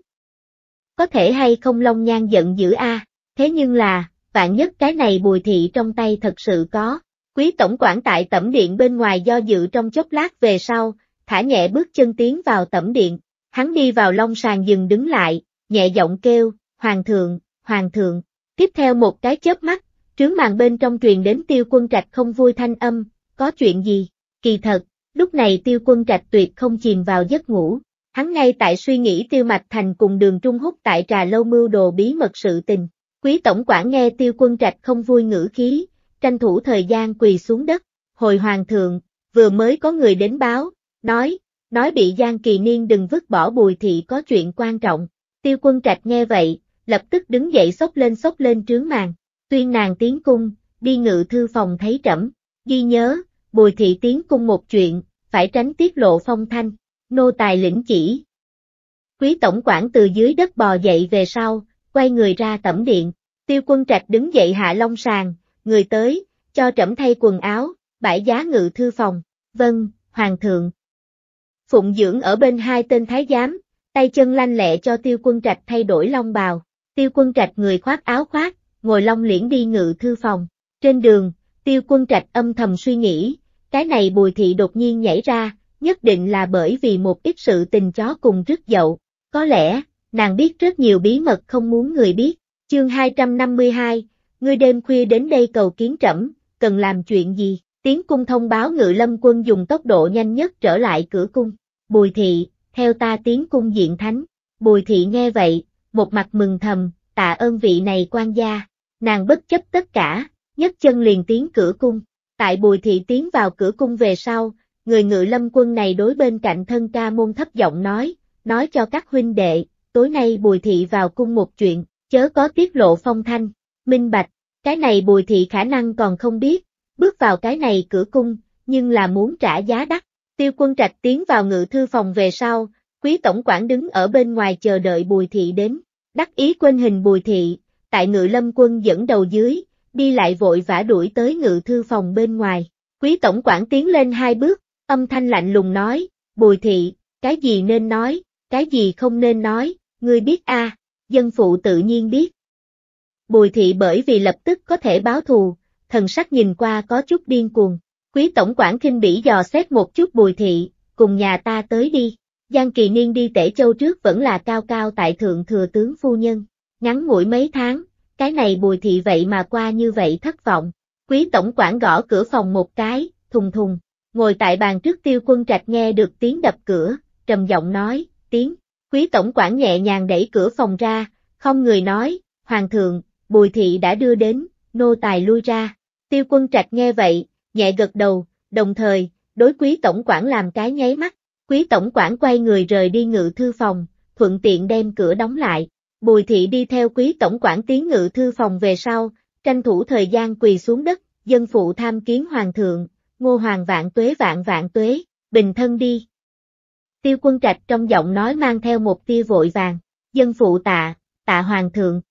Có thể hay không Long Nhan giận dữ a, thế nhưng là, vạn nhất cái này bùi thị trong tay thật sự có. Quý tổng quản tại tẩm điện bên ngoài do dự trong chốc lát về sau, thả nhẹ bước chân tiến vào tẩm điện, Hắn đi vào long sàng dừng đứng lại, nhẹ giọng kêu, Hoàng thượng, Hoàng thượng. Tiếp theo một cái chớp mắt, trướng màn bên trong truyền đến tiêu quân trạch không vui thanh âm, có chuyện gì? Kỳ thật, lúc này tiêu quân trạch tuyệt không chìm vào giấc ngủ. Hắn ngay tại suy nghĩ tiêu mạch thành cùng đường trung hút tại trà lâu mưu đồ bí mật sự tình. Quý tổng quản nghe tiêu quân trạch không vui ngữ khí, tranh thủ thời gian quỳ xuống đất. Hồi hoàng thượng, vừa mới có người đến báo, nói, nói bị Giang Kỳ Niên đừng vứt bỏ bùi thị có chuyện quan trọng. Tiêu quân trạch nghe vậy, lập tức đứng dậy xốc lên xốc lên trướng màn, tuyên nàng tiến cung, đi ngự thư phòng thấy trẫm, ghi nhớ, bùi thị tiến cung một chuyện, phải tránh tiết lộ phong thanh, nô tài lĩnh chỉ. Quý tổng quản từ dưới đất bò dậy về sau, quay người ra tẩm điện, tiêu quân trạch đứng dậy hạ long sàng, người tới, cho trẫm thay quần áo, bãi giá ngự thư phòng, vâng, hoàng thượng phụng dưỡng ở bên hai tên thái giám, tay chân lanh lẹ cho tiêu quân trạch thay đổi long bào. Tiêu quân trạch người khoác áo khoác, ngồi long liễn đi ngự thư phòng. Trên đường, tiêu quân trạch âm thầm suy nghĩ, cái này bùi thị đột nhiên nhảy ra, nhất định là bởi vì một ít sự tình chó cùng rất dậu. Có lẽ, nàng biết rất nhiều bí mật không muốn người biết. Chương 252, ngươi đêm khuya đến đây cầu kiến trẫm, cần làm chuyện gì? Tiến cung thông báo ngự lâm quân dùng tốc độ nhanh nhất trở lại cửa cung. Bùi thị, theo ta tiến cung diện thánh. Bùi thị nghe vậy, một mặt mừng thầm, tạ ơn vị này quan gia. Nàng bất chấp tất cả, nhấc chân liền tiến cửa cung. Tại bùi thị tiến vào cửa cung về sau, người ngự lâm quân này đối bên cạnh thân ca môn thấp giọng nói, nói cho các huynh đệ, tối nay bùi thị vào cung một chuyện, chớ có tiết lộ phong thanh, minh bạch, cái này bùi thị khả năng còn không biết, bước vào cái này cửa cung, nhưng là muốn trả giá đắt. Tiêu quân trạch tiến vào ngự thư phòng về sau, quý tổng quản đứng ở bên ngoài chờ đợi bùi thị đến, đắc ý quên hình bùi thị, tại ngự lâm quân dẫn đầu dưới, đi lại vội vã đuổi tới ngự thư phòng bên ngoài, quý tổng quản tiến lên hai bước, âm thanh lạnh lùng nói, bùi thị, cái gì nên nói, cái gì không nên nói, ngươi biết a à, dân phụ tự nhiên biết. Bùi thị bởi vì lập tức có thể báo thù, thần sắc nhìn qua có chút điên cuồng, Quý tổng quản khinh bỉ dò xét một chút bùi thị, cùng nhà ta tới đi. Giang kỳ niên đi tể châu trước vẫn là cao cao tại thượng thừa tướng phu nhân, ngắn ngủi mấy tháng, cái này bùi thị vậy mà qua như vậy thất vọng. Quý tổng quản gõ cửa phòng một cái, thùng thùng, ngồi tại bàn trước tiêu quân trạch nghe được tiếng đập cửa, trầm giọng nói, tiếng, quý tổng quản nhẹ nhàng đẩy cửa phòng ra, không người nói, hoàng thượng, bùi thị đã đưa đến, nô tài lui ra. Tiêu quân trạch nghe vậy, nhẹ gật đầu, đồng thời, đối quý tổng quản làm cái nháy mắt, quý tổng quản quay người rời đi ngự thư phòng, thuận tiện đem cửa đóng lại. Bùi thị đi theo quý tổng quản tiến ngự thư phòng về sau, tranh thủ thời gian quỳ xuống đất, dân phụ tham kiến hoàng thượng, ngô hoàng vạn tuế vạn vạn tuế, bình thân đi. Tiêu quân trạch trong giọng nói mang theo một tia vội vàng, dân phụ tạ, tạ hoàng thượng.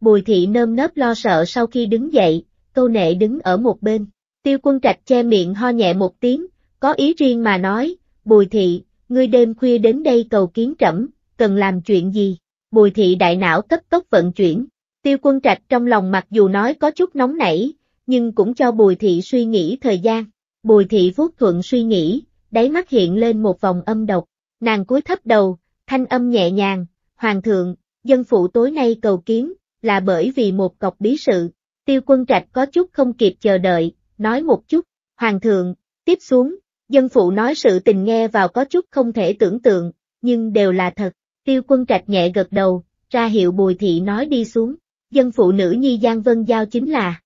Bùi thị nơm nớp lo sợ sau khi đứng dậy, câu nệ đứng ở một bên, Tiêu quân trạch che miệng ho nhẹ một tiếng, có ý riêng mà nói, bùi thị, ngươi đêm khuya đến đây cầu kiến trẫm, cần làm chuyện gì? Bùi thị đại não cấp tốc vận chuyển, tiêu quân trạch trong lòng mặc dù nói có chút nóng nảy, nhưng cũng cho bùi thị suy nghĩ thời gian. Bùi thị vuốt thuận suy nghĩ, đáy mắt hiện lên một vòng âm độc, nàng cúi thấp đầu, thanh âm nhẹ nhàng, hoàng thượng, dân phụ tối nay cầu kiến, là bởi vì một cọc bí sự. Tiêu quân trạch có chút không kịp chờ đợi, nói một chút, hoàng thượng, tiếp xuống, dân phụ nói sự tình nghe vào có chút không thể tưởng tượng, nhưng đều là thật, tiêu quân trạch nhẹ gật đầu, ra hiệu bùi thị nói đi xuống, dân phụ nữ nhi Giang Vân Giao chính là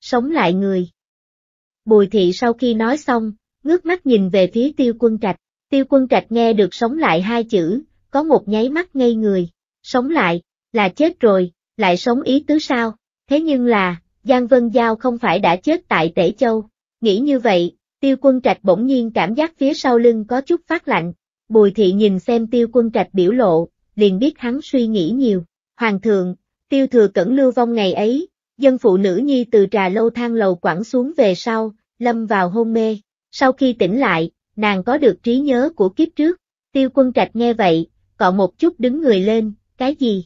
sống lại người. Bùi thị sau khi nói xong, ngước mắt nhìn về phía tiêu quân trạch, tiêu quân trạch nghe được sống lại hai chữ, có một nháy mắt ngây người, sống lại, là chết rồi, lại sống ý tứ sao, thế nhưng là, Giang Vân Giao không phải đã chết tại Tể Châu. Nghĩ như vậy, tiêu quân trạch bỗng nhiên cảm giác phía sau lưng có chút phát lạnh. Bùi thị nhìn xem tiêu quân trạch biểu lộ, liền biết hắn suy nghĩ nhiều. Hoàng thượng, tiêu thừa cẩn lưu vong ngày ấy, dân phụ nữ nhi từ trà lâu thang lầu quẳng xuống về sau, lâm vào hôn mê. Sau khi tỉnh lại, nàng có được trí nhớ của kiếp trước. Tiêu quân trạch nghe vậy, cọ một chút đứng người lên, cái gì?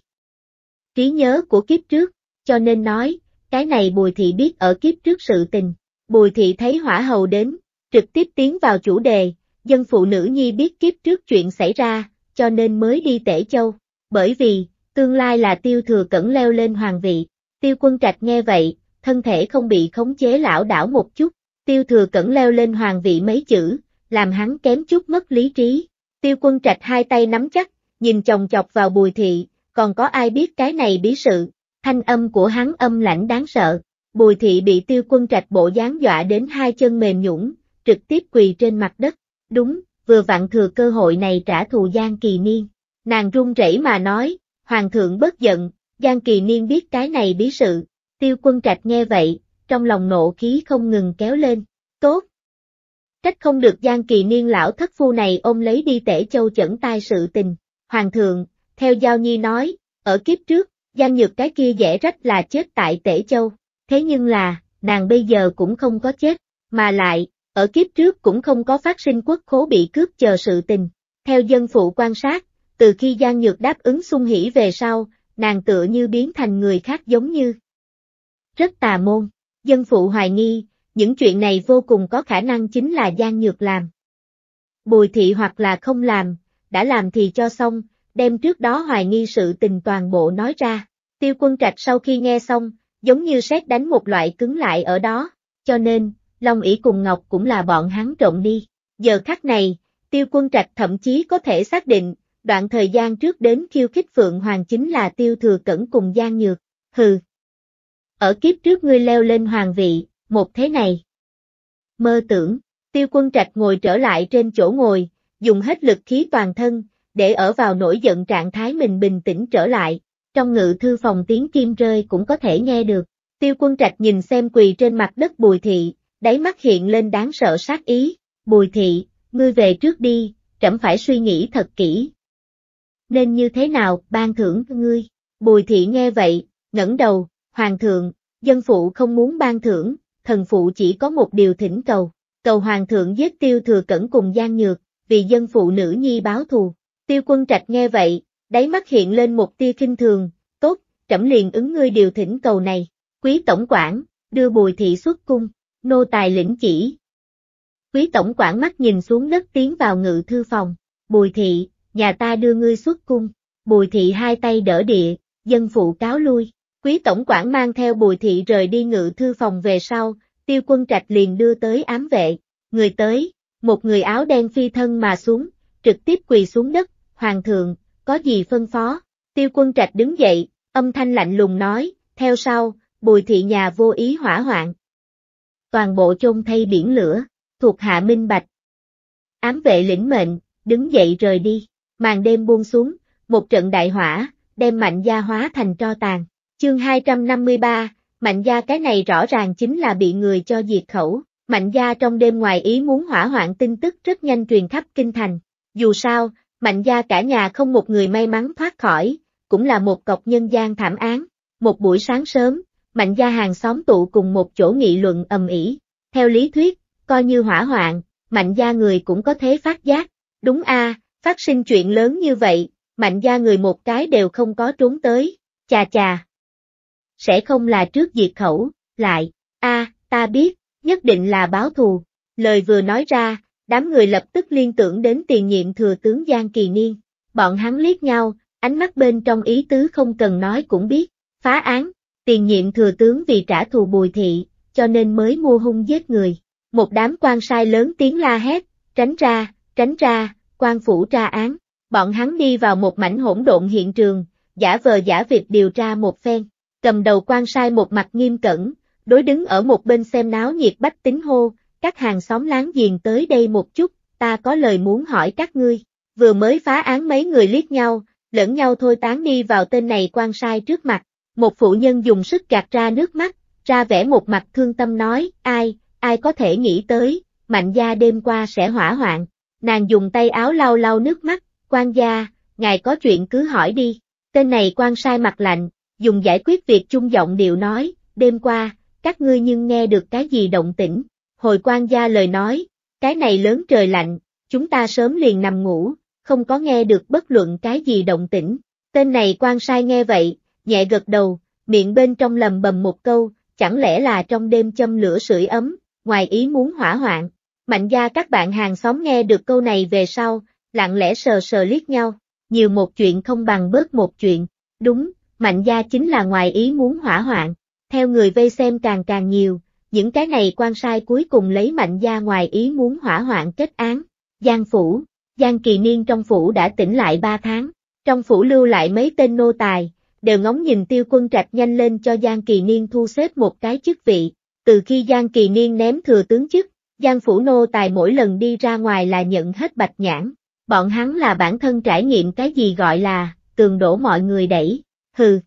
Trí nhớ của kiếp trước, cho nên nói, cái này Bùi Thị biết ở kiếp trước sự tình. Bùi Thị thấy hỏa hầu đến, trực tiếp tiến vào chủ đề, dân phụ nữ nhi biết kiếp trước chuyện xảy ra, cho nên mới đi tể châu. Bởi vì, tương lai là tiêu thừa cẩn leo lên hoàng vị. Tiêu quân trạch nghe vậy, thân thể không bị khống chế lão đảo một chút. Tiêu thừa cẩn leo lên hoàng vị mấy chữ, làm hắn kém chút mất lý trí. Tiêu quân trạch hai tay nắm chắc, nhìn chồng chọc vào bùi thị, còn có ai biết cái này bí sự, Thanh âm của hắn âm lãnh đáng sợ, bùi thị bị tiêu quân trạch bộ dáng dọa đến hai chân mềm nhũng, trực tiếp quỳ trên mặt đất. Đúng, vừa vặn thừa cơ hội này trả thù Giang Kỳ Niên. Nàng run rẩy mà nói, Hoàng thượng bất giận, Giang Kỳ Niên biết cái này bí sự. Tiêu quân trạch nghe vậy, trong lòng nộ khí không ngừng kéo lên. Tốt! Trách không được Giang Kỳ Niên lão thất phu này ôm lấy đi tể châu chẩn tai sự tình. Hoàng thượng, theo Giao Nhi nói, ở kiếp trước, Giang Nhược cái kia dễ rách là chết tại Tể Châu. Thế nhưng là, nàng bây giờ cũng không có chết, mà lại, ở kiếp trước cũng không có phát sinh quốc khố bị cướp chờ sự tình. Theo dân phụ quan sát, từ khi Giang Nhược đáp ứng sung hỉ về sau, nàng tựa như biến thành người khác giống như. Rất tà môn, dân phụ hoài nghi, những chuyện này vô cùng có khả năng chính là Giang Nhược làm. Bùi thị hoặc là không làm, đã làm thì cho xong, đem trước đó hoài nghi sự tình toàn bộ nói ra. Tiêu quân trạch sau khi nghe xong, giống như xét đánh một loại cứng lại ở đó, cho nên, Long ỷ cùng Ngọc cũng là bọn hắn trộn đi. Giờ khắc này, tiêu quân trạch thậm chí có thể xác định, đoạn thời gian trước đến khiêu khích Phượng Hoàng chính là tiêu thừa cẩn cùng Giang Nhược, hừ. Ở kiếp trước ngươi leo lên hoàng vị, một thế này. Mơ tưởng, tiêu quân trạch ngồi trở lại trên chỗ ngồi, dùng hết lực khí toàn thân, để ở vào nổi giận trạng thái mình bình tĩnh trở lại, trong ngự thư phòng tiếng kim rơi cũng có thể nghe được. Tiêu quân trạch nhìn xem quỳ trên mặt đất bùi thị, đáy mắt hiện lên đáng sợ sát ý, bùi thị, ngươi về trước đi, trẫm phải suy nghĩ thật kỹ. Nên như thế nào, ban thưởng ngươi? Bùi thị nghe vậy, ngẩng đầu, hoàng thượng, dân phụ không muốn ban thưởng, thần phụ chỉ có một điều thỉnh cầu, cầu hoàng thượng giết tiêu thừa cẩn cùng gian nhược, vì dân phụ nữ nhi báo thù. Tiêu quân trạch nghe vậy, đáy mắt hiện lên một tia kinh thường, tốt, trẫm liền ứng ngươi điều thỉnh cầu này, quý tổng quản, đưa bùi thị xuất cung, nô tài lĩnh chỉ. Quý tổng quản mắt nhìn xuống đất tiến vào ngự thư phòng, bùi thị, nhà ta đưa ngươi xuất cung, bùi thị hai tay đỡ địa, dân phụ cáo lui, quý tổng quản mang theo bùi thị rời đi ngự thư phòng về sau, tiêu quân trạch liền đưa tới ám vệ, người tới, một người áo đen phi thân mà xuống, trực tiếp quỳ xuống đất Hoàng thượng, có gì phân phó? Tiêu quân trạch đứng dậy, âm thanh lạnh lùng nói, theo sau, bùi thị nhà vô ý hỏa hoạn. Toàn bộ chôn thay biển lửa, thuộc hạ minh bạch. Ám vệ lĩnh mệnh, đứng dậy rời đi, màn đêm buông xuống, một trận đại hỏa, đem mạnh gia hóa thành tro tàn. Chương 253, mạnh gia cái này rõ ràng chính là bị người cho diệt khẩu. Mạnh gia trong đêm ngoài ý muốn hỏa hoạn tin tức rất nhanh truyền khắp kinh thành. Dù sao, Mạnh gia cả nhà không một người may mắn thoát khỏi, cũng là một cọc nhân gian thảm án. Một buổi sáng sớm, mạnh gia hàng xóm tụ cùng một chỗ nghị luận ầm ĩ. Theo lý thuyết, coi như hỏa hoạn, mạnh gia người cũng có thế phát giác. Đúng a, phát sinh chuyện lớn như vậy, mạnh gia người một cái đều không có trốn tới. Chà chà. Sẽ không là trước diệt khẩu, lại, a, ta biết, nhất định là báo thù. Lời vừa nói ra, đám người lập tức liên tưởng đến tiền nhiệm thừa tướng Giang Kỳ Niên. Bọn hắn liếc nhau, ánh mắt bên trong ý tứ không cần nói cũng biết, phá án, tiền nhiệm thừa tướng vì trả thù bùi thị, cho nên mới mua hung giết người. Một đám quan sai lớn tiếng la hét, tránh ra, tránh ra, quan phủ tra án. Bọn hắn đi vào một mảnh hỗn độn hiện trường, giả vờ giả việc điều tra một phen, cầm đầu quan sai một mặt nghiêm cẩn, đối đứng ở một bên xem náo nhiệt bách tính hô, các hàng xóm láng giềng tới đây một chút, ta có lời muốn hỏi các ngươi. Vừa mới phá án mấy người liếc nhau, lẫn nhau thôi tán đi vào tên này quan sai trước mặt. Một phụ nhân dùng sức gạt ra nước mắt, ra vẻ một mặt thương tâm nói, ai, ai có thể nghĩ tới, mạnh gia đêm qua sẽ hỏa hoạn. Nàng dùng tay áo lau lau nước mắt, quan gia, ngài có chuyện cứ hỏi đi. Tên này quan sai mặt lạnh, dùng giải quyết việc chung giọng điệu nói, đêm qua, các ngươi nhưng nghe được cái gì động tĩnh, Hồi quan gia lời nói, cái này lớn trời lạnh, chúng ta sớm liền nằm ngủ, không có nghe được bất luận cái gì động tĩnh. Tên này quan sai nghe vậy, nhẹ gật đầu, miệng bên trong lầm bầm một câu, chẳng lẽ là trong đêm châm lửa sưởi ấm, ngoài ý muốn hỏa hoạn. Mạnh gia các bạn hàng xóm nghe được câu này về sau, lặng lẽ sờ sờ liếc nhau, nhiều một chuyện không bằng bớt một chuyện, đúng, mạnh gia chính là ngoài ý muốn hỏa hoạn, theo người vây xem càng càng nhiều, những cái này quan sai cuối cùng lấy mạnh gia ngoài ý muốn hỏa hoạn kết án. Giang Phủ, Giang Kỳ Niên trong Phủ đã tỉnh lại ba tháng, trong Phủ lưu lại mấy tên nô tài, đều ngóng nhìn tiêu quân trạch nhanh lên cho Giang Kỳ Niên thu xếp một cái chức vị. Từ khi Giang Kỳ Niên ném thừa tướng chức, Giang Phủ nô tài mỗi lần đi ra ngoài là nhận hết bạch nhãn. Bọn hắn là bản thân trải nghiệm cái gì gọi là, tường đổ mọi người đẩy, hừ.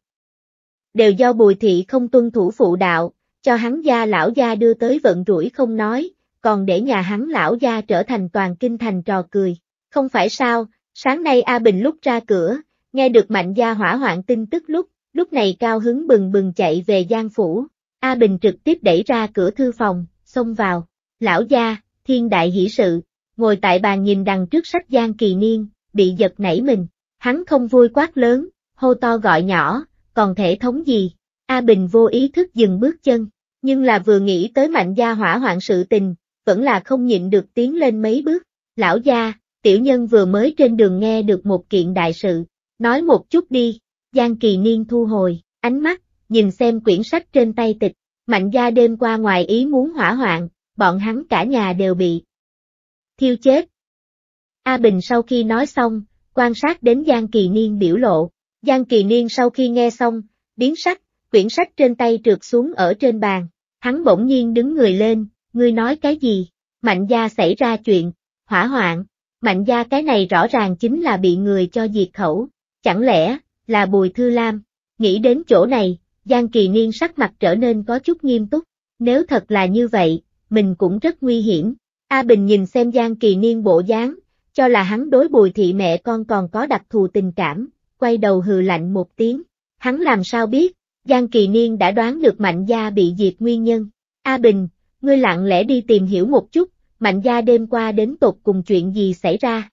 Đều do bùi thị không tuân thủ phụ đạo, cho hắn gia lão gia đưa tới vận rủi không nói, còn để nhà hắn lão gia trở thành toàn kinh thành trò cười. Không phải sao, sáng nay A Bình lúc ra cửa, nghe được mạnh gia hỏa hoạn tin tức lúc, lúc này cao hứng bừng bừng chạy về gian Phủ, A Bình trực tiếp đẩy ra cửa thư phòng, xông vào, lão gia, thiên đại hỷ sự, ngồi tại bàn nhìn đằng trước sách gian Kỳ Niên, bị giật nảy mình, hắn không vui quát lớn, hô to gọi nhỏ, còn thể thống gì, A Bình vô ý thức dừng bước chân, nhưng là vừa nghĩ tới mạnh gia hỏa hoạn sự tình, vẫn là không nhịn được tiến lên mấy bước. Lão gia, tiểu nhân vừa mới trên đường nghe được một kiện đại sự, nói một chút đi, Giang Kỳ Niên thu hồi, ánh mắt, nhìn xem quyển sách trên tay tịch, mạnh gia đêm qua ngoài ý muốn hỏa hoạn, bọn hắn cả nhà đều bị thiêu chết. A Bình sau khi nói xong, quan sát đến Giang Kỳ Niên biểu lộ, Giang Kỳ Niên sau khi nghe xong, biến sách quyển sách trên tay trượt xuống ở trên bàn, Hắn bỗng nhiên đứng người lên, ngươi nói cái gì? Mạnh gia xảy ra chuyện, hỏa hoạn, mạnh gia cái này rõ ràng chính là bị người cho diệt khẩu, chẳng lẽ, là Bùi Thư Lam? Nghĩ đến chỗ này, Giang Kỳ Niên sắc mặt trở nên có chút nghiêm túc, nếu thật là như vậy, mình cũng rất nguy hiểm. A Bình nhìn xem Giang Kỳ Niên bộ dáng, cho là hắn đối bùi thị mẹ con còn có đặc thù tình cảm, quay đầu hừ lạnh một tiếng. Hắn làm sao biết, Giang Kỳ Niên đã đoán được Mạnh Gia bị diệt nguyên nhân. A Bình, ngươi lặng lẽ đi tìm hiểu một chút, Mạnh Gia đêm qua đến tột cùng chuyện gì xảy ra.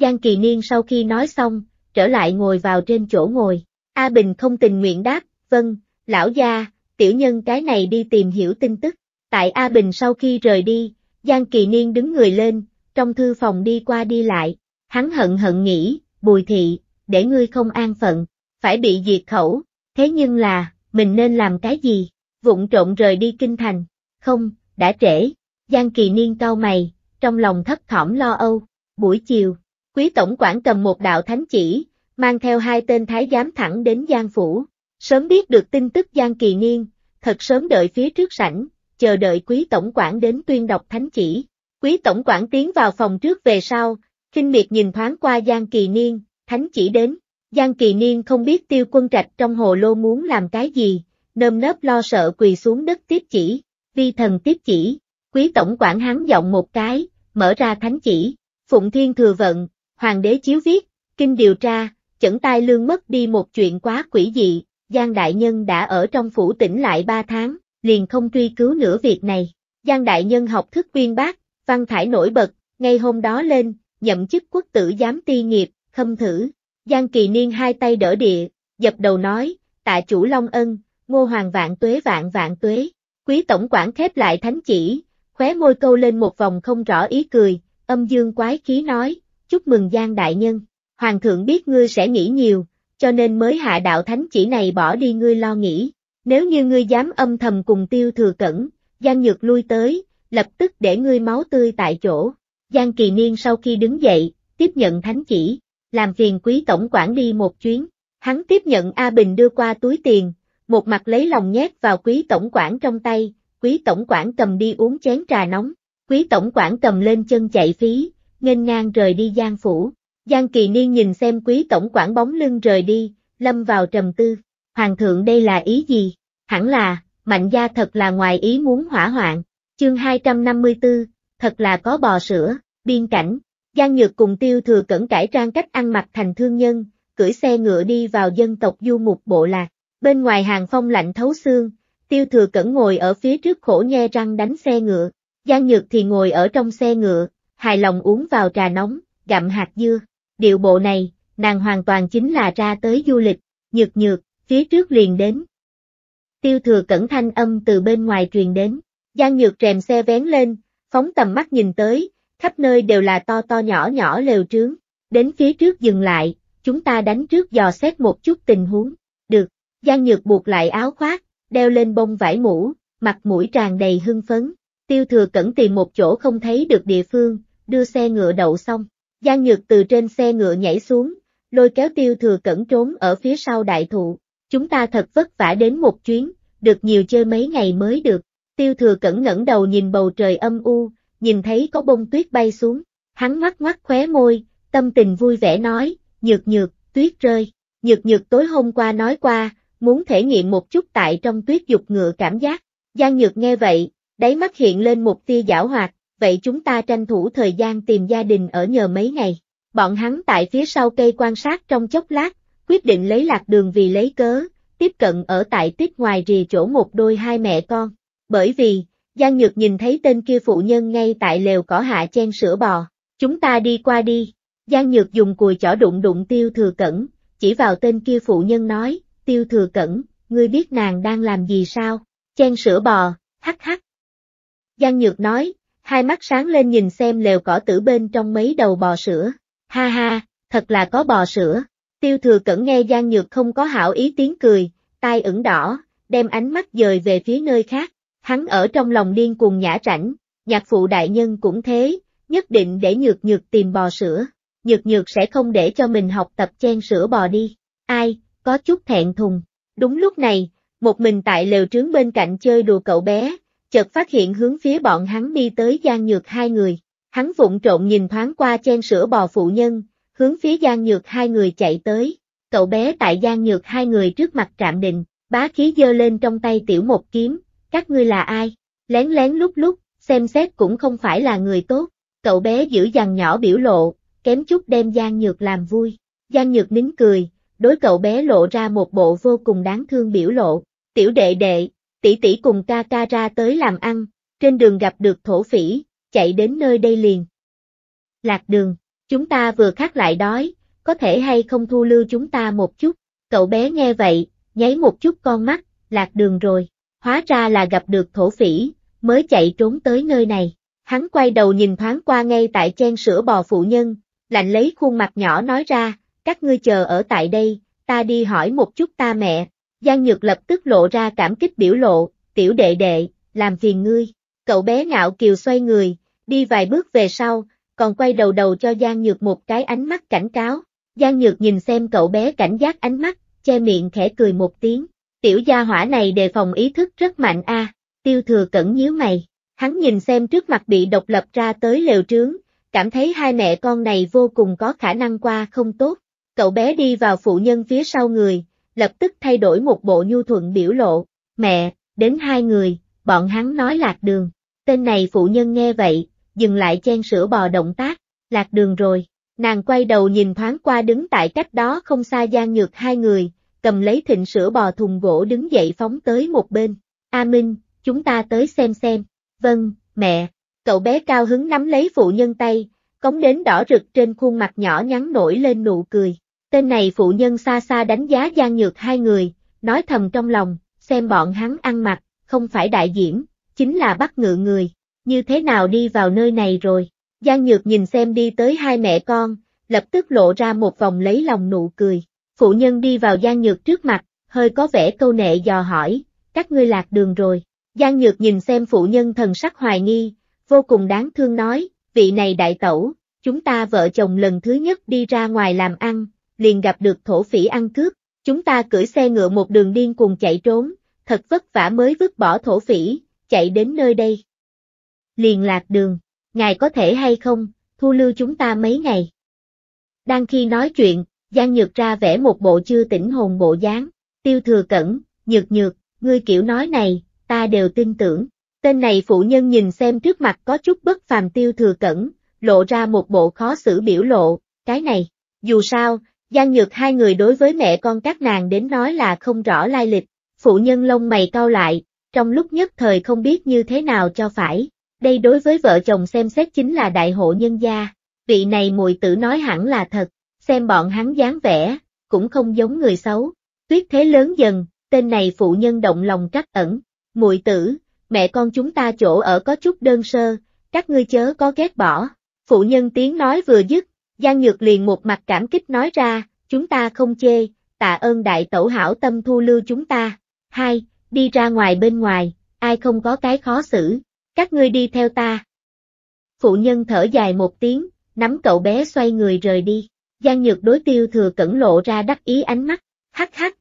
Giang Kỳ Niên sau khi nói xong, trở lại ngồi vào trên chỗ ngồi. A Bình không tình nguyện đáp, vâng, lão gia, tiểu nhân cái này đi tìm hiểu tin tức. Tại A Bình sau khi rời đi, Giang Kỳ Niên đứng người lên, trong thư phòng đi qua đi lại. Hắn hận hận nghĩ, bùi thị, để ngươi không an phận, phải bị diệt khẩu, Thế nhưng là, mình nên làm cái gì? Vụng trộn rời đi kinh thành. Không, đã trễ. Giang kỳ niên cao mày, trong lòng thấp thỏm lo âu. Buổi chiều, quý tổng quản cầm một đạo thánh chỉ, mang theo hai tên thái giám thẳng đến Giang Phủ. Sớm biết được tin tức Giang Kỳ Niên, thật sớm đợi phía trước sảnh, chờ đợi quý tổng quản đến tuyên đọc thánh chỉ. Quý tổng quản tiến vào phòng trước về sau, kinh miệt nhìn thoáng qua Giang Kỳ Niên, thánh chỉ đến, Giang Kỳ Niên không biết tiêu quân trạch trong hồ lô muốn làm cái gì, nơm nớp lo sợ quỳ xuống đất tiếp chỉ, vi thần tiếp chỉ, quý tổng quản hắn giọng một cái, mở ra thánh chỉ, phụng thiên thừa vận, hoàng đế chiếu viết, kinh điều tra, chẩn tai lương mất đi một chuyện quá quỷ dị, Giang Đại Nhân đã ở trong phủ tỉnh lại ba tháng, liền không truy cứu nửa việc này. Giang Đại Nhân học thức quyên bác, văn thải nổi bật, ngay hôm đó lên, nhậm chức quốc tử giám ti nghiệp, khâm thử, Giang Kỳ Niên hai tay đỡ địa, dập đầu nói, tạ chủ Long Ân, ngô hoàng vạn tuế vạn vạn tuế. Quý tổng quản khép lại thánh chỉ, khóe môi câu lên một vòng không rõ ý cười, âm dương quái khí nói, chúc mừng Giang Đại Nhân. Hoàng thượng biết ngươi sẽ nghĩ nhiều, cho nên mới hạ đạo thánh chỉ này bỏ đi ngươi lo nghĩ. Nếu như ngươi dám âm thầm cùng tiêu thừa cẩn, Giang Nhược lui tới, lập tức để ngươi máu tươi tại chỗ. Giang Kỳ Niên sau khi đứng dậy, tiếp nhận thánh chỉ, làm phiền quý tổng quản đi một chuyến. Hắn tiếp nhận A Bình đưa qua túi tiền, một mặt lấy lòng nhét vào quý tổng quản trong tay, quý tổng quản cầm đi uống chén trà nóng, quý tổng quản cầm lên chân chạy phí, nghênh ngang rời đi Giang Phủ. Giang Kỳ Niên nhìn xem quý tổng quản bóng lưng rời đi, lâm vào trầm tư. Hoàng thượng đây là ý gì? Hẳn là, mạnh gia thật là ngoài ý muốn hỏa hoạn. Chương 254, thật là có bò sữa, biên cảnh, Giang Nhược cùng tiêu thừa cẩn cải trang cách ăn mặc thành thương nhân, cưỡi xe ngựa đi vào dân tộc du mục bộ lạc. Bên ngoài hàng phong lạnh thấu xương, tiêu thừa cẩn ngồi ở phía trước khổ nhe răng đánh xe ngựa. Giang Nhược thì ngồi ở trong xe ngựa, hài lòng uống vào trà nóng, gặm hạt dưa. Điệu bộ này, nàng hoàn toàn chính là ra tới du lịch, nhược nhược, phía trước liền đến. Tiêu thừa cẩn thanh âm từ bên ngoài truyền đến, Giang Nhược rèm xe vén lên, phóng tầm mắt nhìn tới, khắp nơi đều là to to nhỏ nhỏ lều trướng. Đến phía trước dừng lại, chúng ta đánh trước dò xét một chút tình huống. Được, Giang Nhược buộc lại áo khoác, đeo lên bông vải mũ, mặt mũi tràn đầy hưng phấn. Tiêu thừa cẩn tìm một chỗ không thấy được địa phương, đưa xe ngựa đậu xong. Giang Nhược từ trên xe ngựa nhảy xuống, lôi kéo tiêu thừa cẩn trốn ở phía sau đại thụ. Chúng ta thật vất vả đến một chuyến, được nhiều chơi mấy ngày mới được. Tiêu thừa cẩn ngẩng đầu nhìn bầu trời âm u, nhìn thấy có bông tuyết bay xuống, hắn ngoắc ngoắc khóe môi, tâm tình vui vẻ nói, nhược nhược, tuyết rơi, nhược nhược tối hôm qua nói qua, muốn thể nghiệm một chút tại trong tuyết dục ngựa cảm giác, Giang Nhược nghe vậy, đáy mắt hiện lên một tia giảo hoạt, vậy chúng ta tranh thủ thời gian tìm gia đình ở nhờ mấy ngày, bọn hắn tại phía sau cây quan sát trong chốc lát, quyết định lấy lạc đường vì lấy cớ, tiếp cận ở tại tiết ngoài rìa chỗ một đôi hai mẹ con, bởi vì, Giang Nhược nhìn thấy tên kia phụ nhân ngay tại lều cỏ hạ chen sữa bò. Chúng ta đi qua đi. Giang Nhược dùng cùi chỏ đụng đụng tiêu thừa cẩn, chỉ vào tên kia phụ nhân nói, tiêu thừa cẩn, ngươi biết nàng đang làm gì sao? Chen sữa bò, hắc hắc. Giang Nhược nói, hai mắt sáng lên nhìn xem lều cỏ tử bên trong mấy đầu bò sữa. Ha ha, thật là có bò sữa. Tiêu thừa cẩn nghe Giang Nhược không có hảo ý tiếng cười, tai ửng đỏ, đem ánh mắt dời về phía nơi khác. Hắn ở trong lòng điên cuồng nhã rảnh, nhạc phụ đại nhân cũng thế, nhất định để nhược nhược tìm bò sữa. Nhược nhược sẽ không để cho mình học tập chen sữa bò đi. Ai, có chút thẹn thùng. Đúng lúc này, một mình tại lều trướng bên cạnh chơi đùa cậu bé, chợt phát hiện hướng phía bọn hắn đi tới Giang Nhược hai người. Hắn vụng trộn nhìn thoáng qua chen sữa bò phụ nhân, hướng phía Giang Nhược hai người chạy tới. Cậu bé tại Giang Nhược hai người trước mặt trạm định, bá khí dơ lên trong tay tiểu một kiếm, các ngươi là ai? Lén lén lúc lúc, xem xét cũng không phải là người tốt. Cậu bé giữ dằn nhỏ biểu lộ, kém chút đem Giang Nhược làm vui. Giang Nhược nín cười, đối cậu bé lộ ra một bộ vô cùng đáng thương biểu lộ. Tiểu đệ đệ, tỷ tỷ cùng ca ca ra tới làm ăn, trên đường gặp được thổ phỉ, chạy đến nơi đây liền. Lạc đường, chúng ta vừa khát lại đói, có thể hay không thu lưu chúng ta một chút. Cậu bé nghe vậy, nháy một chút con mắt, lạc đường rồi hóa ra là gặp được thổ phỉ, mới chạy trốn tới nơi này. Hắn quay đầu nhìn thoáng qua ngay tại chen sữa bò phụ nhân, lạnh lấy khuôn mặt nhỏ nói ra, các ngươi chờ ở tại đây, ta đi hỏi một chút ta mẹ. Giang Nhược lập tức lộ ra cảm kích biểu lộ, tiểu đệ đệ, làm phiền ngươi. Cậu bé ngạo kiều xoay người, đi vài bước về sau, còn quay đầu đầu cho Giang Nhược một cái ánh mắt cảnh cáo. Giang Nhược nhìn xem cậu bé cảnh giác ánh mắt, che miệng khẽ cười một tiếng. Tiểu gia hỏa này đề phòng ý thức rất mạnh a. tiêu thừa cẩn nhíu mày, hắn nhìn xem trước mặt bị độc lập ra tới lều trướng, cảm thấy hai mẹ con này vô cùng có khả năng qua không tốt. Cậu bé đi vào phụ nhân phía sau người, lập tức thay đổi một bộ nhu thuận biểu lộ, mẹ, đến hai người, bọn hắn nói lạc đường. Tên này phụ nhân nghe vậy, dừng lại chen sữa bò động tác, lạc đường rồi. Nàng quay đầu nhìn thoáng qua đứng tại cách đó không xa gian nhược hai người, cầm lấy thịnh sữa bò thùng gỗ đứng dậy phóng tới một bên. A Minh, chúng ta tới xem xem. Vâng, mẹ. Cậu bé cao hứng nắm lấy phụ nhân tay, cống đến đỏ rực trên khuôn mặt nhỏ nhắn nổi lên nụ cười. Tên này phụ nhân xa xa đánh giá gian Nhược hai người, nói thầm trong lòng, xem bọn hắn ăn mặc, không phải đại diễm, chính là bắt ngự người, như thế nào đi vào nơi này rồi. Giang Nhược nhìn xem đi tới hai mẹ con, lập tức lộ ra một vòng lấy lòng nụ cười. Phụ nhân đi vào Giang Nhược trước mặt, hơi có vẻ câu nệ dò hỏi, các ngươi lạc đường rồi. Giang Nhược nhìn xem phụ nhân thần sắc hoài nghi, vô cùng đáng thương nói, vị này đại tẩu, chúng ta vợ chồng lần thứ nhất đi ra ngoài làm ăn, liền gặp được thổ phỉ ăn cướp, chúng ta cưỡi xe ngựa một đường điên cùng chạy trốn, thật vất vả mới vứt bỏ thổ phỉ, chạy đến nơi đây. Liền lạc đường, ngài có thể hay không, thu lưu chúng ta mấy ngày. Đang khi nói chuyện, Giang Nhược ra vẽ một bộ chưa tỉnh hồn bộ dáng, tiêu thừa cẩn, nhược nhược, ngươi kiểu nói này, ta đều tin tưởng. Tên này phụ nhân nhìn xem trước mặt có chút bất phàm tiêu thừa cẩn, lộ ra một bộ khó xử biểu lộ, cái này, dù sao, Giang Nhược hai người đối với mẹ con các nàng đến nói là không rõ lai lịch, phụ nhân lông mày cau lại, trong lúc nhất thời không biết như thế nào cho phải, đây đối với vợ chồng xem xét chính là đại hộ nhân gia, vị này mùi tử nói hẳn là thật, xem bọn hắn dáng vẻ, cũng không giống người xấu. Tuyết thế lớn dần, tên này phụ nhân động lòng trắc ẩn, muội tử, mẹ con chúng ta chỗ ở có chút đơn sơ, các ngươi chớ có ghét bỏ. Phụ nhân tiếng nói vừa dứt, Giang Nhược liền một mặt cảm kích nói ra, chúng ta không chê, tạ ơn đại tẩu hảo tâm thu lưu chúng ta. Hai, đi ra ngoài bên ngoài, ai không có cái khó xử, các ngươi đi theo ta. Phụ nhân thở dài một tiếng, nắm cậu bé xoay người rời đi. Giang Nhược đối tiêu thừa cẩn lộ ra đắc ý ánh mắt, hắc hắc.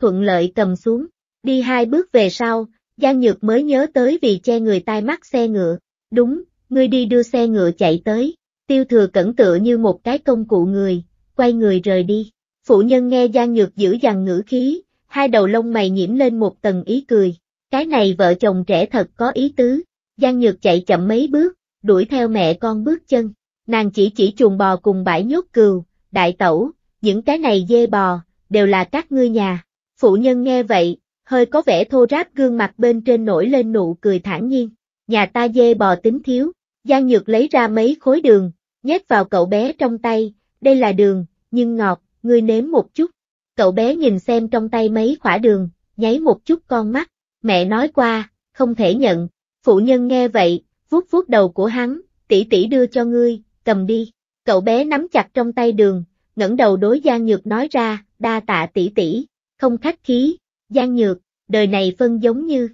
Thuận lợi cầm xuống, đi hai bước về sau, Giang Nhược mới nhớ tới vì che người tai mắt xe ngựa, đúng, ngươi đi đưa xe ngựa chạy tới, tiêu thừa cẩn tựa như một cái công cụ người, quay người rời đi. Phụ nhân nghe Giang Nhược giữ dằn ngữ khí, hai đầu lông mày nhiễm lên một tầng ý cười, cái này vợ chồng trẻ thật có ý tứ, Giang Nhược chạy chậm mấy bước, đuổi theo mẹ con bước chân nàng chỉ chỉ chuồng bò cùng bãi nhốt cừu, đại tẩu, những cái này dê bò, đều là các ngươi nhà. Phụ nhân nghe vậy, hơi có vẻ thô ráp gương mặt bên trên nổi lên nụ cười thản nhiên. Nhà ta dê bò tính thiếu, Giang Nhược lấy ra mấy khối đường, nhét vào cậu bé trong tay, đây là đường, nhưng ngọt, ngươi nếm một chút. Cậu bé nhìn xem trong tay mấy khỏa đường, nháy một chút con mắt, mẹ nói qua, không thể nhận. Phụ nhân nghe vậy, vuốt vuốt đầu của hắn, tỷ tỷ đưa cho ngươi, cầm đi. Cậu bé nắm chặt trong tay đường, ngẩng đầu đối Giang Nhược nói ra, đa tạ tỷ tỷ, không khách khí, Giang Nhược, đời này phân giống như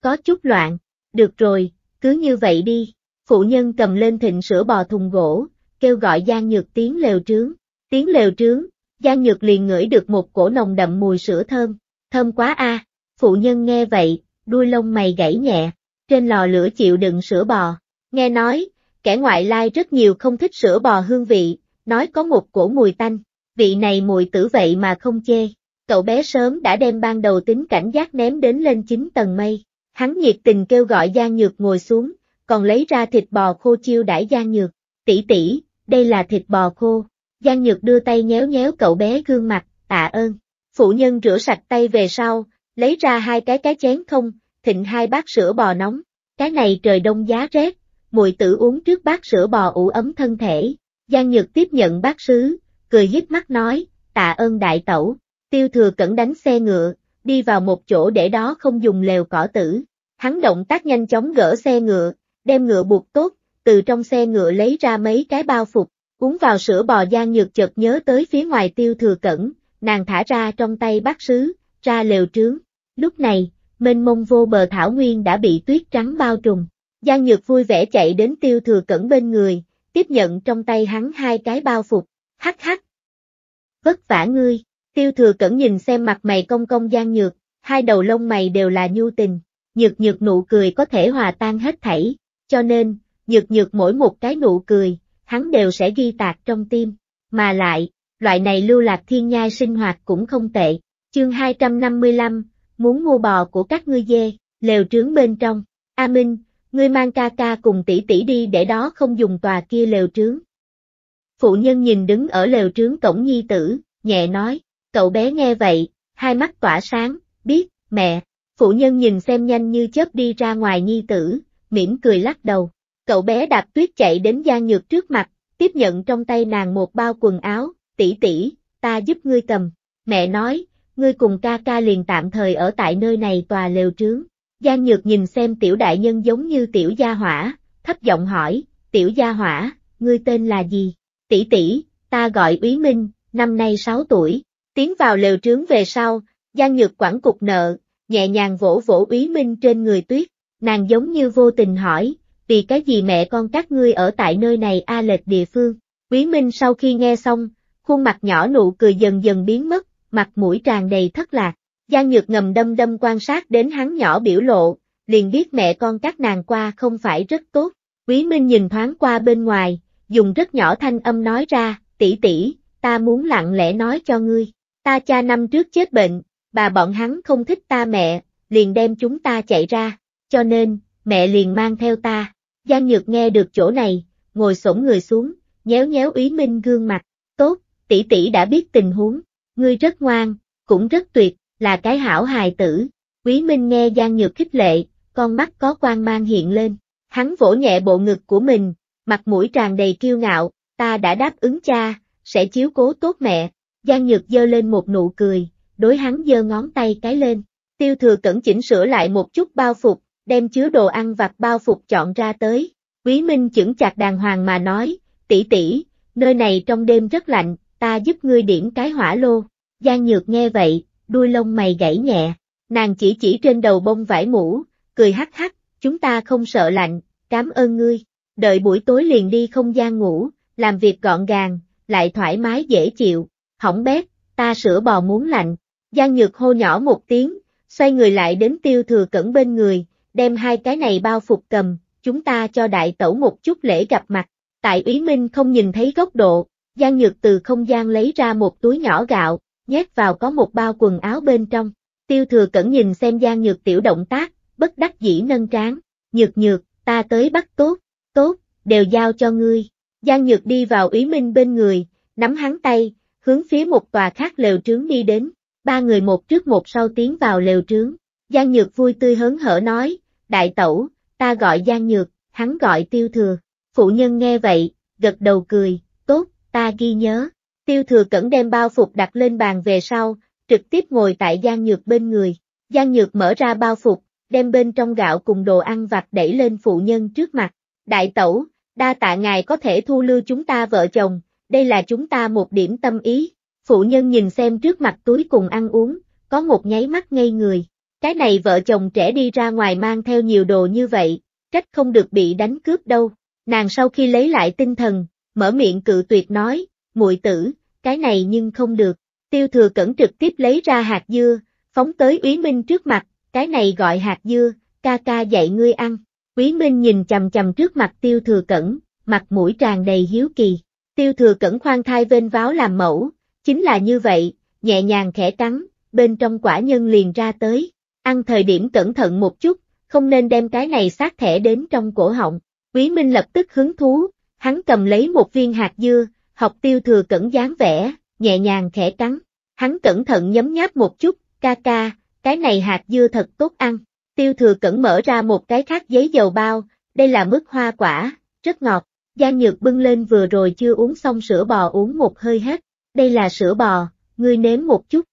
có chút loạn, được rồi, cứ như vậy đi. Phụ nhân cầm lên thịnh sữa bò thùng gỗ, kêu gọi Giang Nhược tiếng lều trướng, tiếng lều trướng, Giang Nhược liền ngửi được một cổ nồng đậm mùi sữa thơm, thơm quá a. À. Phụ nhân nghe vậy, đuôi lông mày gãy nhẹ, trên lò lửa chịu đựng sữa bò, nghe nói, Kẻ ngoại lai rất nhiều không thích sữa bò hương vị, nói có một cổ mùi tanh, vị này mùi tử vậy mà không chê. Cậu bé sớm đã đem ban đầu tính cảnh giác ném đến lên 9 tầng mây, hắn nhiệt tình kêu gọi gian Nhược ngồi xuống, còn lấy ra thịt bò khô chiêu đãi gian Nhược, tỷ tỷ, đây là thịt bò khô. gian Nhược đưa tay nhéo nhéo cậu bé gương mặt, tạ ơn. Phụ nhân rửa sạch tay về sau, lấy ra hai cái cái chén không, thịnh hai bát sữa bò nóng. Cái này trời đông giá rét, muội tử uống trước bát sữa bò ủ ấm thân thể. Giang Nhược tiếp nhận bát sứ, cười híp mắt nói, tạ ơn đại tẩu. Tiêu thừa cẩn đánh xe ngựa, đi vào một chỗ để đó không dùng lều cỏ tử. Hắn động tác nhanh chóng gỡ xe ngựa, đem ngựa buộc tốt, từ trong xe ngựa lấy ra mấy cái bao phục, uống vào sữa bò Giang Nhược chợt nhớ tới phía ngoài tiêu thừa cẩn, nàng thả ra trong tay bát sứ, ra lều trướng. Lúc này, mênh mông vô bờ thảo nguyên đã bị tuyết trắng bao trùm, Giang Nhược vui vẻ chạy đến tiêu thừa cẩn bên người, tiếp nhận trong tay hắn hai cái bao phục, hắc hắc. Vất vả ngươi, tiêu thừa cẩn nhìn xem mặt mày công công Giang Nhược, hai đầu lông mày đều là nhu tình, nhược nhược nụ cười có thể hòa tan hết thảy, cho nên, nhược nhược mỗi một cái nụ cười, hắn đều sẽ ghi tạc trong tim, mà lại, loại này lưu lạc thiên nhai sinh hoạt cũng không tệ, chương 255, muốn mua bò của các ngươi dê, lều trướng bên trong, A Minh, Ngươi mang ca ca cùng tỷ tỷ đi để đó không dùng tòa kia lều trướng. Phụ nhân nhìn đứng ở lều trướng cổng nhi tử, nhẹ nói, cậu bé nghe vậy, hai mắt tỏa sáng, biết, mẹ, phụ nhân nhìn xem nhanh như chớp đi ra ngoài nhi tử, mỉm cười lắc đầu. Cậu bé đạp tuyết chạy đến gian Nhược trước mặt, tiếp nhận trong tay nàng một bao quần áo, tỷ tỷ, ta giúp ngươi cầm. Mẹ nói, ngươi cùng ca ca liền tạm thời ở tại nơi này tòa lều trướng. Giang Nhược nhìn xem tiểu đại nhân giống như tiểu gia hỏa, thấp giọng hỏi, tiểu gia hỏa, ngươi tên là gì? Tỷ tỷ, ta gọi Úy Minh, năm nay 6 tuổi, tiến vào lều trướng về sau, Giang Nhược quản cục nợ, nhẹ nhàng vỗ vỗ Úy Minh trên người tuyết, nàng giống như vô tình hỏi, vì cái gì mẹ con các ngươi ở tại nơi này a à lệch địa phương? Úy Minh sau khi nghe xong, khuôn mặt nhỏ nụ cười dần dần biến mất, mặt mũi tràn đầy thất lạc. Giang Nhược ngầm đâm đâm quan sát đến hắn nhỏ biểu lộ, liền biết mẹ con các nàng qua không phải rất tốt. Quý Minh nhìn thoáng qua bên ngoài, dùng rất nhỏ thanh âm nói ra, tỷ tỷ, ta muốn lặng lẽ nói cho ngươi, ta cha năm trước chết bệnh, bà bọn hắn không thích ta mẹ, liền đem chúng ta chạy ra, cho nên, mẹ liền mang theo ta. Giang Nhược nghe được chỗ này, ngồi xổm người xuống, nhéo nhéo Úy Minh gương mặt, tốt, tỷ tỷ đã biết tình huống, ngươi rất ngoan, cũng rất tuyệt, là cái hảo hài tử. Quý Minh nghe Giang Nhược khích lệ, con mắt có quan mang hiện lên. Hắn vỗ nhẹ bộ ngực của mình, mặt mũi tràn đầy kiêu ngạo, ta đã đáp ứng cha, sẽ chiếu cố tốt mẹ. Giang Nhược giơ lên một nụ cười, đối hắn giơ ngón tay cái lên. Tiêu thừa cẩn chỉnh sửa lại một chút bao phục, đem chứa đồ ăn vặt bao phục chọn ra tới. Quý Minh chững chặt đàng hoàng mà nói, tỷ tỷ, nơi này trong đêm rất lạnh, ta giúp ngươi điểm cái hỏa lô. Giang Nhược nghe vậy, đuôi lông mày gãy nhẹ, nàng chỉ chỉ trên đầu bông vải mũ, cười hắc hắc, chúng ta không sợ lạnh, cảm ơn ngươi, đợi buổi tối liền đi không gian ngủ, làm việc gọn gàng, lại thoải mái dễ chịu, hỏng bét, ta sữa bò muốn lạnh, Giang Nhược hô nhỏ một tiếng, xoay người lại đến tiêu thừa cẩn bên người, đem hai cái này bao phục cầm, chúng ta cho đại tẩu một chút lễ gặp mặt, tại Ý Minh không nhìn thấy góc độ, Giang Nhược từ không gian lấy ra một túi nhỏ gạo, nhét vào có một bao quần áo bên trong. Tiêu thừa cẩn nhìn xem Giang Nhược Tiểu động tác, bất đắc dĩ nâng tráng Nhược nhược, ta tới bắt tốt, tốt, đều giao cho ngươi. Giang Nhược đi vào Ý Minh bên người, nắm hắn tay, hướng phía một tòa khác lều trướng đi đến. Ba người một trước một sau tiến vào lều trướng. Giang Nhược vui tươi hớn hở nói, đại tẩu, ta gọi Giang Nhược, hắn gọi tiêu thừa. Phụ nhân nghe vậy, gật đầu cười, tốt, ta ghi nhớ. Tiêu thừa cẩn đem bao phục đặt lên bàn về sau, trực tiếp ngồi tại Giang Nhược bên người. Giang Nhược mở ra bao phục, đem bên trong gạo cùng đồ ăn vặt đẩy lên phụ nhân trước mặt. Đại tẩu, đa tạ ngài có thể thu lưu chúng ta vợ chồng, đây là chúng ta một điểm tâm ý. Phụ nhân nhìn xem trước mặt túi cùng ăn uống, có một nháy mắt ngây người. Cái này vợ chồng trẻ đi ra ngoài mang theo nhiều đồ như vậy, trách không được bị đánh cướp đâu. Nàng sau khi lấy lại tinh thần, mở miệng cự tuyệt nói, muội tử, cái này nhưng không được. Tiêu thừa cẩn trực tiếp lấy ra hạt dưa, phóng tới Úy Minh trước mặt, cái này gọi hạt dưa, ca ca dạy ngươi ăn. Quý Minh nhìn chầm chầm trước mặt tiêu thừa cẩn, mặt mũi tràn đầy hiếu kỳ. Tiêu thừa cẩn khoan thai vênh váo làm mẫu, chính là như vậy, nhẹ nhàng khẽ cắn, bên trong quả nhân liền ra tới. Ăn thời điểm cẩn thận một chút, không nên đem cái này sát thẻ đến trong cổ họng. Quý Minh lập tức hứng thú, hắn cầm lấy một viên hạt dưa, học tiêu thừa cẩn dáng vẻ, nhẹ nhàng khẽ cắn. Hắn cẩn thận nhấm nháp một chút, ca ca, cái này hạt dưa thật tốt ăn. Tiêu thừa cẩn mở ra một cái khác giấy dầu bao, đây là mứt hoa quả, rất ngọt. Gia Nhược bưng lên vừa rồi chưa uống xong sữa bò uống một hơi hết. Đây là sữa bò, ngươi nếm một chút.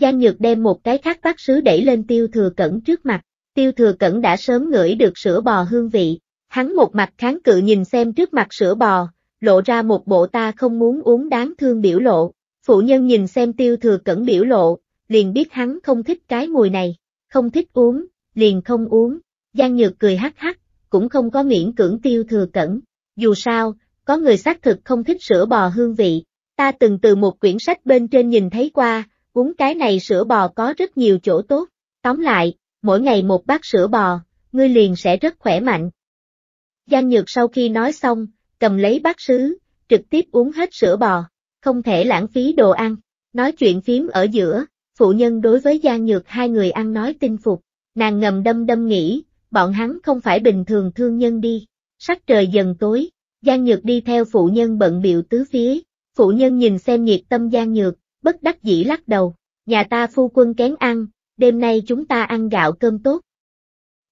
Gia Nhược đem một cái khác bát sứ đẩy lên tiêu thừa cẩn trước mặt. Tiêu thừa cẩn đã sớm ngửi được sữa bò hương vị. Hắn một mặt kháng cự nhìn xem trước mặt sữa bò, lộ ra một bộ ta không muốn uống đáng thương biểu lộ. Phụ nhân nhìn xem tiêu thừa cẩn biểu lộ, liền biết hắn không thích cái mùi này, không thích uống, liền không uống. Giang Nhược cười hắc hắc, cũng không có miễn cưỡng tiêu thừa cẩn. Dù sao, có người xác thực không thích sữa bò hương vị. Ta từng từ một quyển sách bên trên nhìn thấy qua, uống cái này sữa bò có rất nhiều chỗ tốt. Tóm lại, mỗi ngày một bát sữa bò, ngươi liền sẽ rất khỏe mạnh. Giang Nhược sau khi nói xong, cầm lấy bát sứ, trực tiếp uống hết sữa bò, không thể lãng phí đồ ăn. Nói chuyện phím ở giữa, phụ nhân đối với Giang Nhược hai người ăn nói tinh phục, nàng ngầm đâm đâm nghĩ, bọn hắn không phải bình thường thương nhân đi. Sắc trời dần tối, Giang Nhược đi theo phụ nhân bận biểu tứ phía, phụ nhân nhìn xem nhiệt tâm Giang Nhược, bất đắc dĩ lắc đầu, nhà ta phu quân kén ăn, đêm nay chúng ta ăn gạo cơm tốt.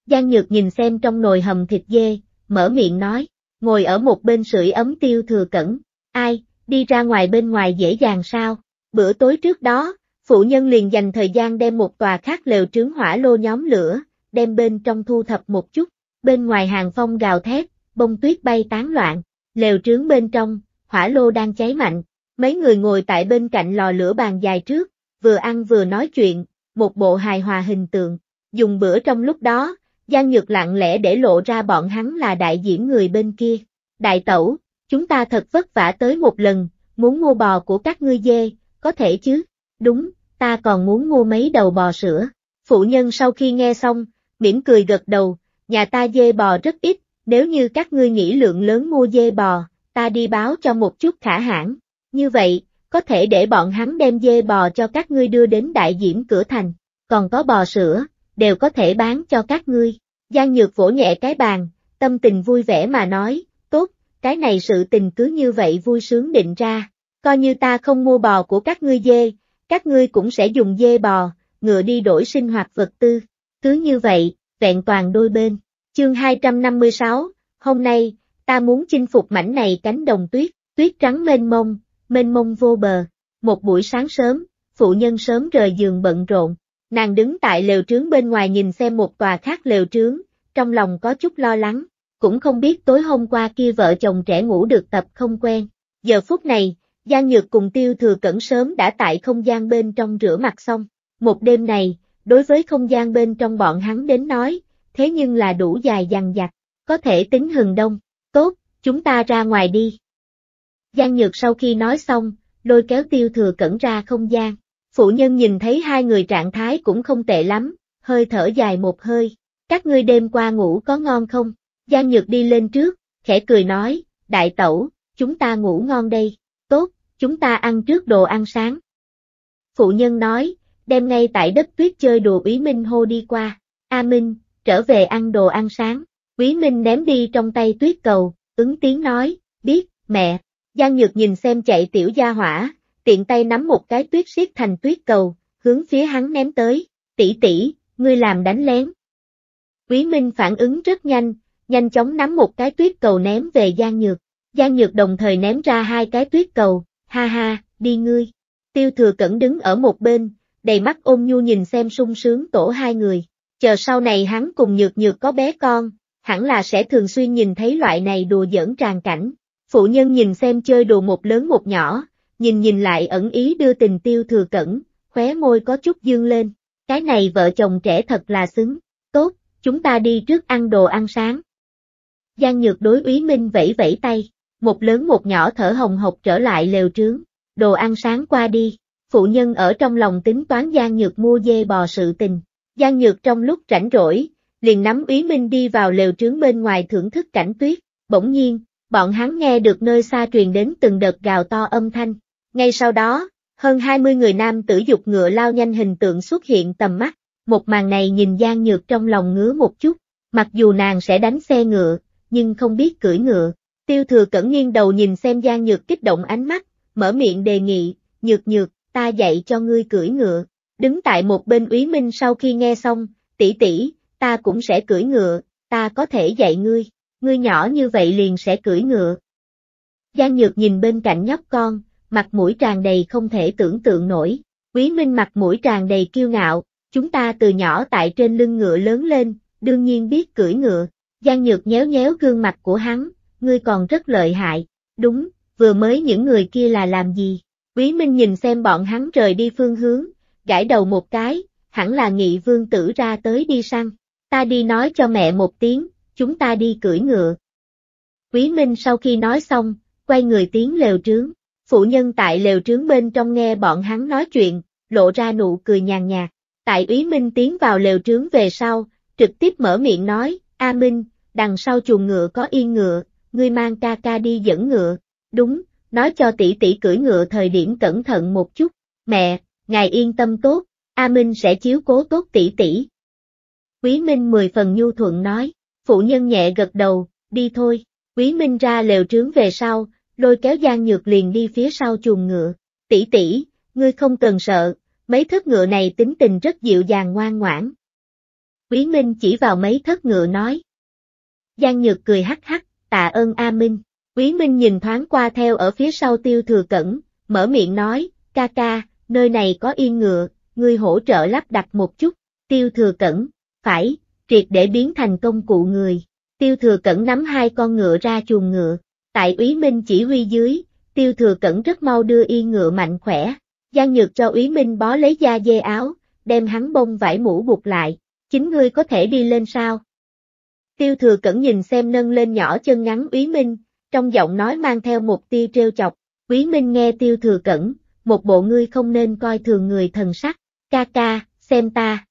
Giang Nhược nhìn xem trong nồi hầm thịt dê, mở miệng nói, ngồi ở một bên sưởi ấm tiêu thừa cẩn, ai, đi ra ngoài bên ngoài dễ dàng sao, bữa tối trước đó, phụ nhân liền dành thời gian đem một tòa khác lều trướng hỏa lô nhóm lửa, đem bên trong thu thập một chút, bên ngoài hàng phong gào thét, bông tuyết bay tán loạn, lều trướng bên trong, hỏa lô đang cháy mạnh, mấy người ngồi tại bên cạnh lò lửa bàn dài trước, vừa ăn vừa nói chuyện, một bộ hài hòa hình tượng, dùng bữa trong lúc đó, Giang Nhược lặng lẽ để lộ ra bọn hắn là đại diễn người bên kia. Đại tẩu, chúng ta thật vất vả tới một lần, muốn mua bò của các ngươi dê, có thể chứ? Đúng, ta còn muốn mua mấy đầu bò sữa. Phụ nhân sau khi nghe xong, mỉm cười gật đầu, nhà ta dê bò rất ít, nếu như các ngươi nghĩ lượng lớn mua dê bò, ta đi báo cho một chút khả hãng. Như vậy, có thể để bọn hắn đem dê bò cho các ngươi đưa đến đại diễm cửa thành. Còn có bò sữa, đều có thể bán cho các ngươi. Giang Nhược vỗ nhẹ cái bàn, tâm tình vui vẻ mà nói, tốt, cái này sự tình cứ như vậy vui sướng định ra, coi như ta không mua bò của các ngươi dê, các ngươi cũng sẽ dùng dê bò, ngựa đi đổi sinh hoạt vật tư, cứ như vậy, vẹn toàn đôi bên. Chương 256, hôm nay, ta muốn chinh phục mảnh này cánh đồng tuyết, tuyết trắng mênh mông, mênh mông vô bờ. Một buổi sáng sớm, phụ nhân sớm rời giường bận rộn, Nàng đứng tại lều trướng bên ngoài nhìn xem một tòa khác lều trướng, trong lòng có chút lo lắng, cũng không biết tối hôm qua kia vợ chồng trẻ ngủ được tập không quen. Giờ phút này, Giang Nhược cùng Tiêu Thừa Cẩn sớm đã tại không gian bên trong rửa mặt xong. Một đêm này, đối với không gian bên trong bọn hắn đến nói, thế nhưng là đủ dài dằng dặc, có thể tính hừng đông. Tốt, chúng ta ra ngoài đi. Giang Nhược sau khi nói xong, lôi kéo Tiêu Thừa Cẩn ra không gian. Phụ nhân nhìn thấy hai người trạng thái cũng không tệ lắm, hơi thở dài một hơi. Các ngươi đêm qua ngủ có ngon không? Giang Nhược đi lên trước, khẽ cười nói, đại tẩu, chúng ta ngủ ngon đây, tốt, chúng ta ăn trước đồ ăn sáng. Phụ nhân nói, đem ngay tại đất tuyết chơi đồ Úy Minh hô đi qua, A Minh, trở về ăn đồ ăn sáng, Úy Minh ném đi trong tay tuyết cầu, ứng tiếng nói, biết, mẹ, Giang Nhược nhìn xem chạy tiểu gia hỏa, tiện tay nắm một cái tuyết xiết thành tuyết cầu, hướng phía hắn ném tới, tỷ tỷ, ngươi làm đánh lén. Quý Minh phản ứng rất nhanh, nhanh chóng nắm một cái tuyết cầu ném về Giang Nhược, Giang Nhược đồng thời ném ra hai cái tuyết cầu, ha ha, đi ngươi. Tiêu thừa cẩn đứng ở một bên, đầy mắt ôm nhu nhìn xem sung sướng tổ hai người, chờ sau này hắn cùng Nhược Nhược có bé con, hẳn là sẽ thường xuyên nhìn thấy loại này đùa giỡn tràn cảnh. Phụ nhân nhìn xem chơi đồ một lớn một nhỏ, nhìn nhìn lại ẩn ý đưa tình tiêu thừa cẩn, khóe môi có chút dương lên, cái này vợ chồng trẻ thật là xứng, tốt, chúng ta đi trước ăn đồ ăn sáng. Giang Nhược đối Úy Minh vẫy vẫy tay, một lớn một nhỏ thở hồng hộc trở lại lều trướng, đồ ăn sáng qua đi, phụ nhân ở trong lòng tính toán Giang Nhược mua dê bò sự tình, Giang Nhược trong lúc rảnh rỗi, liền nắm Úy Minh đi vào lều trướng bên ngoài thưởng thức cảnh tuyết, bỗng nhiên, bọn hắn nghe được nơi xa truyền đến từng đợt gào to âm thanh, ngay sau đó, hơn 20 người nam tử dục ngựa lao nhanh hình tượng xuất hiện tầm mắt, một màn này nhìn Giang Nhược trong lòng ngứa một chút, mặc dù nàng sẽ đánh xe ngựa, nhưng không biết cưỡi ngựa. Tiêu thừa cẩn nghiêng đầu nhìn xem Giang Nhược kích động ánh mắt, mở miệng đề nghị, Nhược Nhược, ta dạy cho ngươi cưỡi ngựa. Đứng tại một bên Úy Minh sau khi nghe xong, tỷ tỷ, ta cũng sẽ cưỡi ngựa, ta có thể dạy ngươi, ngươi nhỏ như vậy liền sẽ cưỡi ngựa. Giang Nhược nhìn bên cạnh nhóc con, mặt mũi tràn đầy không thể tưởng tượng nổi. Quý Minh mặt mũi tràn đầy kiêu ngạo, chúng ta từ nhỏ tại trên lưng ngựa lớn lên, đương nhiên biết cưỡi ngựa. Giang Nhược nhéo nhéo gương mặt của hắn, ngươi còn rất lợi hại. Đúng, vừa mới những người kia là làm gì? Quý Minh nhìn xem bọn hắn rời đi phương hướng, gãi đầu một cái, hẳn là nghị vương tử ra tới đi săn. Ta đi nói cho mẹ một tiếng, chúng ta đi cưỡi ngựa. Quý Minh sau khi nói xong, quay người tiến lều trướng phụ nhân tại lều trướng bên trong nghe bọn hắn nói chuyện, lộ ra nụ cười nhàn nhạt. Tại Úy Minh tiến vào lều trướng về sau, trực tiếp mở miệng nói, A Minh, đằng sau chuồng ngựa có yên ngựa, ngươi mang ca ca đi dẫn ngựa, đúng, nói cho tỷ tỷ cưỡi ngựa thời điểm cẩn thận một chút, mẹ, ngài yên tâm tốt, A Minh sẽ chiếu cố tốt tỷ tỷ. Quý Minh mười phần nhu thuận nói, phụ nhân nhẹ gật đầu, đi thôi, Quý Minh ra lều trướng về sau, lôi kéo Giang Nhược liền đi phía sau chuồng ngựa, tỷ tỷ, ngươi không cần sợ, mấy thất ngựa này tính tình rất dịu dàng ngoan ngoãn. Quý Minh chỉ vào mấy thất ngựa nói. Giang Nhược cười hắc hắc, tạ ơn A Minh. Quý Minh nhìn thoáng qua theo ở phía sau tiêu thừa cẩn, mở miệng nói, ca ca, nơi này có yên ngựa, ngươi hỗ trợ lắp đặt một chút, tiêu thừa cẩn, phải, triệt để biến thành công cụ người. Tiêu thừa cẩn nắm hai con ngựa ra chuồng ngựa, Tại Úy Minh chỉ huy dưới, tiêu thừa cẩn rất mau đưa y ngựa mạnh khỏe. gian Nhược cho Úy Minh bó lấy da dê áo, đem hắn bông vải mũ buộc lại. Chính ngươi có thể đi lên sao? Tiêu thừa cẩn nhìn xem nâng lên nhỏ chân ngắn Úy Minh, trong giọng nói mang theo một tia trêu chọc. Úy Minh nghe tiêu thừa cẩn, một bộ ngươi không nên coi thường người thần sắc. Ca ca, xem ta.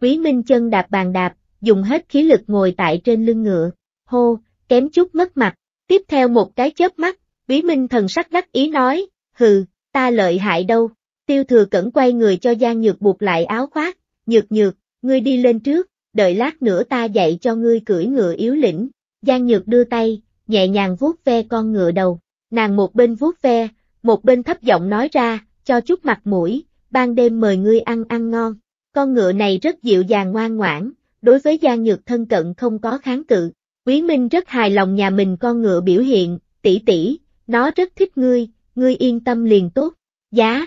Quý Minh chân đạp bàn đạp, dùng hết khí lực ngồi tại trên lưng ngựa, hô, kém chút mất mặt, Tiếp theo một cái chớp mắt, Bí Minh thần sắc đắc ý nói, hừ, ta lợi hại đâu. Tiêu thừa cẩn quay người cho Giang Nhược buộc lại áo khoác, nhược nhược, ngươi đi lên trước, đợi lát nữa ta dạy cho ngươi cưỡi ngựa yếu lĩnh. Giang Nhược đưa tay, nhẹ nhàng vuốt ve con ngựa đầu, nàng một bên vuốt ve, một bên thấp giọng nói ra, cho chút mặt mũi, ban đêm mời ngươi ăn ăn ngon. Con ngựa này rất dịu dàng ngoan ngoãn, đối với Giang Nhược thân cận không có kháng cự. Quý Minh rất hài lòng nhà mình con ngựa biểu hiện, tỷ tỷ, nó rất thích ngươi, ngươi yên tâm liền tốt, giá.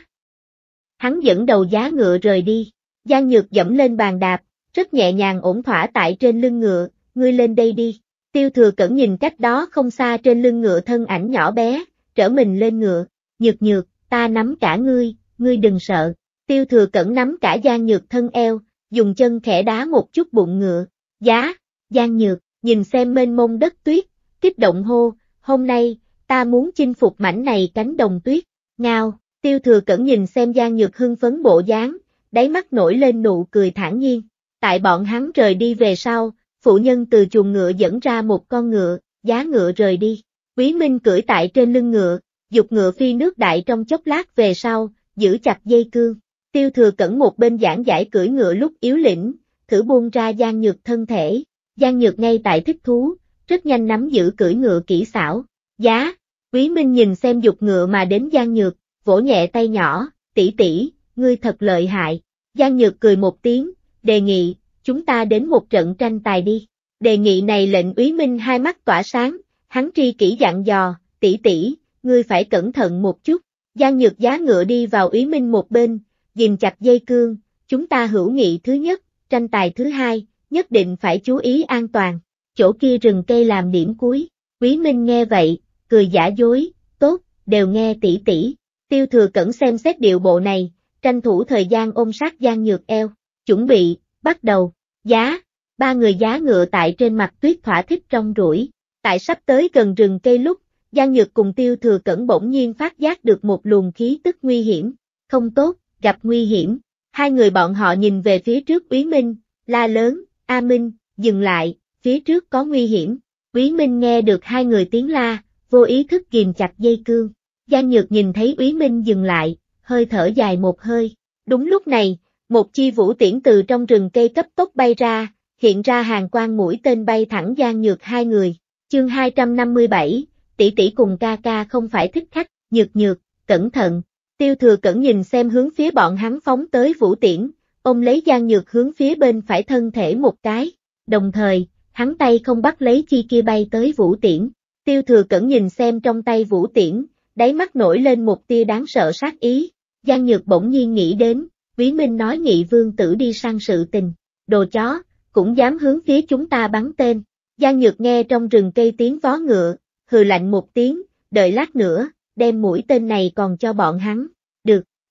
Hắn dẫn đầu giá ngựa rời đi, Giang Nhược dẫm lên bàn đạp, rất nhẹ nhàng ổn thỏa tại trên lưng ngựa, ngươi lên đây đi. Tiêu thừa cẩn nhìn cách đó không xa trên lưng ngựa thân ảnh nhỏ bé, trở mình lên ngựa, nhược nhược, ta nắm cả ngươi, ngươi đừng sợ. Tiêu thừa cẩn nắm cả Giang Nhược thân eo, dùng chân khẽ đá một chút bụng ngựa, giá, Giang Nhược, nhìn xem mênh mông đất tuyết, kích động hô, hôm nay, ta muốn chinh phục mảnh này cánh đồng tuyết, ngao, tiêu thừa cẩn nhìn xem Giang Nhược hưng phấn bộ dáng, đáy mắt nổi lên nụ cười thản nhiên, tại bọn hắn rời đi về sau, phụ nhân từ chuồng ngựa dẫn ra một con ngựa, giá ngựa rời đi, quý minh cưỡi tại trên lưng ngựa, dục ngựa phi nước đại trong chốc lát về sau, giữ chặt dây cương, tiêu thừa cẩn một bên giảng giải cưỡi ngựa lúc yếu lĩnh, thử buông ra Giang Nhược thân thể, Giang Nhược ngay tại thích thú, rất nhanh nắm giữ cưỡi ngựa kỹ xảo. Giá, Quý Minh nhìn xem dục ngựa mà đến Giang Nhược, vỗ nhẹ tay nhỏ, tỷ tỷ, ngươi thật lợi hại. Giang Nhược cười một tiếng, đề nghị, chúng ta đến một trận tranh tài đi. Đề nghị này lệnh Quý Minh hai mắt tỏa sáng, hắn tri kỹ dặn dò, tỷ tỷ, ngươi phải cẩn thận một chút. Giang Nhược giá ngựa đi vào Quý Minh một bên, ghim chặt dây cương, chúng ta hữu nghị thứ nhất, tranh tài thứ hai, nhất định phải chú ý an toàn, chỗ kia rừng cây làm điểm cuối. Quý Minh nghe vậy, cười giả dối, tốt, đều nghe tỷ tỷ. Tiêu thừa cẩn xem xét điều bộ này, tranh thủ thời gian ôm sát gian nhược eo, chuẩn bị, bắt đầu, giá. Ba người giá ngựa tại trên mặt tuyết thỏa thích trong rủi. Tại sắp tới gần rừng cây lúc, gian Nhược cùng Tiêu Thừa Cẩn bỗng nhiên phát giác được một luồng khí tức nguy hiểm, không tốt, gặp nguy hiểm. Hai người bọn họ nhìn về phía trước quý Minh, la lớn, A Minh, dừng lại, phía trước có nguy hiểm. Quý Minh nghe được hai người tiếng la, vô ý thức kìm chặt dây cương. Giang Nhược nhìn thấy Quý Minh dừng lại, hơi thở dài một hơi. Đúng lúc này, một chi vũ tiễn từ trong rừng cây cấp tốc bay ra, hiện ra hàng quan mũi tên bay thẳng Giang Nhược hai người. Chương 257, tỷ tỷ cùng ca ca không phải thích khách, nhược nhược, cẩn thận. Tiêu thừa cẩn nhìn xem hướng phía bọn hắn phóng tới vũ tiễn, ôm lấy Giang Nhược hướng phía bên phải thân thể một cái, đồng thời, hắn tay không bắt lấy chi kia bay tới vũ tiễn. Tiêu thừa cẩn nhìn xem trong tay vũ tiễn, đáy mắt nổi lên một tia đáng sợ sát ý. Giang Nhược bỗng nhiên nghĩ đến, Ví Minh nói nghị vương tử đi sang sự tình, đồ chó, cũng dám hướng phía chúng ta bắn tên. Giang Nhược nghe trong rừng cây tiếng vó ngựa, hừ lạnh một tiếng, đợi lát nữa, đem mũi tên này còn cho bọn hắn.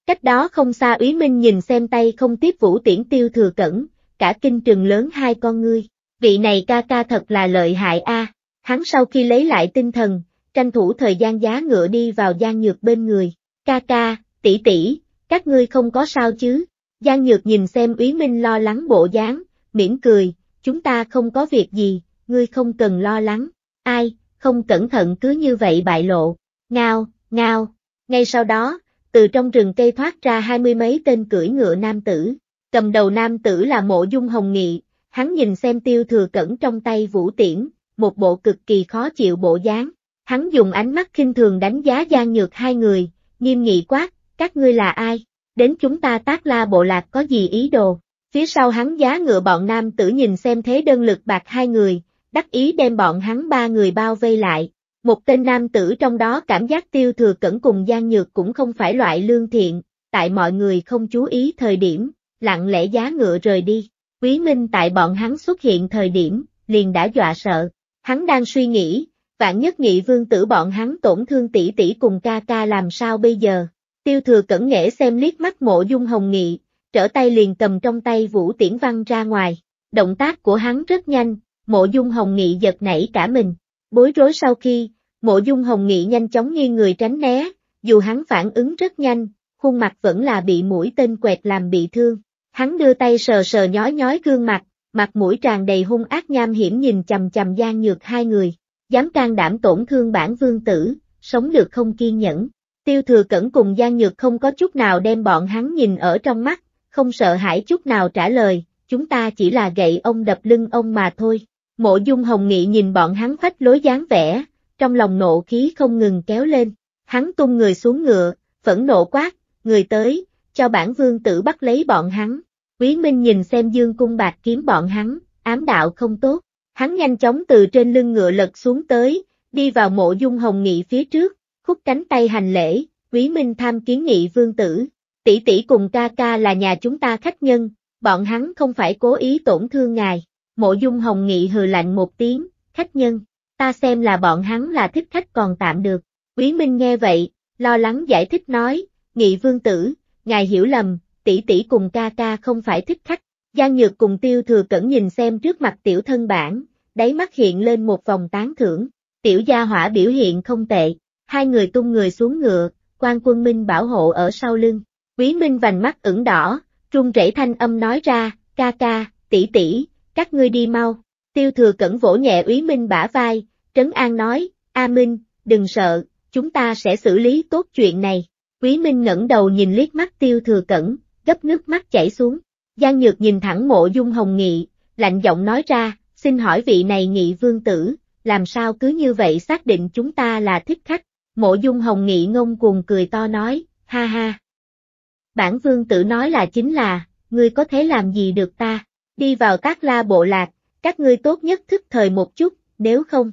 Cách đó không xa Úy Minh nhìn xem tay không tiếp vũ tiễn tiêu thừa cẩn, cả kinh trường lớn hai con ngươi. Vị này ca ca thật là lợi hại a. Hắn sau khi lấy lại tinh thần, tranh thủ thời gian giá ngựa đi vào gian Nhược bên người. Ca ca, tỷ tỷ, các ngươi không có sao chứ? gian Nhược nhìn xem Úy Minh lo lắng bộ dáng, mỉm cười, chúng ta không có việc gì, ngươi không cần lo lắng. Ai, không cẩn thận cứ như vậy bại lộ. Ngao, ngao. Ngay sau đó, từ trong rừng cây thoát ra hai mươi mấy tên cưỡi ngựa nam tử, cầm đầu nam tử là mộ dung hồng nghị, hắn nhìn xem tiêu thừa cẩn trong tay vũ tiễn, một bộ cực kỳ khó chịu bộ dáng, hắn dùng ánh mắt khinh thường đánh giá gian nhược hai người, nghiêm nghị quát, các ngươi là ai, đến chúng ta tác la bộ lạc có gì ý đồ, phía sau hắn giá ngựa bọn nam tử nhìn xem thế đơn lực bạc hai người, đắc ý đem bọn hắn ba người bao vây lại, một tên nam tử trong đó cảm giác tiêu thừa cẩn cùng gian nhược cũng không phải loại lương thiện, tại mọi người không chú ý thời điểm, lặng lẽ giá ngựa rời đi. Quý Minh tại bọn hắn xuất hiện thời điểm, liền đã dọa sợ. Hắn đang suy nghĩ, vạn nhất nghị vương tử bọn hắn tổn thương tỷ tỷ cùng ca ca làm sao bây giờ. Tiêu thừa cẩn nghệ xem liếc mắt mộ dung hồng nghị, trở tay liền cầm trong tay vũ tiễn văn ra ngoài. Động tác của hắn rất nhanh, mộ dung hồng nghị giật nảy cả mình, Bối rối sau khi, mộ dung hồng nghị nhanh chóng nghiêng người tránh né, dù hắn phản ứng rất nhanh, khuôn mặt vẫn là bị mũi tên quẹt làm bị thương. Hắn đưa tay sờ sờ nhói nhói gương mặt, mặt mũi tràn đầy hung ác nham hiểm nhìn chầm chầm gian nhược hai người, dám can đảm tổn thương bản vương tử, sống được không kiên nhẫn. Tiêu thừa cẩn cùng gian nhược không có chút nào đem bọn hắn nhìn ở trong mắt, không sợ hãi chút nào trả lời, chúng ta chỉ là gậy ông đập lưng ông mà thôi. Mộ dung hồng nghị nhìn bọn hắn phách lối dáng vẻ, trong lòng nộ khí không ngừng kéo lên. Hắn tung người xuống ngựa, phẫn nộ quát, người tới, cho bản vương tử bắt lấy bọn hắn. Quý Minh nhìn xem dương cung bạc kiếm bọn hắn, ám đạo không tốt. Hắn nhanh chóng từ trên lưng ngựa lật xuống tới, đi vào mộ dung hồng nghị phía trước, khúc cánh tay hành lễ, Quý Minh tham kiến nghị vương tử. Tỷ tỷ cùng ca ca là nhà chúng ta khách nhân, bọn hắn không phải cố ý tổn thương ngài. Mộ dung hồng nghị hừ lạnh một tiếng, khách nhân, ta xem là bọn hắn là thích khách còn tạm được. Quý Minh nghe vậy, lo lắng giải thích nói, nghị vương tử, ngài hiểu lầm, tỷ tỷ cùng ca ca không phải thích khách. Giang Nhược cùng tiêu thừa cẩn nhìn xem trước mặt tiểu thân bản, đáy mắt hiện lên một vòng tán thưởng, tiểu gia hỏa biểu hiện không tệ, hai người tung người xuống ngựa, quan quân Minh bảo hộ ở sau lưng. Quý Minh vành mắt ửng đỏ, trung rẩy thanh âm nói ra, ca ca, tỷ tỷ, các ngươi đi mau. Tiêu thừa cẩn vỗ nhẹ Úy Minh bả vai, Trấn An nói, A Minh, đừng sợ, chúng ta sẽ xử lý tốt chuyện này. Quý Minh ngẩng đầu nhìn liếc mắt tiêu thừa cẩn, gấp nước mắt chảy xuống. Giang Nhược nhìn thẳng mộ dung hồng nghị, lạnh giọng nói ra, xin hỏi vị này nghị vương tử, làm sao cứ như vậy xác định chúng ta là thích khách. Mộ dung hồng nghị ngông cuồng cười to nói, ha ha. Bản vương tử nói là chính là, ngươi có thể làm gì được ta? đi vào tác la bộ lạc, các ngươi tốt nhất thức thời một chút, nếu không.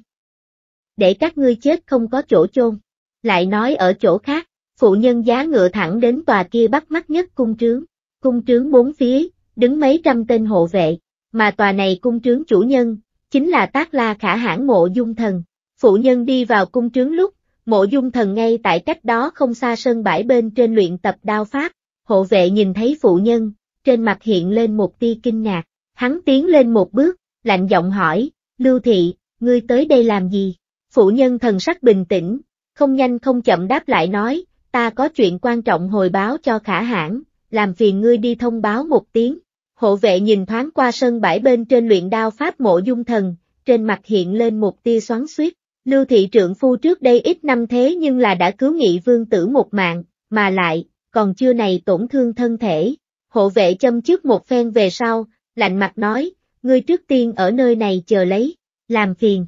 Để các ngươi chết không có chỗ chôn. Lại nói ở chỗ khác, phụ nhân giá ngựa thẳng đến tòa kia bắt mắt nhất cung trướng. Cung trướng bốn phía, đứng mấy trăm tên hộ vệ, mà tòa này cung trướng chủ nhân, chính là tác la khả hãn mộ dung thần. Phụ nhân đi vào cung trướng lúc, mộ dung thần ngay tại cách đó không xa sân bãi bên trên luyện tập đao pháp. Hộ vệ nhìn thấy phụ nhân, trên mặt hiện lên một tia kinh ngạc, Hắn tiến lên một bước, lạnh giọng hỏi, Lưu Thị, ngươi tới đây làm gì? Phụ nhân thần sắc bình tĩnh, không nhanh không chậm đáp lại nói, ta có chuyện quan trọng hồi báo cho khả hãng, làm phiền ngươi đi thông báo một tiếng. Hộ vệ nhìn thoáng qua sân bãi bên trên luyện đao pháp mộ dung thần, trên mặt hiện lên một tia xoắn xuýt. Lưu thị trượng phu trước đây ít năm thế nhưng là đã cứu nghị vương tử một mạng, mà lại, còn chưa này tổn thương thân thể. Hộ vệ châm trước một phen về sau, lạnh mặt nói, ngươi trước tiên ở nơi này chờ lấy, làm phiền.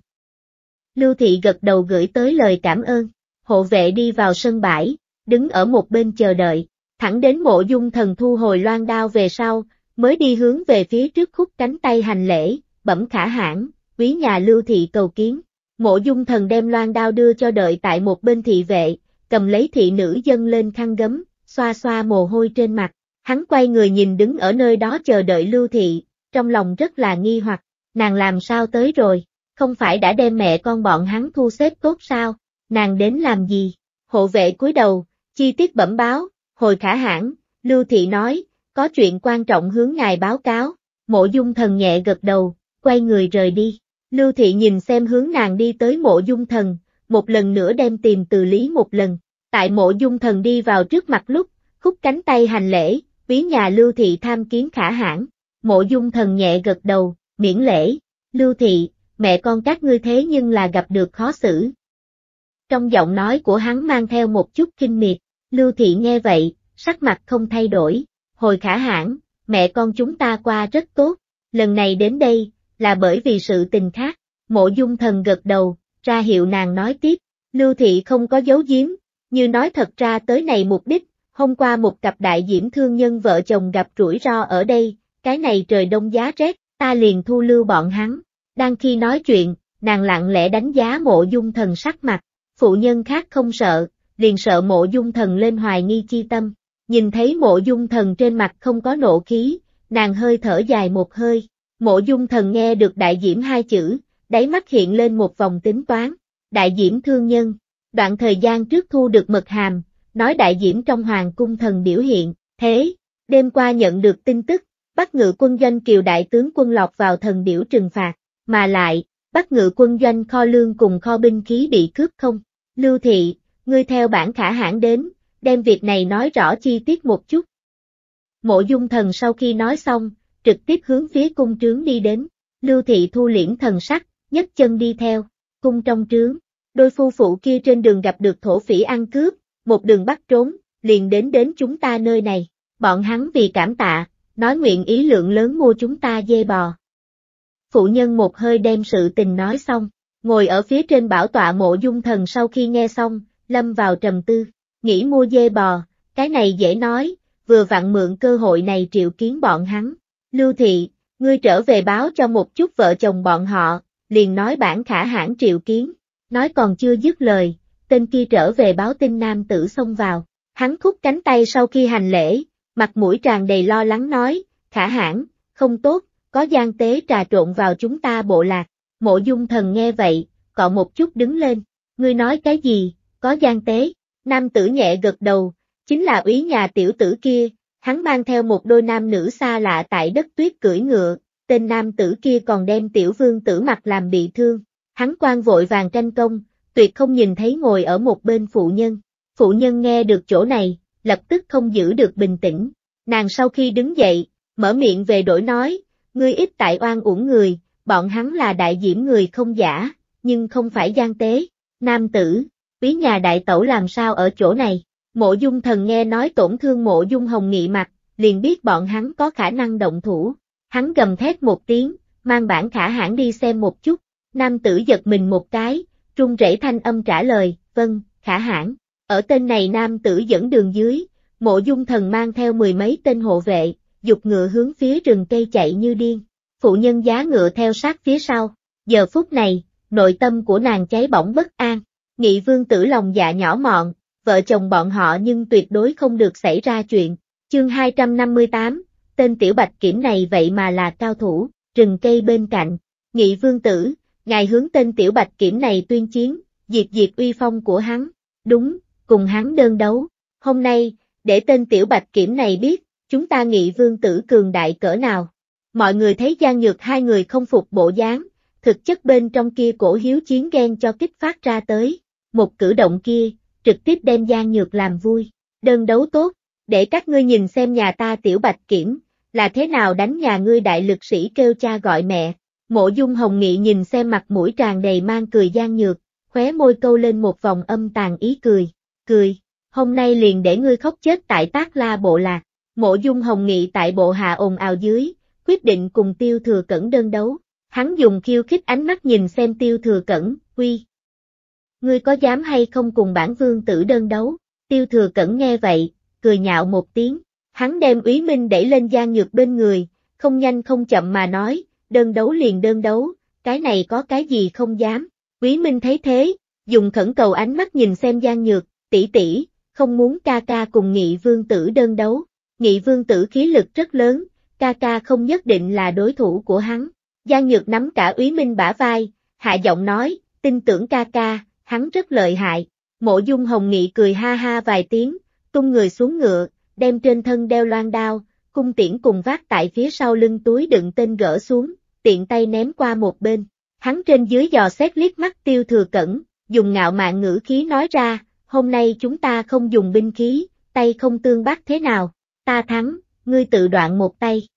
Lưu Thị gật đầu gửi tới lời cảm ơn, hộ vệ đi vào sân bãi, đứng ở một bên chờ đợi, thẳng đến mộ dung thần thu hồi loan đao về sau, mới đi hướng về phía trước khúc cánh tay hành lễ, bẩm khả hãn, quý nhà Lưu Thị cầu kiến. Mộ dung thần đem loan đao đưa cho đợi tại một bên thị vệ, cầm lấy thị nữ dân lên khăn gấm, xoa xoa mồ hôi trên mặt, Hắn quay người nhìn đứng ở nơi đó chờ đợi Lưu Thị, trong lòng rất là nghi hoặc, nàng làm sao tới rồi, không phải đã đem mẹ con bọn hắn thu xếp tốt sao, nàng đến làm gì? Hộ vệ cúi đầu, chi tiết bẩm báo, hồi khả hãn, Lưu Thị nói, có chuyện quan trọng hướng ngài báo cáo, mộ dung thần nhẹ gật đầu, quay người rời đi. Lưu Thị nhìn xem hướng nàng đi tới mộ dung thần, một lần nữa đem tìm từ lý một lần. Tại mộ dung thần đi vào trước mặt lúc, khúc cánh tay hành lễ, ví nhà Lưu Thị tham kiến khả hãn, mộ dung thần nhẹ gật đầu, miễn lễ, Lưu Thị, mẹ con các ngươi thế nhưng là gặp được khó xử. Trong giọng nói của hắn mang theo một chút kinh miệt, Lưu Thị nghe vậy, sắc mặt không thay đổi, hồi khả hãn, mẹ con chúng ta qua rất tốt, lần này đến đây, là bởi vì sự tình khác, mộ dung thần gật đầu, ra hiệu nàng nói tiếp, Lưu Thị không có giấu giếm, như nói thật ra tới này mục đích hôm qua một cặp đại diễm thương nhân vợ chồng gặp rủi ro ở đây, cái này trời đông giá rét, ta liền thu lưu bọn hắn. Đang khi nói chuyện, nàng lặng lẽ đánh giá mộ dung thần sắc mặt, phụ nhân khác không sợ, liền sợ mộ dung thần lên hoài nghi chi tâm. Nhìn thấy mộ dung thần trên mặt không có nộ khí, nàng hơi thở dài một hơi, mộ dung thần nghe được đại diễm hai chữ, đáy mắt hiện lên một vòng tính toán, đại diễm thương nhân, đoạn thời gian trước thu được mật hàm, nói đại diễm trong hoàng cung thần biểu hiện, thế, đêm qua nhận được tin tức, bắt ngự quân doanh kiều đại tướng quân lọc vào thần biểu trừng phạt, mà lại, bắt ngự quân doanh kho lương cùng kho binh khí bị cướp không, lưu thị, ngươi theo bản khả hãng đến, đem việc này nói rõ chi tiết một chút. Mộ dung thần sau khi nói xong, trực tiếp hướng phía cung trướng đi đến, lưu thị thu liễn thần sắc, nhấc chân đi theo, cung trong trướng, đôi phu phụ kia trên đường gặp được thổ phỉ ăn cướp, một đường bắt trốn, liền đến đến chúng ta nơi này. Bọn hắn vì cảm tạ, nói nguyện ý lượng lớn mua chúng ta dê bò. Phụ nhân một hơi đem sự tình nói xong, ngồi ở phía trên bảo tọa mộ dung thần sau khi nghe xong, lâm vào trầm tư, nghĩ mua dê bò, cái này dễ nói, vừa vặn mượn cơ hội này triệu kiến bọn hắn. Lưu thị, ngươi trở về báo cho một chút vợ chồng bọn họ, liền nói bản khả hãn triệu kiến, nói còn chưa dứt lời, tên kia trở về báo tin nam tử xông vào. Hắn khúc cánh tay sau khi hành lễ, mặt mũi tràn đầy lo lắng nói, khả hãn, không tốt, có gian tế trà trộn vào chúng ta bộ lạc. Mộ dung thần nghe vậy, cọ một chút đứng lên, ngươi nói cái gì, có gian tế, nam tử nhẹ gật đầu, chính là úy nhà tiểu tử kia, hắn mang theo một đôi nam nữ xa lạ tại đất tuyết cưỡi ngựa, tên nam tử kia còn đem tiểu vương tử mặt làm bị thương, hắn quan vội vàng tranh công, tuyệt không nhìn thấy ngồi ở một bên phụ nhân. Phụ nhân nghe được chỗ này, lập tức không giữ được bình tĩnh. Nàng sau khi đứng dậy, mở miệng về đổi nói, ngươi ít tại oan uổng người, bọn hắn là đại diễm người không giả, nhưng không phải gian tế. Nam tử, quý nhà đại tẩu làm sao ở chỗ này? Mộ dung thần nghe nói tổn thương mộ dung hồng nghị mặt, liền biết bọn hắn có khả năng động thủ. Hắn gầm thét một tiếng, mang bản khả hãn đi xem một chút. Nam tử giật mình một cái, trung rễ thanh âm trả lời, vâng, khả hãn. Ở tên này nam tử dẫn đường dưới, mộ dung thần mang theo mười mấy tên hộ vệ, dục ngựa hướng phía rừng cây chạy như điên. Phụ nhân giá ngựa theo sát phía sau. Giờ phút này, nội tâm của nàng cháy bỏng bất an. Nghị vương tử lòng dạ nhỏ mọn, vợ chồng bọn họ nhưng tuyệt đối không được xảy ra chuyện. Chương 258, tên tiểu bạch kiểm này vậy mà là cao thủ, rừng cây bên cạnh. Nghị vương tử, ngài hướng tên tiểu bạch kiểm này tuyên chiến, diệt diệt uy phong của hắn, đúng, cùng hắn đơn đấu, hôm nay, để tên tiểu bạch kiểm này biết, chúng ta nghị vương tử cường đại cỡ nào. Mọi người thấy gian Nhược hai người không phục bộ dáng, thực chất bên trong kia cổ hiếu chiến ghen cho kích phát ra tới, một cử động kia, trực tiếp đem gian Nhược làm vui, đơn đấu tốt, để các ngươi nhìn xem nhà ta tiểu bạch kiểm, là thế nào đánh nhà ngươi đại lực sĩ kêu cha gọi mẹ, Mộ dung hồng nghị nhìn xem mặt mũi tràn đầy mang cười gian nhược, khóe môi câu lên một vòng âm tàn ý cười, cười, hôm nay liền để ngươi khóc chết tại tác la bộ lạc, mộ dung hồng nghị tại bộ hạ ồn ào dưới, quyết định cùng tiêu thừa cẩn đơn đấu, hắn dùng khiêu khích ánh mắt nhìn xem tiêu thừa cẩn, quy. Ngươi có dám hay không cùng bản vương tử đơn đấu, tiêu thừa cẩn nghe vậy, cười nhạo một tiếng, hắn đem úy minh đẩy lên gian nhược bên người, không nhanh không chậm mà nói, đơn đấu liền đơn đấu, cái này có cái gì không dám. Quý Minh thấy thế, dùng khẩn cầu ánh mắt nhìn xem Giang Nhược, tỷ tỷ, không muốn ca ca cùng Nghị Vương Tử đơn đấu. Nghị Vương Tử khí lực rất lớn, ca ca không nhất định là đối thủ của hắn. Giang Nhược nắm cả Úy Minh bả vai, hạ giọng nói, tin tưởng ca ca, hắn rất lợi hại. Mộ Dung Hồng Nghị cười ha ha vài tiếng, tung người xuống ngựa, đem trên thân đeo loan đao, cung tiễn cùng vác tại phía sau lưng túi đựng tên gỡ xuống, tiện tay ném qua một bên. Hắn trên dưới dò xét liếc mắt tiêu thừa cẩn, dùng ngạo mạn ngữ khí nói ra, hôm nay chúng ta không dùng binh khí, tay không tương bắt thế nào, ta thắng, ngươi tự đoạn một tay.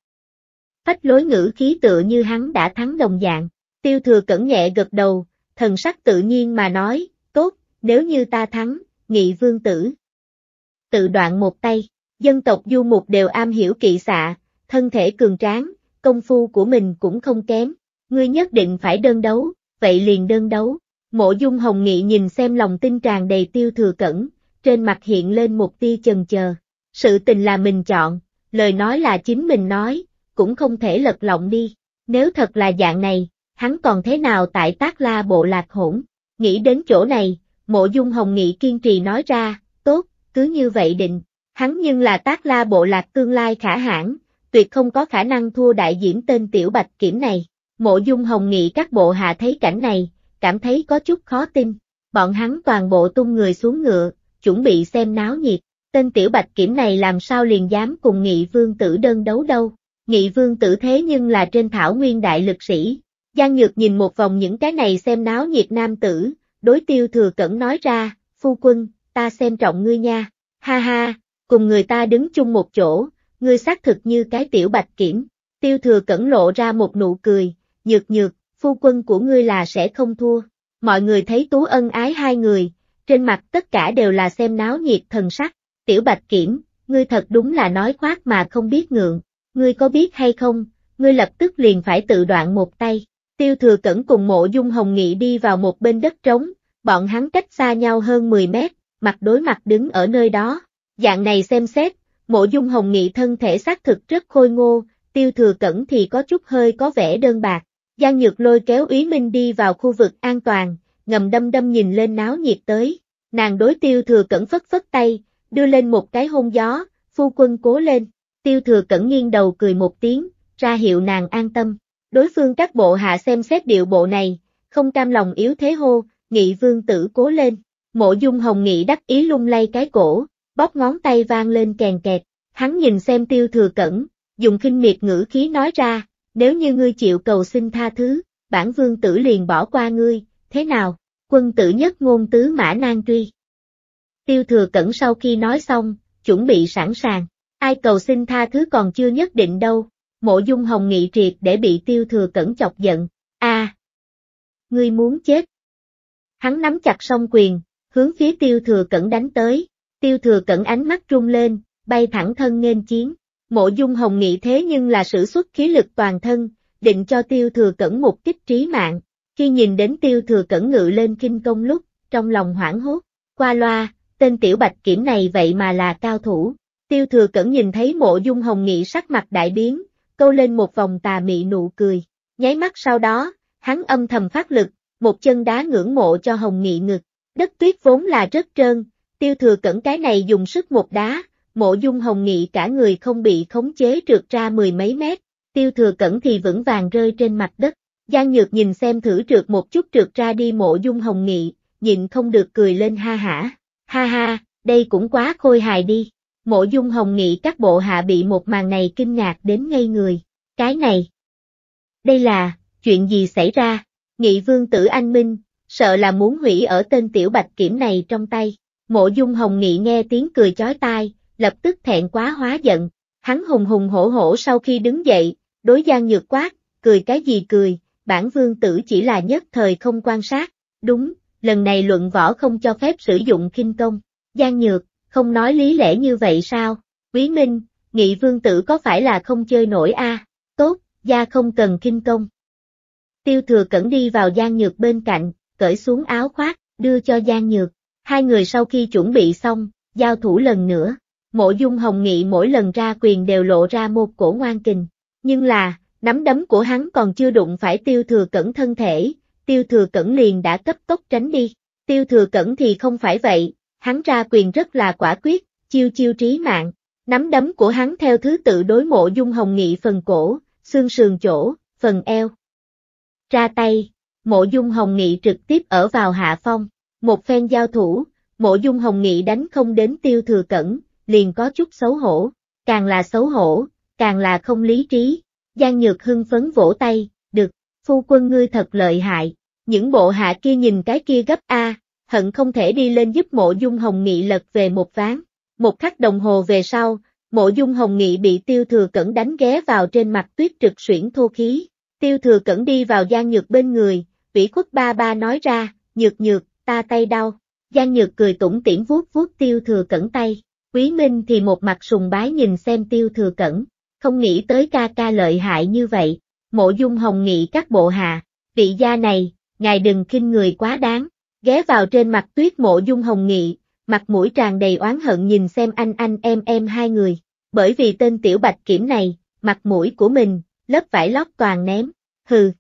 Phách lối ngữ khí tựa như hắn đã thắng đồng dạng, tiêu thừa cẩn nhẹ gật đầu, thần sắc tự nhiên mà nói, tốt, nếu như ta thắng, nghị vương tử. Tự đoạn một tay, dân tộc du mục đều am hiểu kỵ xạ, thân thể cường tráng, công phu của mình cũng không kém, ngươi nhất định phải đơn đấu, vậy liền đơn đấu. Mộ Dung Hồng Nghị nhìn xem lòng tin tràn đầy tiêu thừa cẩn, trên mặt hiện lên một tia chần chờ. Sự tình là mình chọn, lời nói là chính mình nói, cũng không thể lật lọng đi. Nếu thật là dạng này, hắn còn thế nào tại tác la bộ lạc hỗn? Nghĩ đến chỗ này, mộ dung hồng nghị kiên trì nói ra, tốt, cứ như vậy định. Hắn nhưng là tác la bộ lạc tương lai khả hãn, tuyệt không có khả năng thua đại diễm tên tiểu bạch kiểm này. Mộ dung hồng nghị các bộ hạ thấy cảnh này, cảm thấy có chút khó tin. Bọn hắn toàn bộ tung người xuống ngựa, chuẩn bị xem náo nhiệt. Tên tiểu bạch kiểm này làm sao liền dám cùng nghị vương tử đơn đấu đâu. Nghị vương tử thế nhưng là trên thảo nguyên đại lực sĩ. Giang Nhược nhìn một vòng những cái này xem náo nhiệt nam tử, đối tiêu thừa cẩn nói ra, phu quân, ta xem trọng ngươi nha. Ha ha, cùng người ta đứng chung một chỗ, ngươi xác thực như cái tiểu bạch kiểm, tiêu thừa cẩn lộ ra một nụ cười, nhược nhược, phu quân của ngươi là sẽ không thua. Mọi người thấy tú ân ái hai người, trên mặt tất cả đều là xem náo nhiệt thần sắc, tiểu bạch kiểm, ngươi thật đúng là nói khoác mà không biết ngượng, ngươi có biết hay không, ngươi lập tức liền phải tự đoạn một tay. Tiêu thừa cẩn cùng mộ dung hồng nghị đi vào một bên đất trống, bọn hắn cách xa nhau hơn 10 mét, mặt đối mặt đứng ở nơi đó. Dạng này xem xét, Mộ Dung Hồng Nghị thân thể xác thực rất khôi ngô, tiêu thừa cẩn thì có chút hơi có vẻ đơn bạc. Giang Nhược lôi kéo Úy Minh đi vào khu vực an toàn, ngầm đâm đâm nhìn lên náo nhiệt tới. Nàng đối tiêu thừa cẩn phất phất tay, đưa lên một cái hôn gió, phu quân cố lên. Tiêu thừa cẩn nghiêng đầu cười một tiếng, ra hiệu nàng an tâm. Đối phương các bộ hạ xem xét điệu bộ này, không cam lòng yếu thế hô, nghị vương tử cố lên. Mộ dung hồng nghị đắc ý lung lay cái cổ, bóp ngón tay vang lên kèn kẹt, hắn nhìn xem tiêu thừa cẩn, dùng khinh miệt ngữ khí nói ra, nếu như ngươi chịu cầu xin tha thứ, bản vương tử liền bỏ qua ngươi, thế nào, quân tử nhất ngôn tứ mã nan truy. Tiêu thừa cẩn sau khi nói xong, chuẩn bị sẵn sàng, ai cầu xin tha thứ còn chưa nhất định đâu, mộ dung hồng nghị triệt để bị tiêu thừa cẩn chọc giận, a ngươi muốn chết. Hắn nắm chặt song quyền, hướng phía tiêu thừa cẩn đánh tới, Tiêu thừa cẩn ánh mắt rung lên, bay thẳng thân nghênh chiến. Mộ dung hồng nghị thế nhưng là sử xuất khí lực toàn thân, định cho tiêu thừa cẩn một kích trí mạng. Khi nhìn đến tiêu thừa cẩn ngự lên kinh công lúc, trong lòng hoảng hốt, qua loa, tên tiểu bạch kiểm này vậy mà là cao thủ. Tiêu thừa cẩn nhìn thấy mộ dung hồng nghị sắc mặt đại biến, câu lên một vòng tà mị nụ cười. Nháy mắt sau đó, hắn âm thầm phát lực, một chân đá ngưỡng mộ cho hồng nghị ngực. Đất tuyết vốn là rất trơn, tiêu thừa cẩn cái này dùng sức một đá, mộ dung hồng nghị cả người không bị khống chế trượt ra mười mấy mét, tiêu thừa cẩn thì vững vàng rơi trên mặt đất, Giang Nhược nhìn xem thử trượt một chút trượt ra đi mộ dung hồng nghị, nhịn không được cười lên ha hả, ha ha, đây cũng quá khôi hài đi, mộ dung hồng nghị các bộ hạ bị một màn này kinh ngạc đến ngây người, cái này, đây là, chuyện gì xảy ra, nghị vương tử anh minh, sợ là muốn hủy ở tên tiểu bạch kiểm này trong tay. Mộ Dung Hồng Nghị nghe tiếng cười chói tai, lập tức thẹn quá hóa giận, hắn hùng hùng hổ hổ sau khi đứng dậy, đối Giang Nhược quát, cười cái gì cười, bản vương tử chỉ là nhất thời không quan sát, đúng, lần này luận võ không cho phép sử dụng khinh công, Giang Nhược, không nói lý lẽ như vậy sao, Quý Minh, Nghị vương tử có phải là không chơi nổi a? tốt, gia không cần kinh công. Tiêu thừa cẩn đi vào Giang Nhược bên cạnh, cởi xuống áo khoác, đưa cho Giang Nhược, Hai người sau khi chuẩn bị xong, giao thủ lần nữa. Mộ dung hồng nghị mỗi lần ra quyền đều lộ ra một cổ ngoan kình. Nhưng là, nắm đấm của hắn còn chưa đụng phải tiêu thừa cẩn thân thể, tiêu thừa cẩn liền đã cấp tốc tránh đi. Tiêu thừa cẩn thì không phải vậy, hắn ra quyền rất là quả quyết, chiêu chiêu trí mạng. Nắm đấm của hắn theo thứ tự đối mộ dung hồng nghị phần cổ, xương sườn chỗ, phần eo. Ra tay, mộ dung hồng nghị trực tiếp ở vào hạ phong. Một phen giao thủ, mộ dung hồng nghị đánh không đến tiêu thừa cẩn, liền có chút xấu hổ, càng là xấu hổ, càng là không lý trí. Giang Nhược hưng phấn vỗ tay, được, phu quân ngươi thật lợi hại, những bộ hạ kia nhìn cái kia gấp A, hận không thể đi lên giúp mộ dung hồng nghị lật về một ván. Một khắc đồng hồ về sau, mộ dung hồng nghị bị tiêu thừa cẩn đánh ghé vào trên mặt tuyết trực xuyển thô khí. Tiêu thừa cẩn đi vào Giang Nhược bên người, vĩ khuất ba ba nói ra, nhược nhược, ta tay đau. Giang Nhược cười tủm tỉm vuốt vuốt tiêu thừa cẩn tay, Quý Minh thì một mặt sùng bái nhìn xem tiêu thừa cẩn, không nghĩ tới ca ca lợi hại như vậy, mộ dung hồng nghị các bộ hạ, vị gia này, ngài đừng khinh người quá đáng, ghé vào trên mặt tuyết mộ dung hồng nghị, mặt mũi tràn đầy oán hận nhìn xem anh anh em em hai người, bởi vì tên tiểu bạch kiểm này, mặt mũi của mình, lớp vải lót toàn ném, hừ.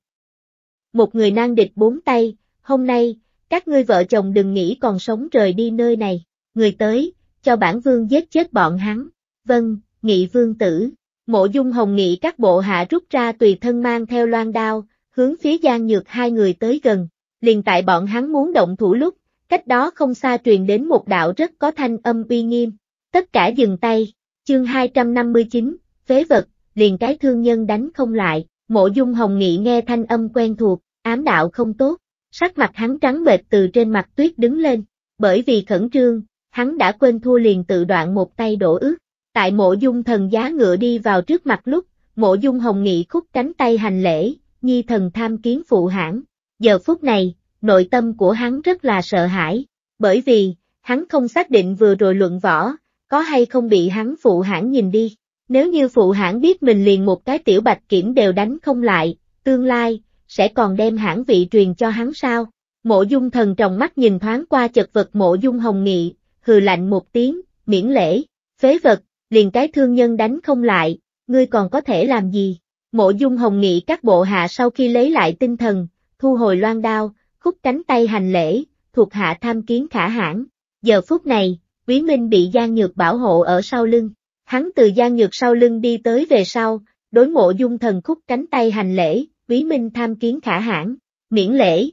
Một người nan địch bốn tay, hôm nay, các ngươi vợ chồng đừng nghĩ còn sống rời đi nơi này, người tới, cho bản vương giết chết bọn hắn. Vâng, nghị vương tử. Mộ dung hồng nghị các bộ hạ rút ra tùy thân mang theo loan đao, hướng phía Giang Nhược hai người tới gần. Liền tại bọn hắn muốn động thủ lúc, cách đó không xa truyền đến một đạo rất có thanh âm uy nghiêm. Tất cả dừng tay, chương 259, phế vật, liền cái thương nhân đánh không lại, mộ dung hồng nghị nghe thanh âm quen thuộc, ám đạo không tốt, Sắc mặt hắn trắng bệch từ trên mặt tuyết đứng lên, bởi vì khẩn trương, hắn đã quên thua liền tự đoạn một tay đổ ướt. Tại mộ dung thần giá ngựa đi vào trước mặt lúc, mộ dung hồng nghị khúc cánh tay hành lễ, nhi thần tham kiến phụ hãng. Giờ phút này, nội tâm của hắn rất là sợ hãi, bởi vì, hắn không xác định vừa rồi luận võ, có hay không bị hắn phụ hãng nhìn đi. Nếu như phụ hãng biết mình liền một cái tiểu bạch kiểm đều đánh không lại, tương lai, sẽ còn đem hãng vị truyền cho hắn sao? Mộ dung thần trồng mắt nhìn thoáng qua chật vật mộ dung hồng nghị, hừ lạnh một tiếng, miễn lễ, phế vật, liền cái thương nhân đánh không lại, ngươi còn có thể làm gì? Mộ dung hồng nghị các bộ hạ sau khi lấy lại tinh thần, thu hồi loan đao, khúc cánh tay hành lễ, thuộc hạ tham kiến khả hãn. Giờ phút này, Quý Minh bị Giang Nhược bảo hộ ở sau lưng. Hắn từ Giang Nhược sau lưng đi tới về sau, đối mộ dung thần khúc cánh tay hành lễ, Ví Minh tham kiến khả hãn, miễn lễ.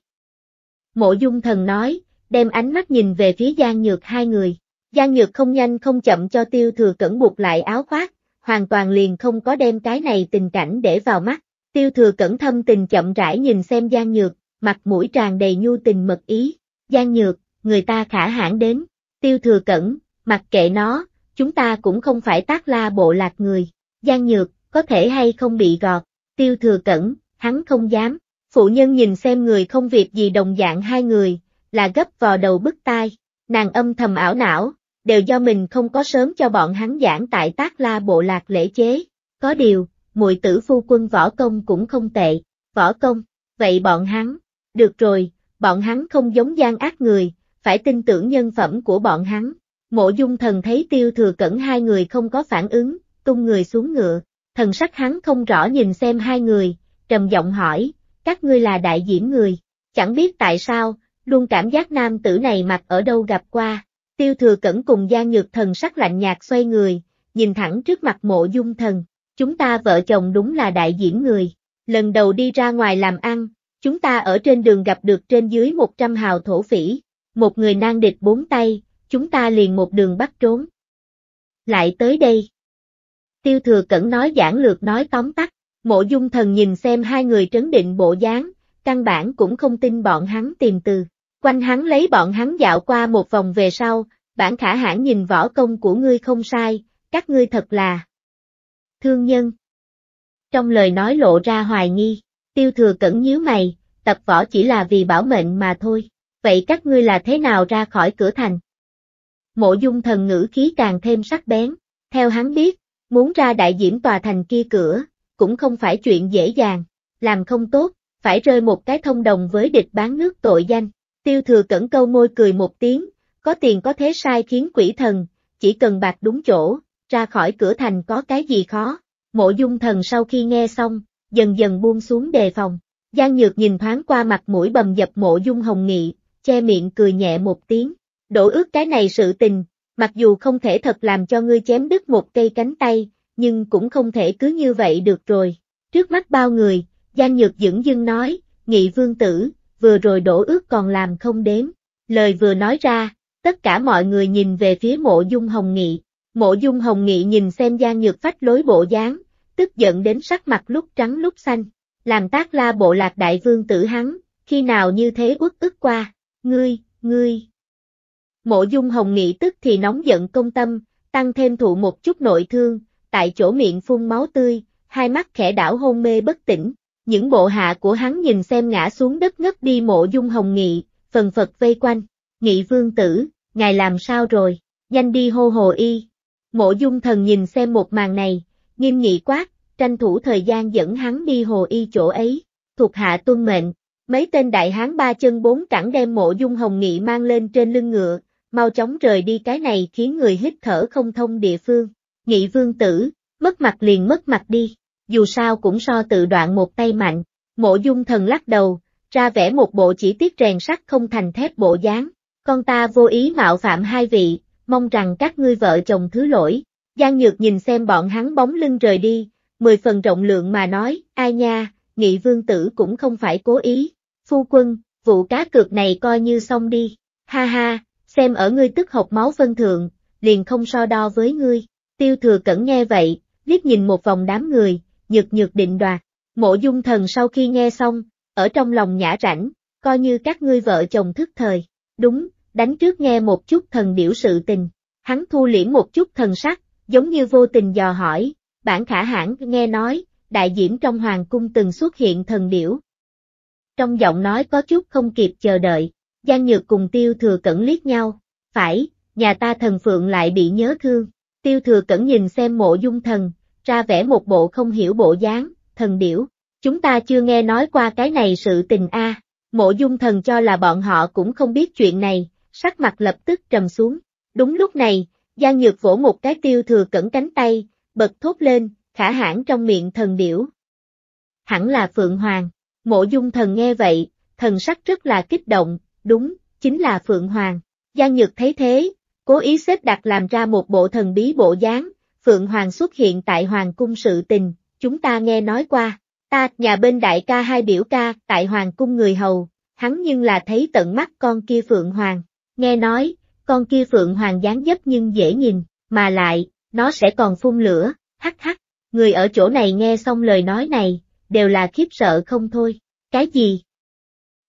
Mộ dung thần nói, đem ánh mắt nhìn về phía Giang Nhược hai người. Giang Nhược không nhanh không chậm cho tiêu thừa cẩn buộc lại áo khoác, hoàn toàn liền không có đem cái này tình cảnh để vào mắt. Tiêu thừa cẩn thâm tình chậm rãi nhìn xem Giang Nhược, mặt mũi tràn đầy nhu tình mật ý. Giang Nhược, người ta khả hãn đến. Tiêu thừa cẩn, mặc kệ nó, chúng ta cũng không phải tác la bộ lạc người. Giang Nhược, có thể hay không bị gọt. Tiêu thừa cẩn, hắn không dám. Phụ nhân nhìn xem người không việc gì đồng dạng hai người, là gấp vào đầu bức tai, nàng âm thầm ảo não, đều do mình không có sớm cho bọn hắn giảng tại tác la bộ lạc lễ chế. Có điều, muội tử phu quân võ công cũng không tệ, võ công, vậy bọn hắn, được rồi, bọn hắn không giống gian ác người, phải tin tưởng nhân phẩm của bọn hắn. Mộ dung thần thấy tiêu thừa cẩn hai người không có phản ứng, tung người xuống ngựa, thần sắc hắn không rõ nhìn xem hai người, trầm giọng hỏi, các ngươi là đại diễn người, chẳng biết tại sao, luôn cảm giác nam tử này mặt ở đâu gặp qua. Tiêu thừa cẩn cùng gia nhược thần sắc lạnh nhạt xoay người, nhìn thẳng trước mặt mộ dung thần, chúng ta vợ chồng đúng là đại diễn người, lần đầu đi ra ngoài làm ăn, chúng ta ở trên đường gặp được trên dưới 100 hào thổ phỉ, một người nan địch bốn tay, chúng ta liền một đường bắt trốn. Lại tới đây. Tiêu thừa cẩn nói giảng lược nói tóm tắt, Mộ dung thần nhìn xem hai người trấn định bộ dáng, căn bản cũng không tin bọn hắn tìm từ. Quanh hắn lấy bọn hắn dạo qua một vòng về sau, bản khả hãn nhìn võ công của ngươi không sai, các ngươi thật là thương nhân. Trong lời nói lộ ra hoài nghi, tiêu thừa cẩn nhíu mày, tập võ chỉ là vì bảo mệnh mà thôi, vậy các ngươi là thế nào ra khỏi cửa thành? Mộ dung thần ngữ khí càng thêm sắc bén, theo hắn biết, muốn ra đại diễm tòa thành kia cửa, cũng không phải chuyện dễ dàng, làm không tốt, phải rơi một cái thông đồng với địch bán nước tội danh. Tiêu thừa cẩn câu môi cười một tiếng, có tiền có thế sai khiến quỷ thần, chỉ cần bạc đúng chỗ, ra khỏi cửa thành có cái gì khó. Mộ dung thần sau khi nghe xong, dần dần buông xuống đề phòng. Giang Nhược nhìn thoáng qua mặt mũi bầm dập mộ dung hồng nghị, che miệng cười nhẹ một tiếng. Đổ ước cái này sự tình, mặc dù không thể thật làm cho ngươi chém đứt một cây cánh tay, nhưng cũng không thể cứ như vậy được rồi. Trước mắt bao người, Giang Nhược dưỡng dưng nói, nghị vương tử, vừa rồi đổ ước còn làm không đếm. Lời vừa nói ra, tất cả mọi người nhìn về phía mộ dung hồng nghị. Mộ dung hồng nghị nhìn xem Giang Nhược phách lối bộ dáng, tức giận đến sắc mặt lúc trắng lúc xanh. Làm tác la bộ lạc đại vương tử hắn, khi nào như thế uất ức qua, ngươi, ngươi. Mộ dung hồng nghị tức thì nóng giận công tâm, tăng thêm thụ một chút nội thương, tại chỗ miệng phun máu tươi, hai mắt khẽ đảo hôn mê bất tỉnh. Những bộ hạ của hắn nhìn xem ngã xuống đất ngất đi mộ dung hồng nghị, phần phật vây quanh. Nghị vương tử, ngài làm sao rồi, nhanh đi hô hồ y. Mộ dung thần nhìn xem một màn này, nghiêm nghị quát, tranh thủ thời gian dẫn hắn đi hồ y chỗ ấy, thuộc hạ tuân mệnh. Mấy tên đại hán ba chân bốn cẳng đem mộ dung hồng nghị mang lên trên lưng ngựa, mau chóng rời đi cái này khiến người hít thở không thông địa phương nghị vương tử, mất mặt liền mất mặt đi, dù sao cũng so tự đoạn một tay mạnh, mộ dung thần lắc đầu, ra vẽ một bộ chỉ tiết rèn sắt không thành thép bộ dáng, con ta vô ý mạo phạm hai vị, mong rằng các ngươi vợ chồng thứ lỗi, Giang Nhược nhìn xem bọn hắn bóng lưng rời đi, mười phần rộng lượng mà nói, ai nha, nghị vương tử cũng không phải cố ý, phu quân, vụ cá cược này coi như xong đi, ha ha, xem ở ngươi tức học máu phân thượng, liền không so đo với ngươi. Tiêu thừa cẩn nghe vậy, liếc nhìn một vòng đám người, nhược nhược định đoạt. Mộ dung thần sau khi nghe xong, ở trong lòng nhã rảnh, coi như các ngươi vợ chồng thức thời. Đúng, đánh trước nghe một chút thần điểu sự tình. Hắn thu liễm một chút thần sắc, giống như vô tình dò hỏi, bản khả hãn nghe nói, đại diễm trong hoàng cung từng xuất hiện thần điểu. Trong giọng nói có chút không kịp chờ đợi, Giang Nhược cùng Tiêu Thừa Cẩn liếc nhau, phải, nhà ta thần phượng lại bị nhớ thương, Tiêu thừa cẩn nhìn xem mộ dung thần, ra vẽ một bộ không hiểu bộ dáng, thần điểu. Chúng ta chưa nghe nói qua cái này sự tình a. À. mộ dung thần cho là bọn họ cũng không biết chuyện này, sắc mặt lập tức trầm xuống. Đúng lúc này, Giang Nhược vỗ một cái tiêu thừa cẩn cánh tay, bật thốt lên, khả hãn trong miệng thần điểu. Hẳn là Phượng Hoàng, mộ dung thần nghe vậy, thần sắc rất là kích động, đúng, chính là Phượng Hoàng. Giang Nhược thấy thế, cố ý xếp đặt làm ra một bộ thần bí bộ dáng, Phượng Hoàng xuất hiện tại Hoàng cung sự tình, chúng ta nghe nói qua, ta, nhà bên đại ca hai biểu ca, tại Hoàng cung người hầu, hắn nhưng là thấy tận mắt con kia Phượng Hoàng, nghe nói, con kia Phượng Hoàng dáng dấp nhưng dễ nhìn, mà lại, nó sẽ còn phun lửa, hắc hắc, người ở chỗ này nghe xong lời nói này, đều là khiếp sợ không thôi, cái gì?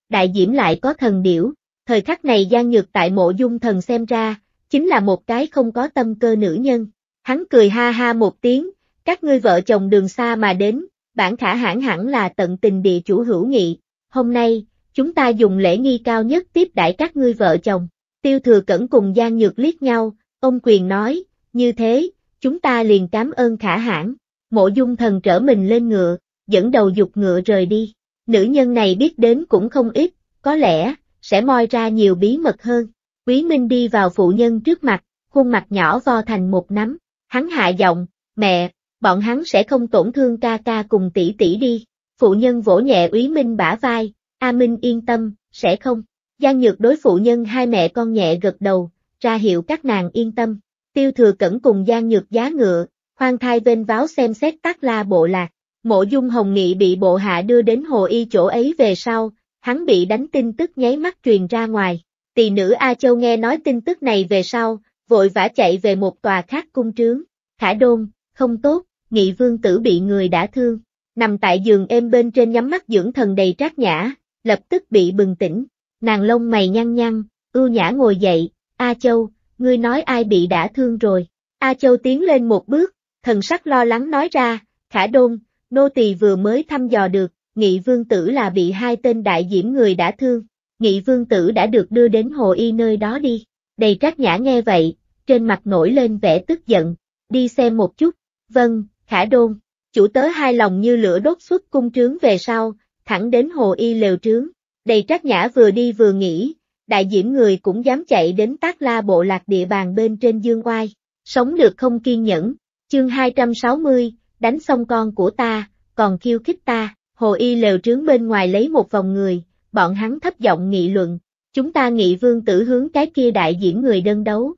Đại Diễm lại có thần điểu, thời khắc này gian Nhược tại mộ dung thần xem ra, chính là một cái không có tâm cơ nữ nhân. Hắn cười ha ha một tiếng, các ngươi vợ chồng đường xa mà đến, bản khả hãn hẳn là tận tình địa chủ hữu nghị, hôm nay, chúng ta dùng lễ nghi cao nhất tiếp đãi các ngươi vợ chồng. Tiêu thừa cẩn cùng gian Nhược liếc nhau, ông quyền nói, như thế, chúng ta liền cảm ơn khả hãn. Mộ dung thần trở mình lên ngựa, dẫn đầu dục ngựa rời đi. Nữ nhân này biết đến cũng không ít, có lẽ, sẽ moi ra nhiều bí mật hơn. Quý Minh đi vào phụ nhân trước mặt, khuôn mặt nhỏ vo thành một nắm, hắn hạ giọng, mẹ, bọn hắn sẽ không tổn thương ca ca cùng tỷ tỷ đi. Phụ nhân vỗ nhẹ quý Minh bả vai, A Minh yên tâm, sẽ không. Giang Nhược đối phụ nhân hai mẹ con nhẹ gật đầu, ra hiệu các nàng yên tâm. Tiêu thừa cẩn cùng Giang Nhược giá ngựa, khoan thai vênh váo xem xét tác la bộ lạc. Mộ dung hồng nghị bị bộ hạ đưa đến hồ y chỗ ấy về sau, hắn bị đánh tin tức nháy mắt truyền ra ngoài. Tỳ nữ A Châu nghe nói tin tức này về sau, vội vã chạy về một tòa khác cung trướng. Khả đôn, không tốt, nghị vương tử bị người đã thương. Nằm tại giường êm bên trên nhắm mắt dưỡng thần đầy trác nhã, lập tức bị bừng tỉnh. Nàng lông mày nhăn nhăn, ưu nhã ngồi dậy, A Châu, ngươi nói ai bị đã thương rồi. A Châu tiến lên một bước, thần sắc lo lắng nói ra, khả đôn, nô tỳ vừa mới thăm dò được, nghị vương tử là bị hai tên đại diễm người đã thương. Nghị vương tử đã được đưa đến hồ y nơi đó đi. Đầy trác nhã nghe vậy, trên mặt nổi lên vẻ tức giận. Đi xem một chút. Vâng, khả đôn. Chủ tớ hai lòng như lửa đốt xuất cung trướng về sau, thẳng đến hồ y lều trướng. Đầy trác nhã vừa đi vừa nghĩ, đại diễm người cũng dám chạy đến tác la bộ lạc địa bàn bên trên dương oai. Sống được không kiên nhẫn. Chương 260, đánh xong con của ta, còn khiêu khích ta. Hồ y lều trướng bên ngoài lấy một vòng người, bọn hắn thấp giọng nghị luận, chúng ta nghị vương tử hướng cái kia đại diễn người đơn đấu.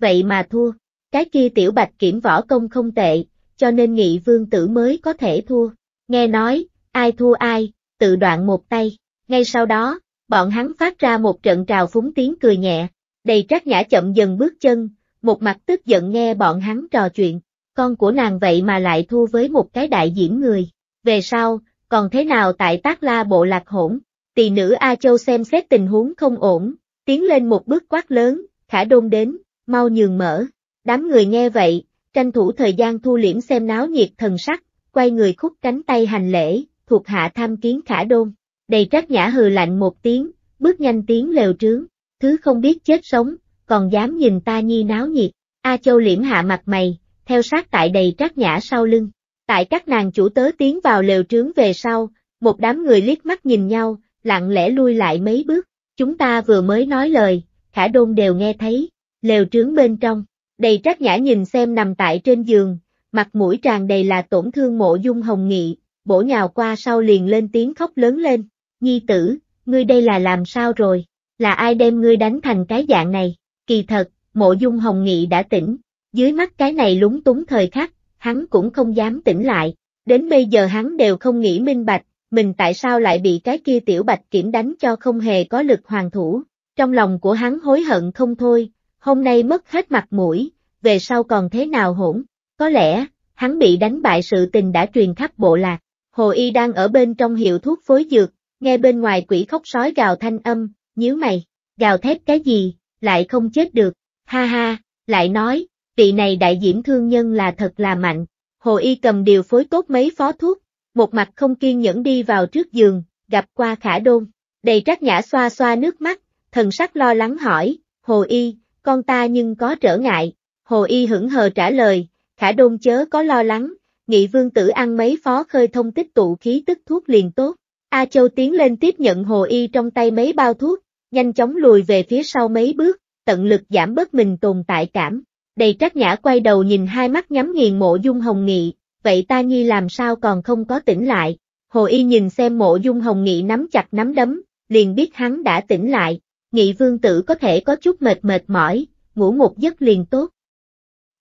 Vậy mà thua, cái kia tiểu bạch kiểm võ công không tệ, cho nên nghị vương tử mới có thể thua. Nghe nói, ai thua ai, tự đoạn một tay. Ngay sau đó, bọn hắn phát ra một trận trào phúng tiếng cười nhẹ, đầy trác nhã chậm dần bước chân, một mặt tức giận nghe bọn hắn trò chuyện, con của nàng vậy mà lại thua với một cái đại diễn người, về sau, còn thế nào tại tác la bộ lạc hỗn tỳ nữ A Châu xem xét tình huống không ổn, tiến lên một bước quát lớn, khả đôn đến, mau nhường mở. Đám người nghe vậy, tranh thủ thời gian thu liễm xem náo nhiệt thần sắc, quay người khúc cánh tay hành lễ, thuộc hạ tham kiến khả đôn. Đầy trách nhã hừ lạnh một tiếng, bước nhanh tiếng lều trướng, thứ không biết chết sống, còn dám nhìn ta nhi náo nhiệt. A Châu liễm hạ mặt mày, theo sát tại đầy trác nhã sau lưng. Tại các nàng chủ tớ tiến vào lều trướng về sau, một đám người liếc mắt nhìn nhau, lặng lẽ lui lại mấy bước, chúng ta vừa mới nói lời, khả đôn đều nghe thấy, lều trướng bên trong, đầy trắc nhã nhìn xem nằm tại trên giường, mặt mũi tràn đầy là tổn thương mộ dung hồng nghị, bổ nhào qua sau liền lên tiếng khóc lớn lên, nhi tử, ngươi đây là làm sao rồi, là ai đem ngươi đánh thành cái dạng này, kỳ thật, mộ dung hồng nghị đã tỉnh, dưới mắt cái này lúng túng thời khắc, hắn cũng không dám tỉnh lại, đến bây giờ hắn đều không nghĩ minh bạch, mình tại sao lại bị cái kia tiểu bạch kiểm đánh cho không hề có lực hoàn thủ, trong lòng của hắn hối hận không thôi, hôm nay mất hết mặt mũi, về sau còn thế nào hỗn, có lẽ, hắn bị đánh bại sự tình đã truyền khắp bộ lạc, hồ y đang ở bên trong hiệu thuốc phối dược, nghe bên ngoài quỷ khóc sói gào thanh âm, nhíu mày, gào thét cái gì, lại không chết được, ha ha, lại nói, vị này đại diễm thương nhân là thật là mạnh, hồ y cầm điều phối tốt mấy phó thuốc, một mặt không kiên nhẫn đi vào trước giường, gặp qua khả đôn. Đầy trác nhã xoa xoa nước mắt, thần sắc lo lắng hỏi, Hồ Y, con ta nhưng có trở ngại. Hồ Y hững hờ trả lời, khả đôn chớ có lo lắng, nghị vương tử ăn mấy phó khơi thông tích tụ khí tức thuốc liền tốt. A Châu tiến lên tiếp nhận Hồ Y trong tay mấy bao thuốc, nhanh chóng lùi về phía sau mấy bước, tận lực giảm bớt mình tồn tại cảm. Đầy trác nhã quay đầu nhìn hai mắt nhắm nghiền mộ dung hồng nghị, vậy ta nhi làm sao còn không có tỉnh lại. Hồ Y nhìn xem mộ dung hồng nghị nắm chặt nắm đấm, liền biết hắn đã tỉnh lại, nghị vương tử có thể có chút mệt mệt mỏi, ngủ một giấc liền tốt.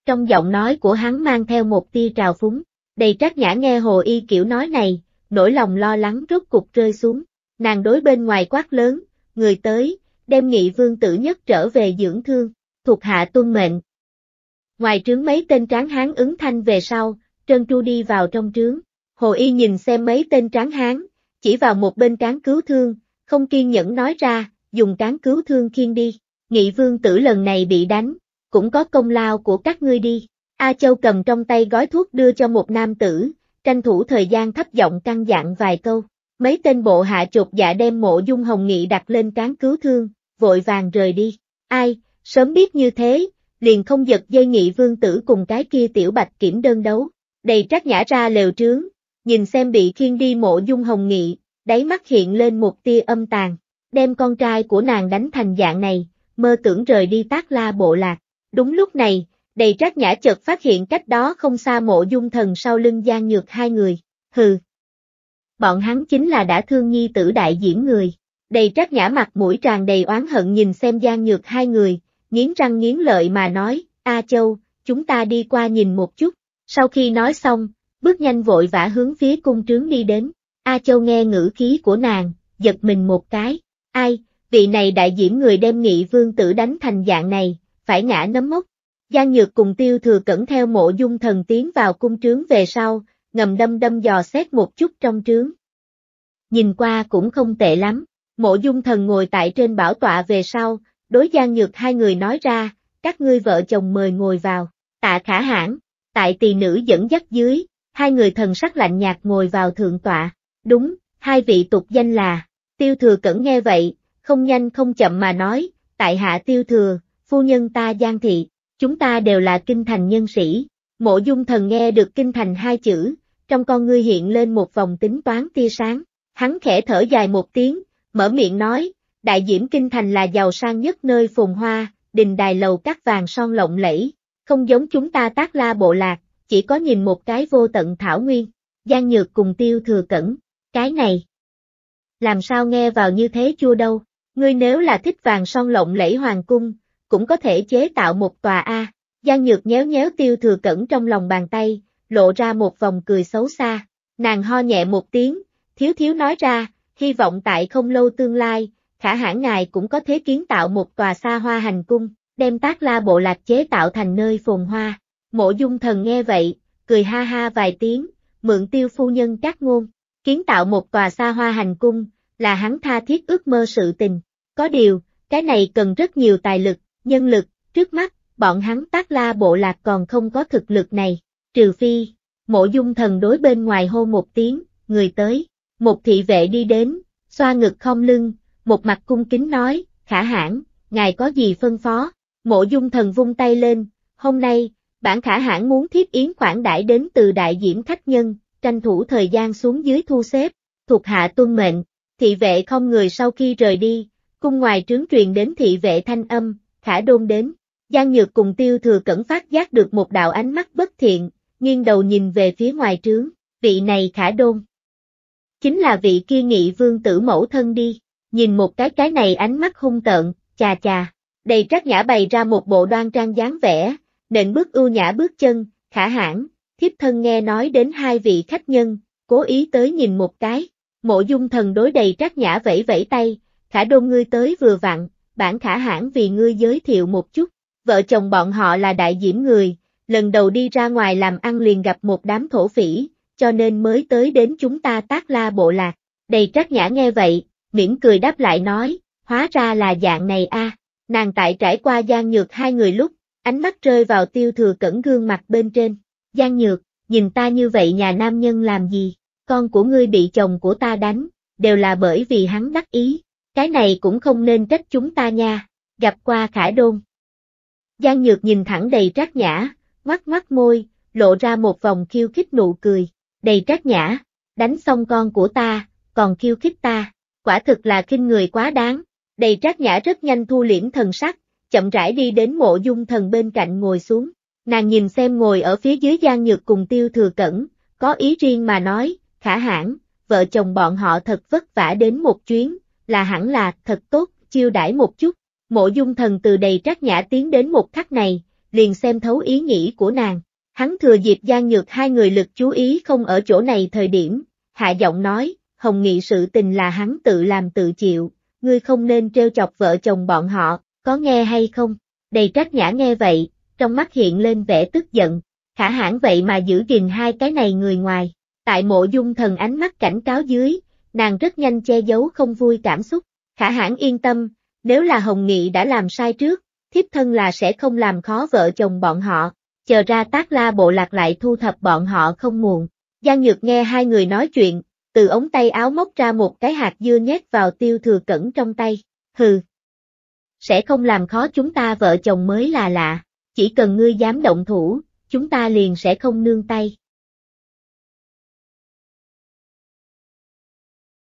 Trong giọng nói của hắn mang theo một tia trào phúng, đầy trách nhã nghe Hồ Y kiểu nói này, nỗi lòng lo lắng rốt cục rơi xuống, nàng đối bên ngoài quát lớn, người tới, đem nghị vương tử nhất trở về dưỡng thương, thuộc hạ tuân mệnh. Ngoài trướng mấy tên tráng hán ứng thanh về sau, trơn tru đi vào trong trướng. Hồ Y nhìn xem mấy tên tráng hán, chỉ vào một bên tráng cứu thương, không kiên nhẫn nói ra, dùng tráng cứu thương khiên đi. Nghị vương tử lần này bị đánh, cũng có công lao của các ngươi đi. A Châu cầm trong tay gói thuốc đưa cho một nam tử, tranh thủ thời gian thấp giọng căn dặn vài câu. Mấy tên bộ hạ chột dạ đem mộ dung hồng nghị đặt lên tráng cứu thương, vội vàng rời đi. Ai, sớm biết như thế, liền không giật dây nghị vương tử cùng cái kia tiểu bạch kiểm đơn đấu đầy trác nhã ra lều trướng, nhìn xem bị khiên đi mộ dung hồng nghị, đáy mắt hiện lên một tia âm tàn, đem con trai của nàng đánh thành dạng này, mơ tưởng rời đi tác la bộ lạc. Đúng lúc này, đầy trác nhã chợt phát hiện cách đó không xa mộ dung thần sau lưng gian nhược hai người, hừ. Bọn hắn chính là đã thương nhi tử đại diễn người, đầy trác nhã mặt mũi tràn đầy oán hận nhìn xem gian nhược hai người, nghiến răng nghiến lợi mà nói, A Châu, chúng ta đi qua nhìn một chút, sau khi nói xong, bước nhanh vội vã hướng phía cung trướng đi đến. A Châu nghe ngữ khí của nàng, giật mình một cái. Ai, vị này đại diễm người đem nghị vương tử đánh thành dạng này, phải ngã nấm mốc. Giang Nhược cùng tiêu thừa cẩn theo mộ dung thần tiến vào cung trướng về sau, ngầm đâm đâm dò xét một chút trong trướng. Nhìn qua cũng không tệ lắm, mộ dung thần ngồi tại trên bảo tọa về sau, đối Giang Nhược hai người nói ra, các ngươi vợ chồng mời ngồi vào, tạ khả hãn, Tại tỳ nữ dẫn dắt dưới, hai người thần sắc lạnh nhạt ngồi vào thượng tọa. Đúng, hai vị tục danh là, tiêu thừa cẩn nghe vậy, không nhanh không chậm mà nói, tại hạ tiêu thừa, phu nhân ta giang thị, chúng ta đều là kinh thành nhân sĩ. Mộ dung thần nghe được kinh thành hai chữ, trong con ngươi hiện lên một vòng tính toán tia sáng, hắn khẽ thở dài một tiếng, mở miệng nói, đại diễm kinh thành là giàu sang nhất nơi phồn hoa, đình đài lầu các vàng son lộng lẫy, không giống chúng ta tác la bộ lạc, chỉ có nhìn một cái vô tận thảo nguyên. gian Nhược cùng tiêu thừa cẩn. Cái này. Làm sao nghe vào như thế chua đâu. Ngươi nếu là thích vàng son lộng lẫy hoàng cung, cũng có thể chế tạo một tòa A. gian Nhược nhéo nhéo tiêu thừa cẩn trong lòng bàn tay, lộ ra một vòng cười xấu xa. Nàng ho nhẹ một tiếng, thiếu thiếu nói ra, hy vọng tại không lâu tương lai, khả hãng ngài cũng có thế kiến tạo một tòa xa hoa hành cung đem tác la bộ lạc chế tạo thành nơi phồn hoa. Mộ dung thần nghe vậy, cười ha ha vài tiếng, mượn tiêu phu nhân các ngôn, kiến tạo một tòa xa hoa hành cung, là hắn tha thiết ước mơ sự tình. Có điều, cái này cần rất nhiều tài lực, nhân lực, trước mắt, bọn hắn tác la bộ lạc còn không có thực lực này, trừ phi, mộ dung thần đối bên ngoài hô một tiếng, người tới, một thị vệ đi đến, xoa ngực không lưng, một mặt cung kính nói, khả hãn, ngài có gì phân phó, mộ dung thần vung tay lên, hôm nay, bản khả hãng muốn thiết yến khoản đãi đến từ đại diễm khách nhân, tranh thủ thời gian xuống dưới thu xếp, thuộc hạ tuân mệnh, thị vệ không người sau khi rời đi, cung ngoài trướng truyền đến thị vệ thanh âm, khả đôn đến, Giang Nhược cùng tiêu thừa cẩn phát giác được một đạo ánh mắt bất thiện, nghiêng đầu nhìn về phía ngoài trướng, vị này khả đôn. Chính là vị kia nghị vương tử mẫu thân đi, nhìn một cái cái này ánh mắt hung tợn, chà chà đầy trác nhã bày ra một bộ đoan trang dáng vẻ, nện bước ưu nhã bước chân, khả hãn, thiếp thân nghe nói đến hai vị khách nhân, cố ý tới nhìn một cái, mộ dung thần đối đầy trác nhã vẫy vẫy tay, khả đôn ngươi tới vừa vặn, bản khả hãn vì ngươi giới thiệu một chút, vợ chồng bọn họ là đại diễm người, lần đầu đi ra ngoài làm ăn liền gặp một đám thổ phỉ, cho nên mới tới đến chúng ta tác la bộ lạc, đầy trác nhã nghe vậy, mỉm cười đáp lại nói, hóa ra là dạng này a. À. Nàng tại trải qua Gian Nhược hai người lúc, ánh mắt rơi vào tiêu thừa cẩn gương mặt bên trên. Gian Nhược, nhìn ta như vậy nhà nam nhân làm gì, con của ngươi bị chồng của ta đánh, đều là bởi vì hắn đắc ý, cái này cũng không nên trách chúng ta nha, gặp qua khải đôn. gian Nhược nhìn thẳng đầy trác nhã, ngoắt ngoắt môi, lộ ra một vòng khiêu khích nụ cười, đầy trác nhã, đánh xong con của ta, còn khiêu khích ta, quả thực là khinh người quá đáng, Đầy trác nhã rất nhanh thu liễm thần sắc, chậm rãi đi đến mộ dung thần bên cạnh ngồi xuống. Nàng nhìn xem ngồi ở phía dưới gian nhược cùng tiêu thừa cẩn, có ý riêng mà nói, khả hãn, vợ chồng bọn họ thật vất vả đến một chuyến, là hẳn là thật tốt, chiêu đãi một chút. Mộ dung thần từ đầy trác nhã tiến đến một khắc này, liền xem thấu ý nghĩ của nàng. Hắn thừa dịp gian nhược hai người lực chú ý không ở chỗ này thời điểm, hạ giọng nói, hồng nghị sự tình là hắn tự làm tự chịu, ngươi không nên trêu chọc vợ chồng bọn họ, có nghe hay không? Đầy trách nhã nghe vậy, trong mắt hiện lên vẻ tức giận, khả hãn vậy mà giữ gìn hai cái này người ngoài. Tại mộ dung thần ánh mắt cảnh cáo dưới, nàng rất nhanh che giấu không vui cảm xúc, khả hãn yên tâm, nếu là Hồng Nghị đã làm sai trước, thiếp thân là sẽ không làm khó vợ chồng bọn họ, chờ ra tác la bộ lạc lại thu thập bọn họ không muộn. Giang Nhược nghe hai người nói chuyện, từ ống tay áo móc ra một cái hạt dưa nhét vào tiêu thừa cẩn trong tay, hừ. Sẽ không làm khó chúng ta vợ chồng mới là lạ, chỉ cần ngươi dám động thủ, chúng ta liền sẽ không nương tay.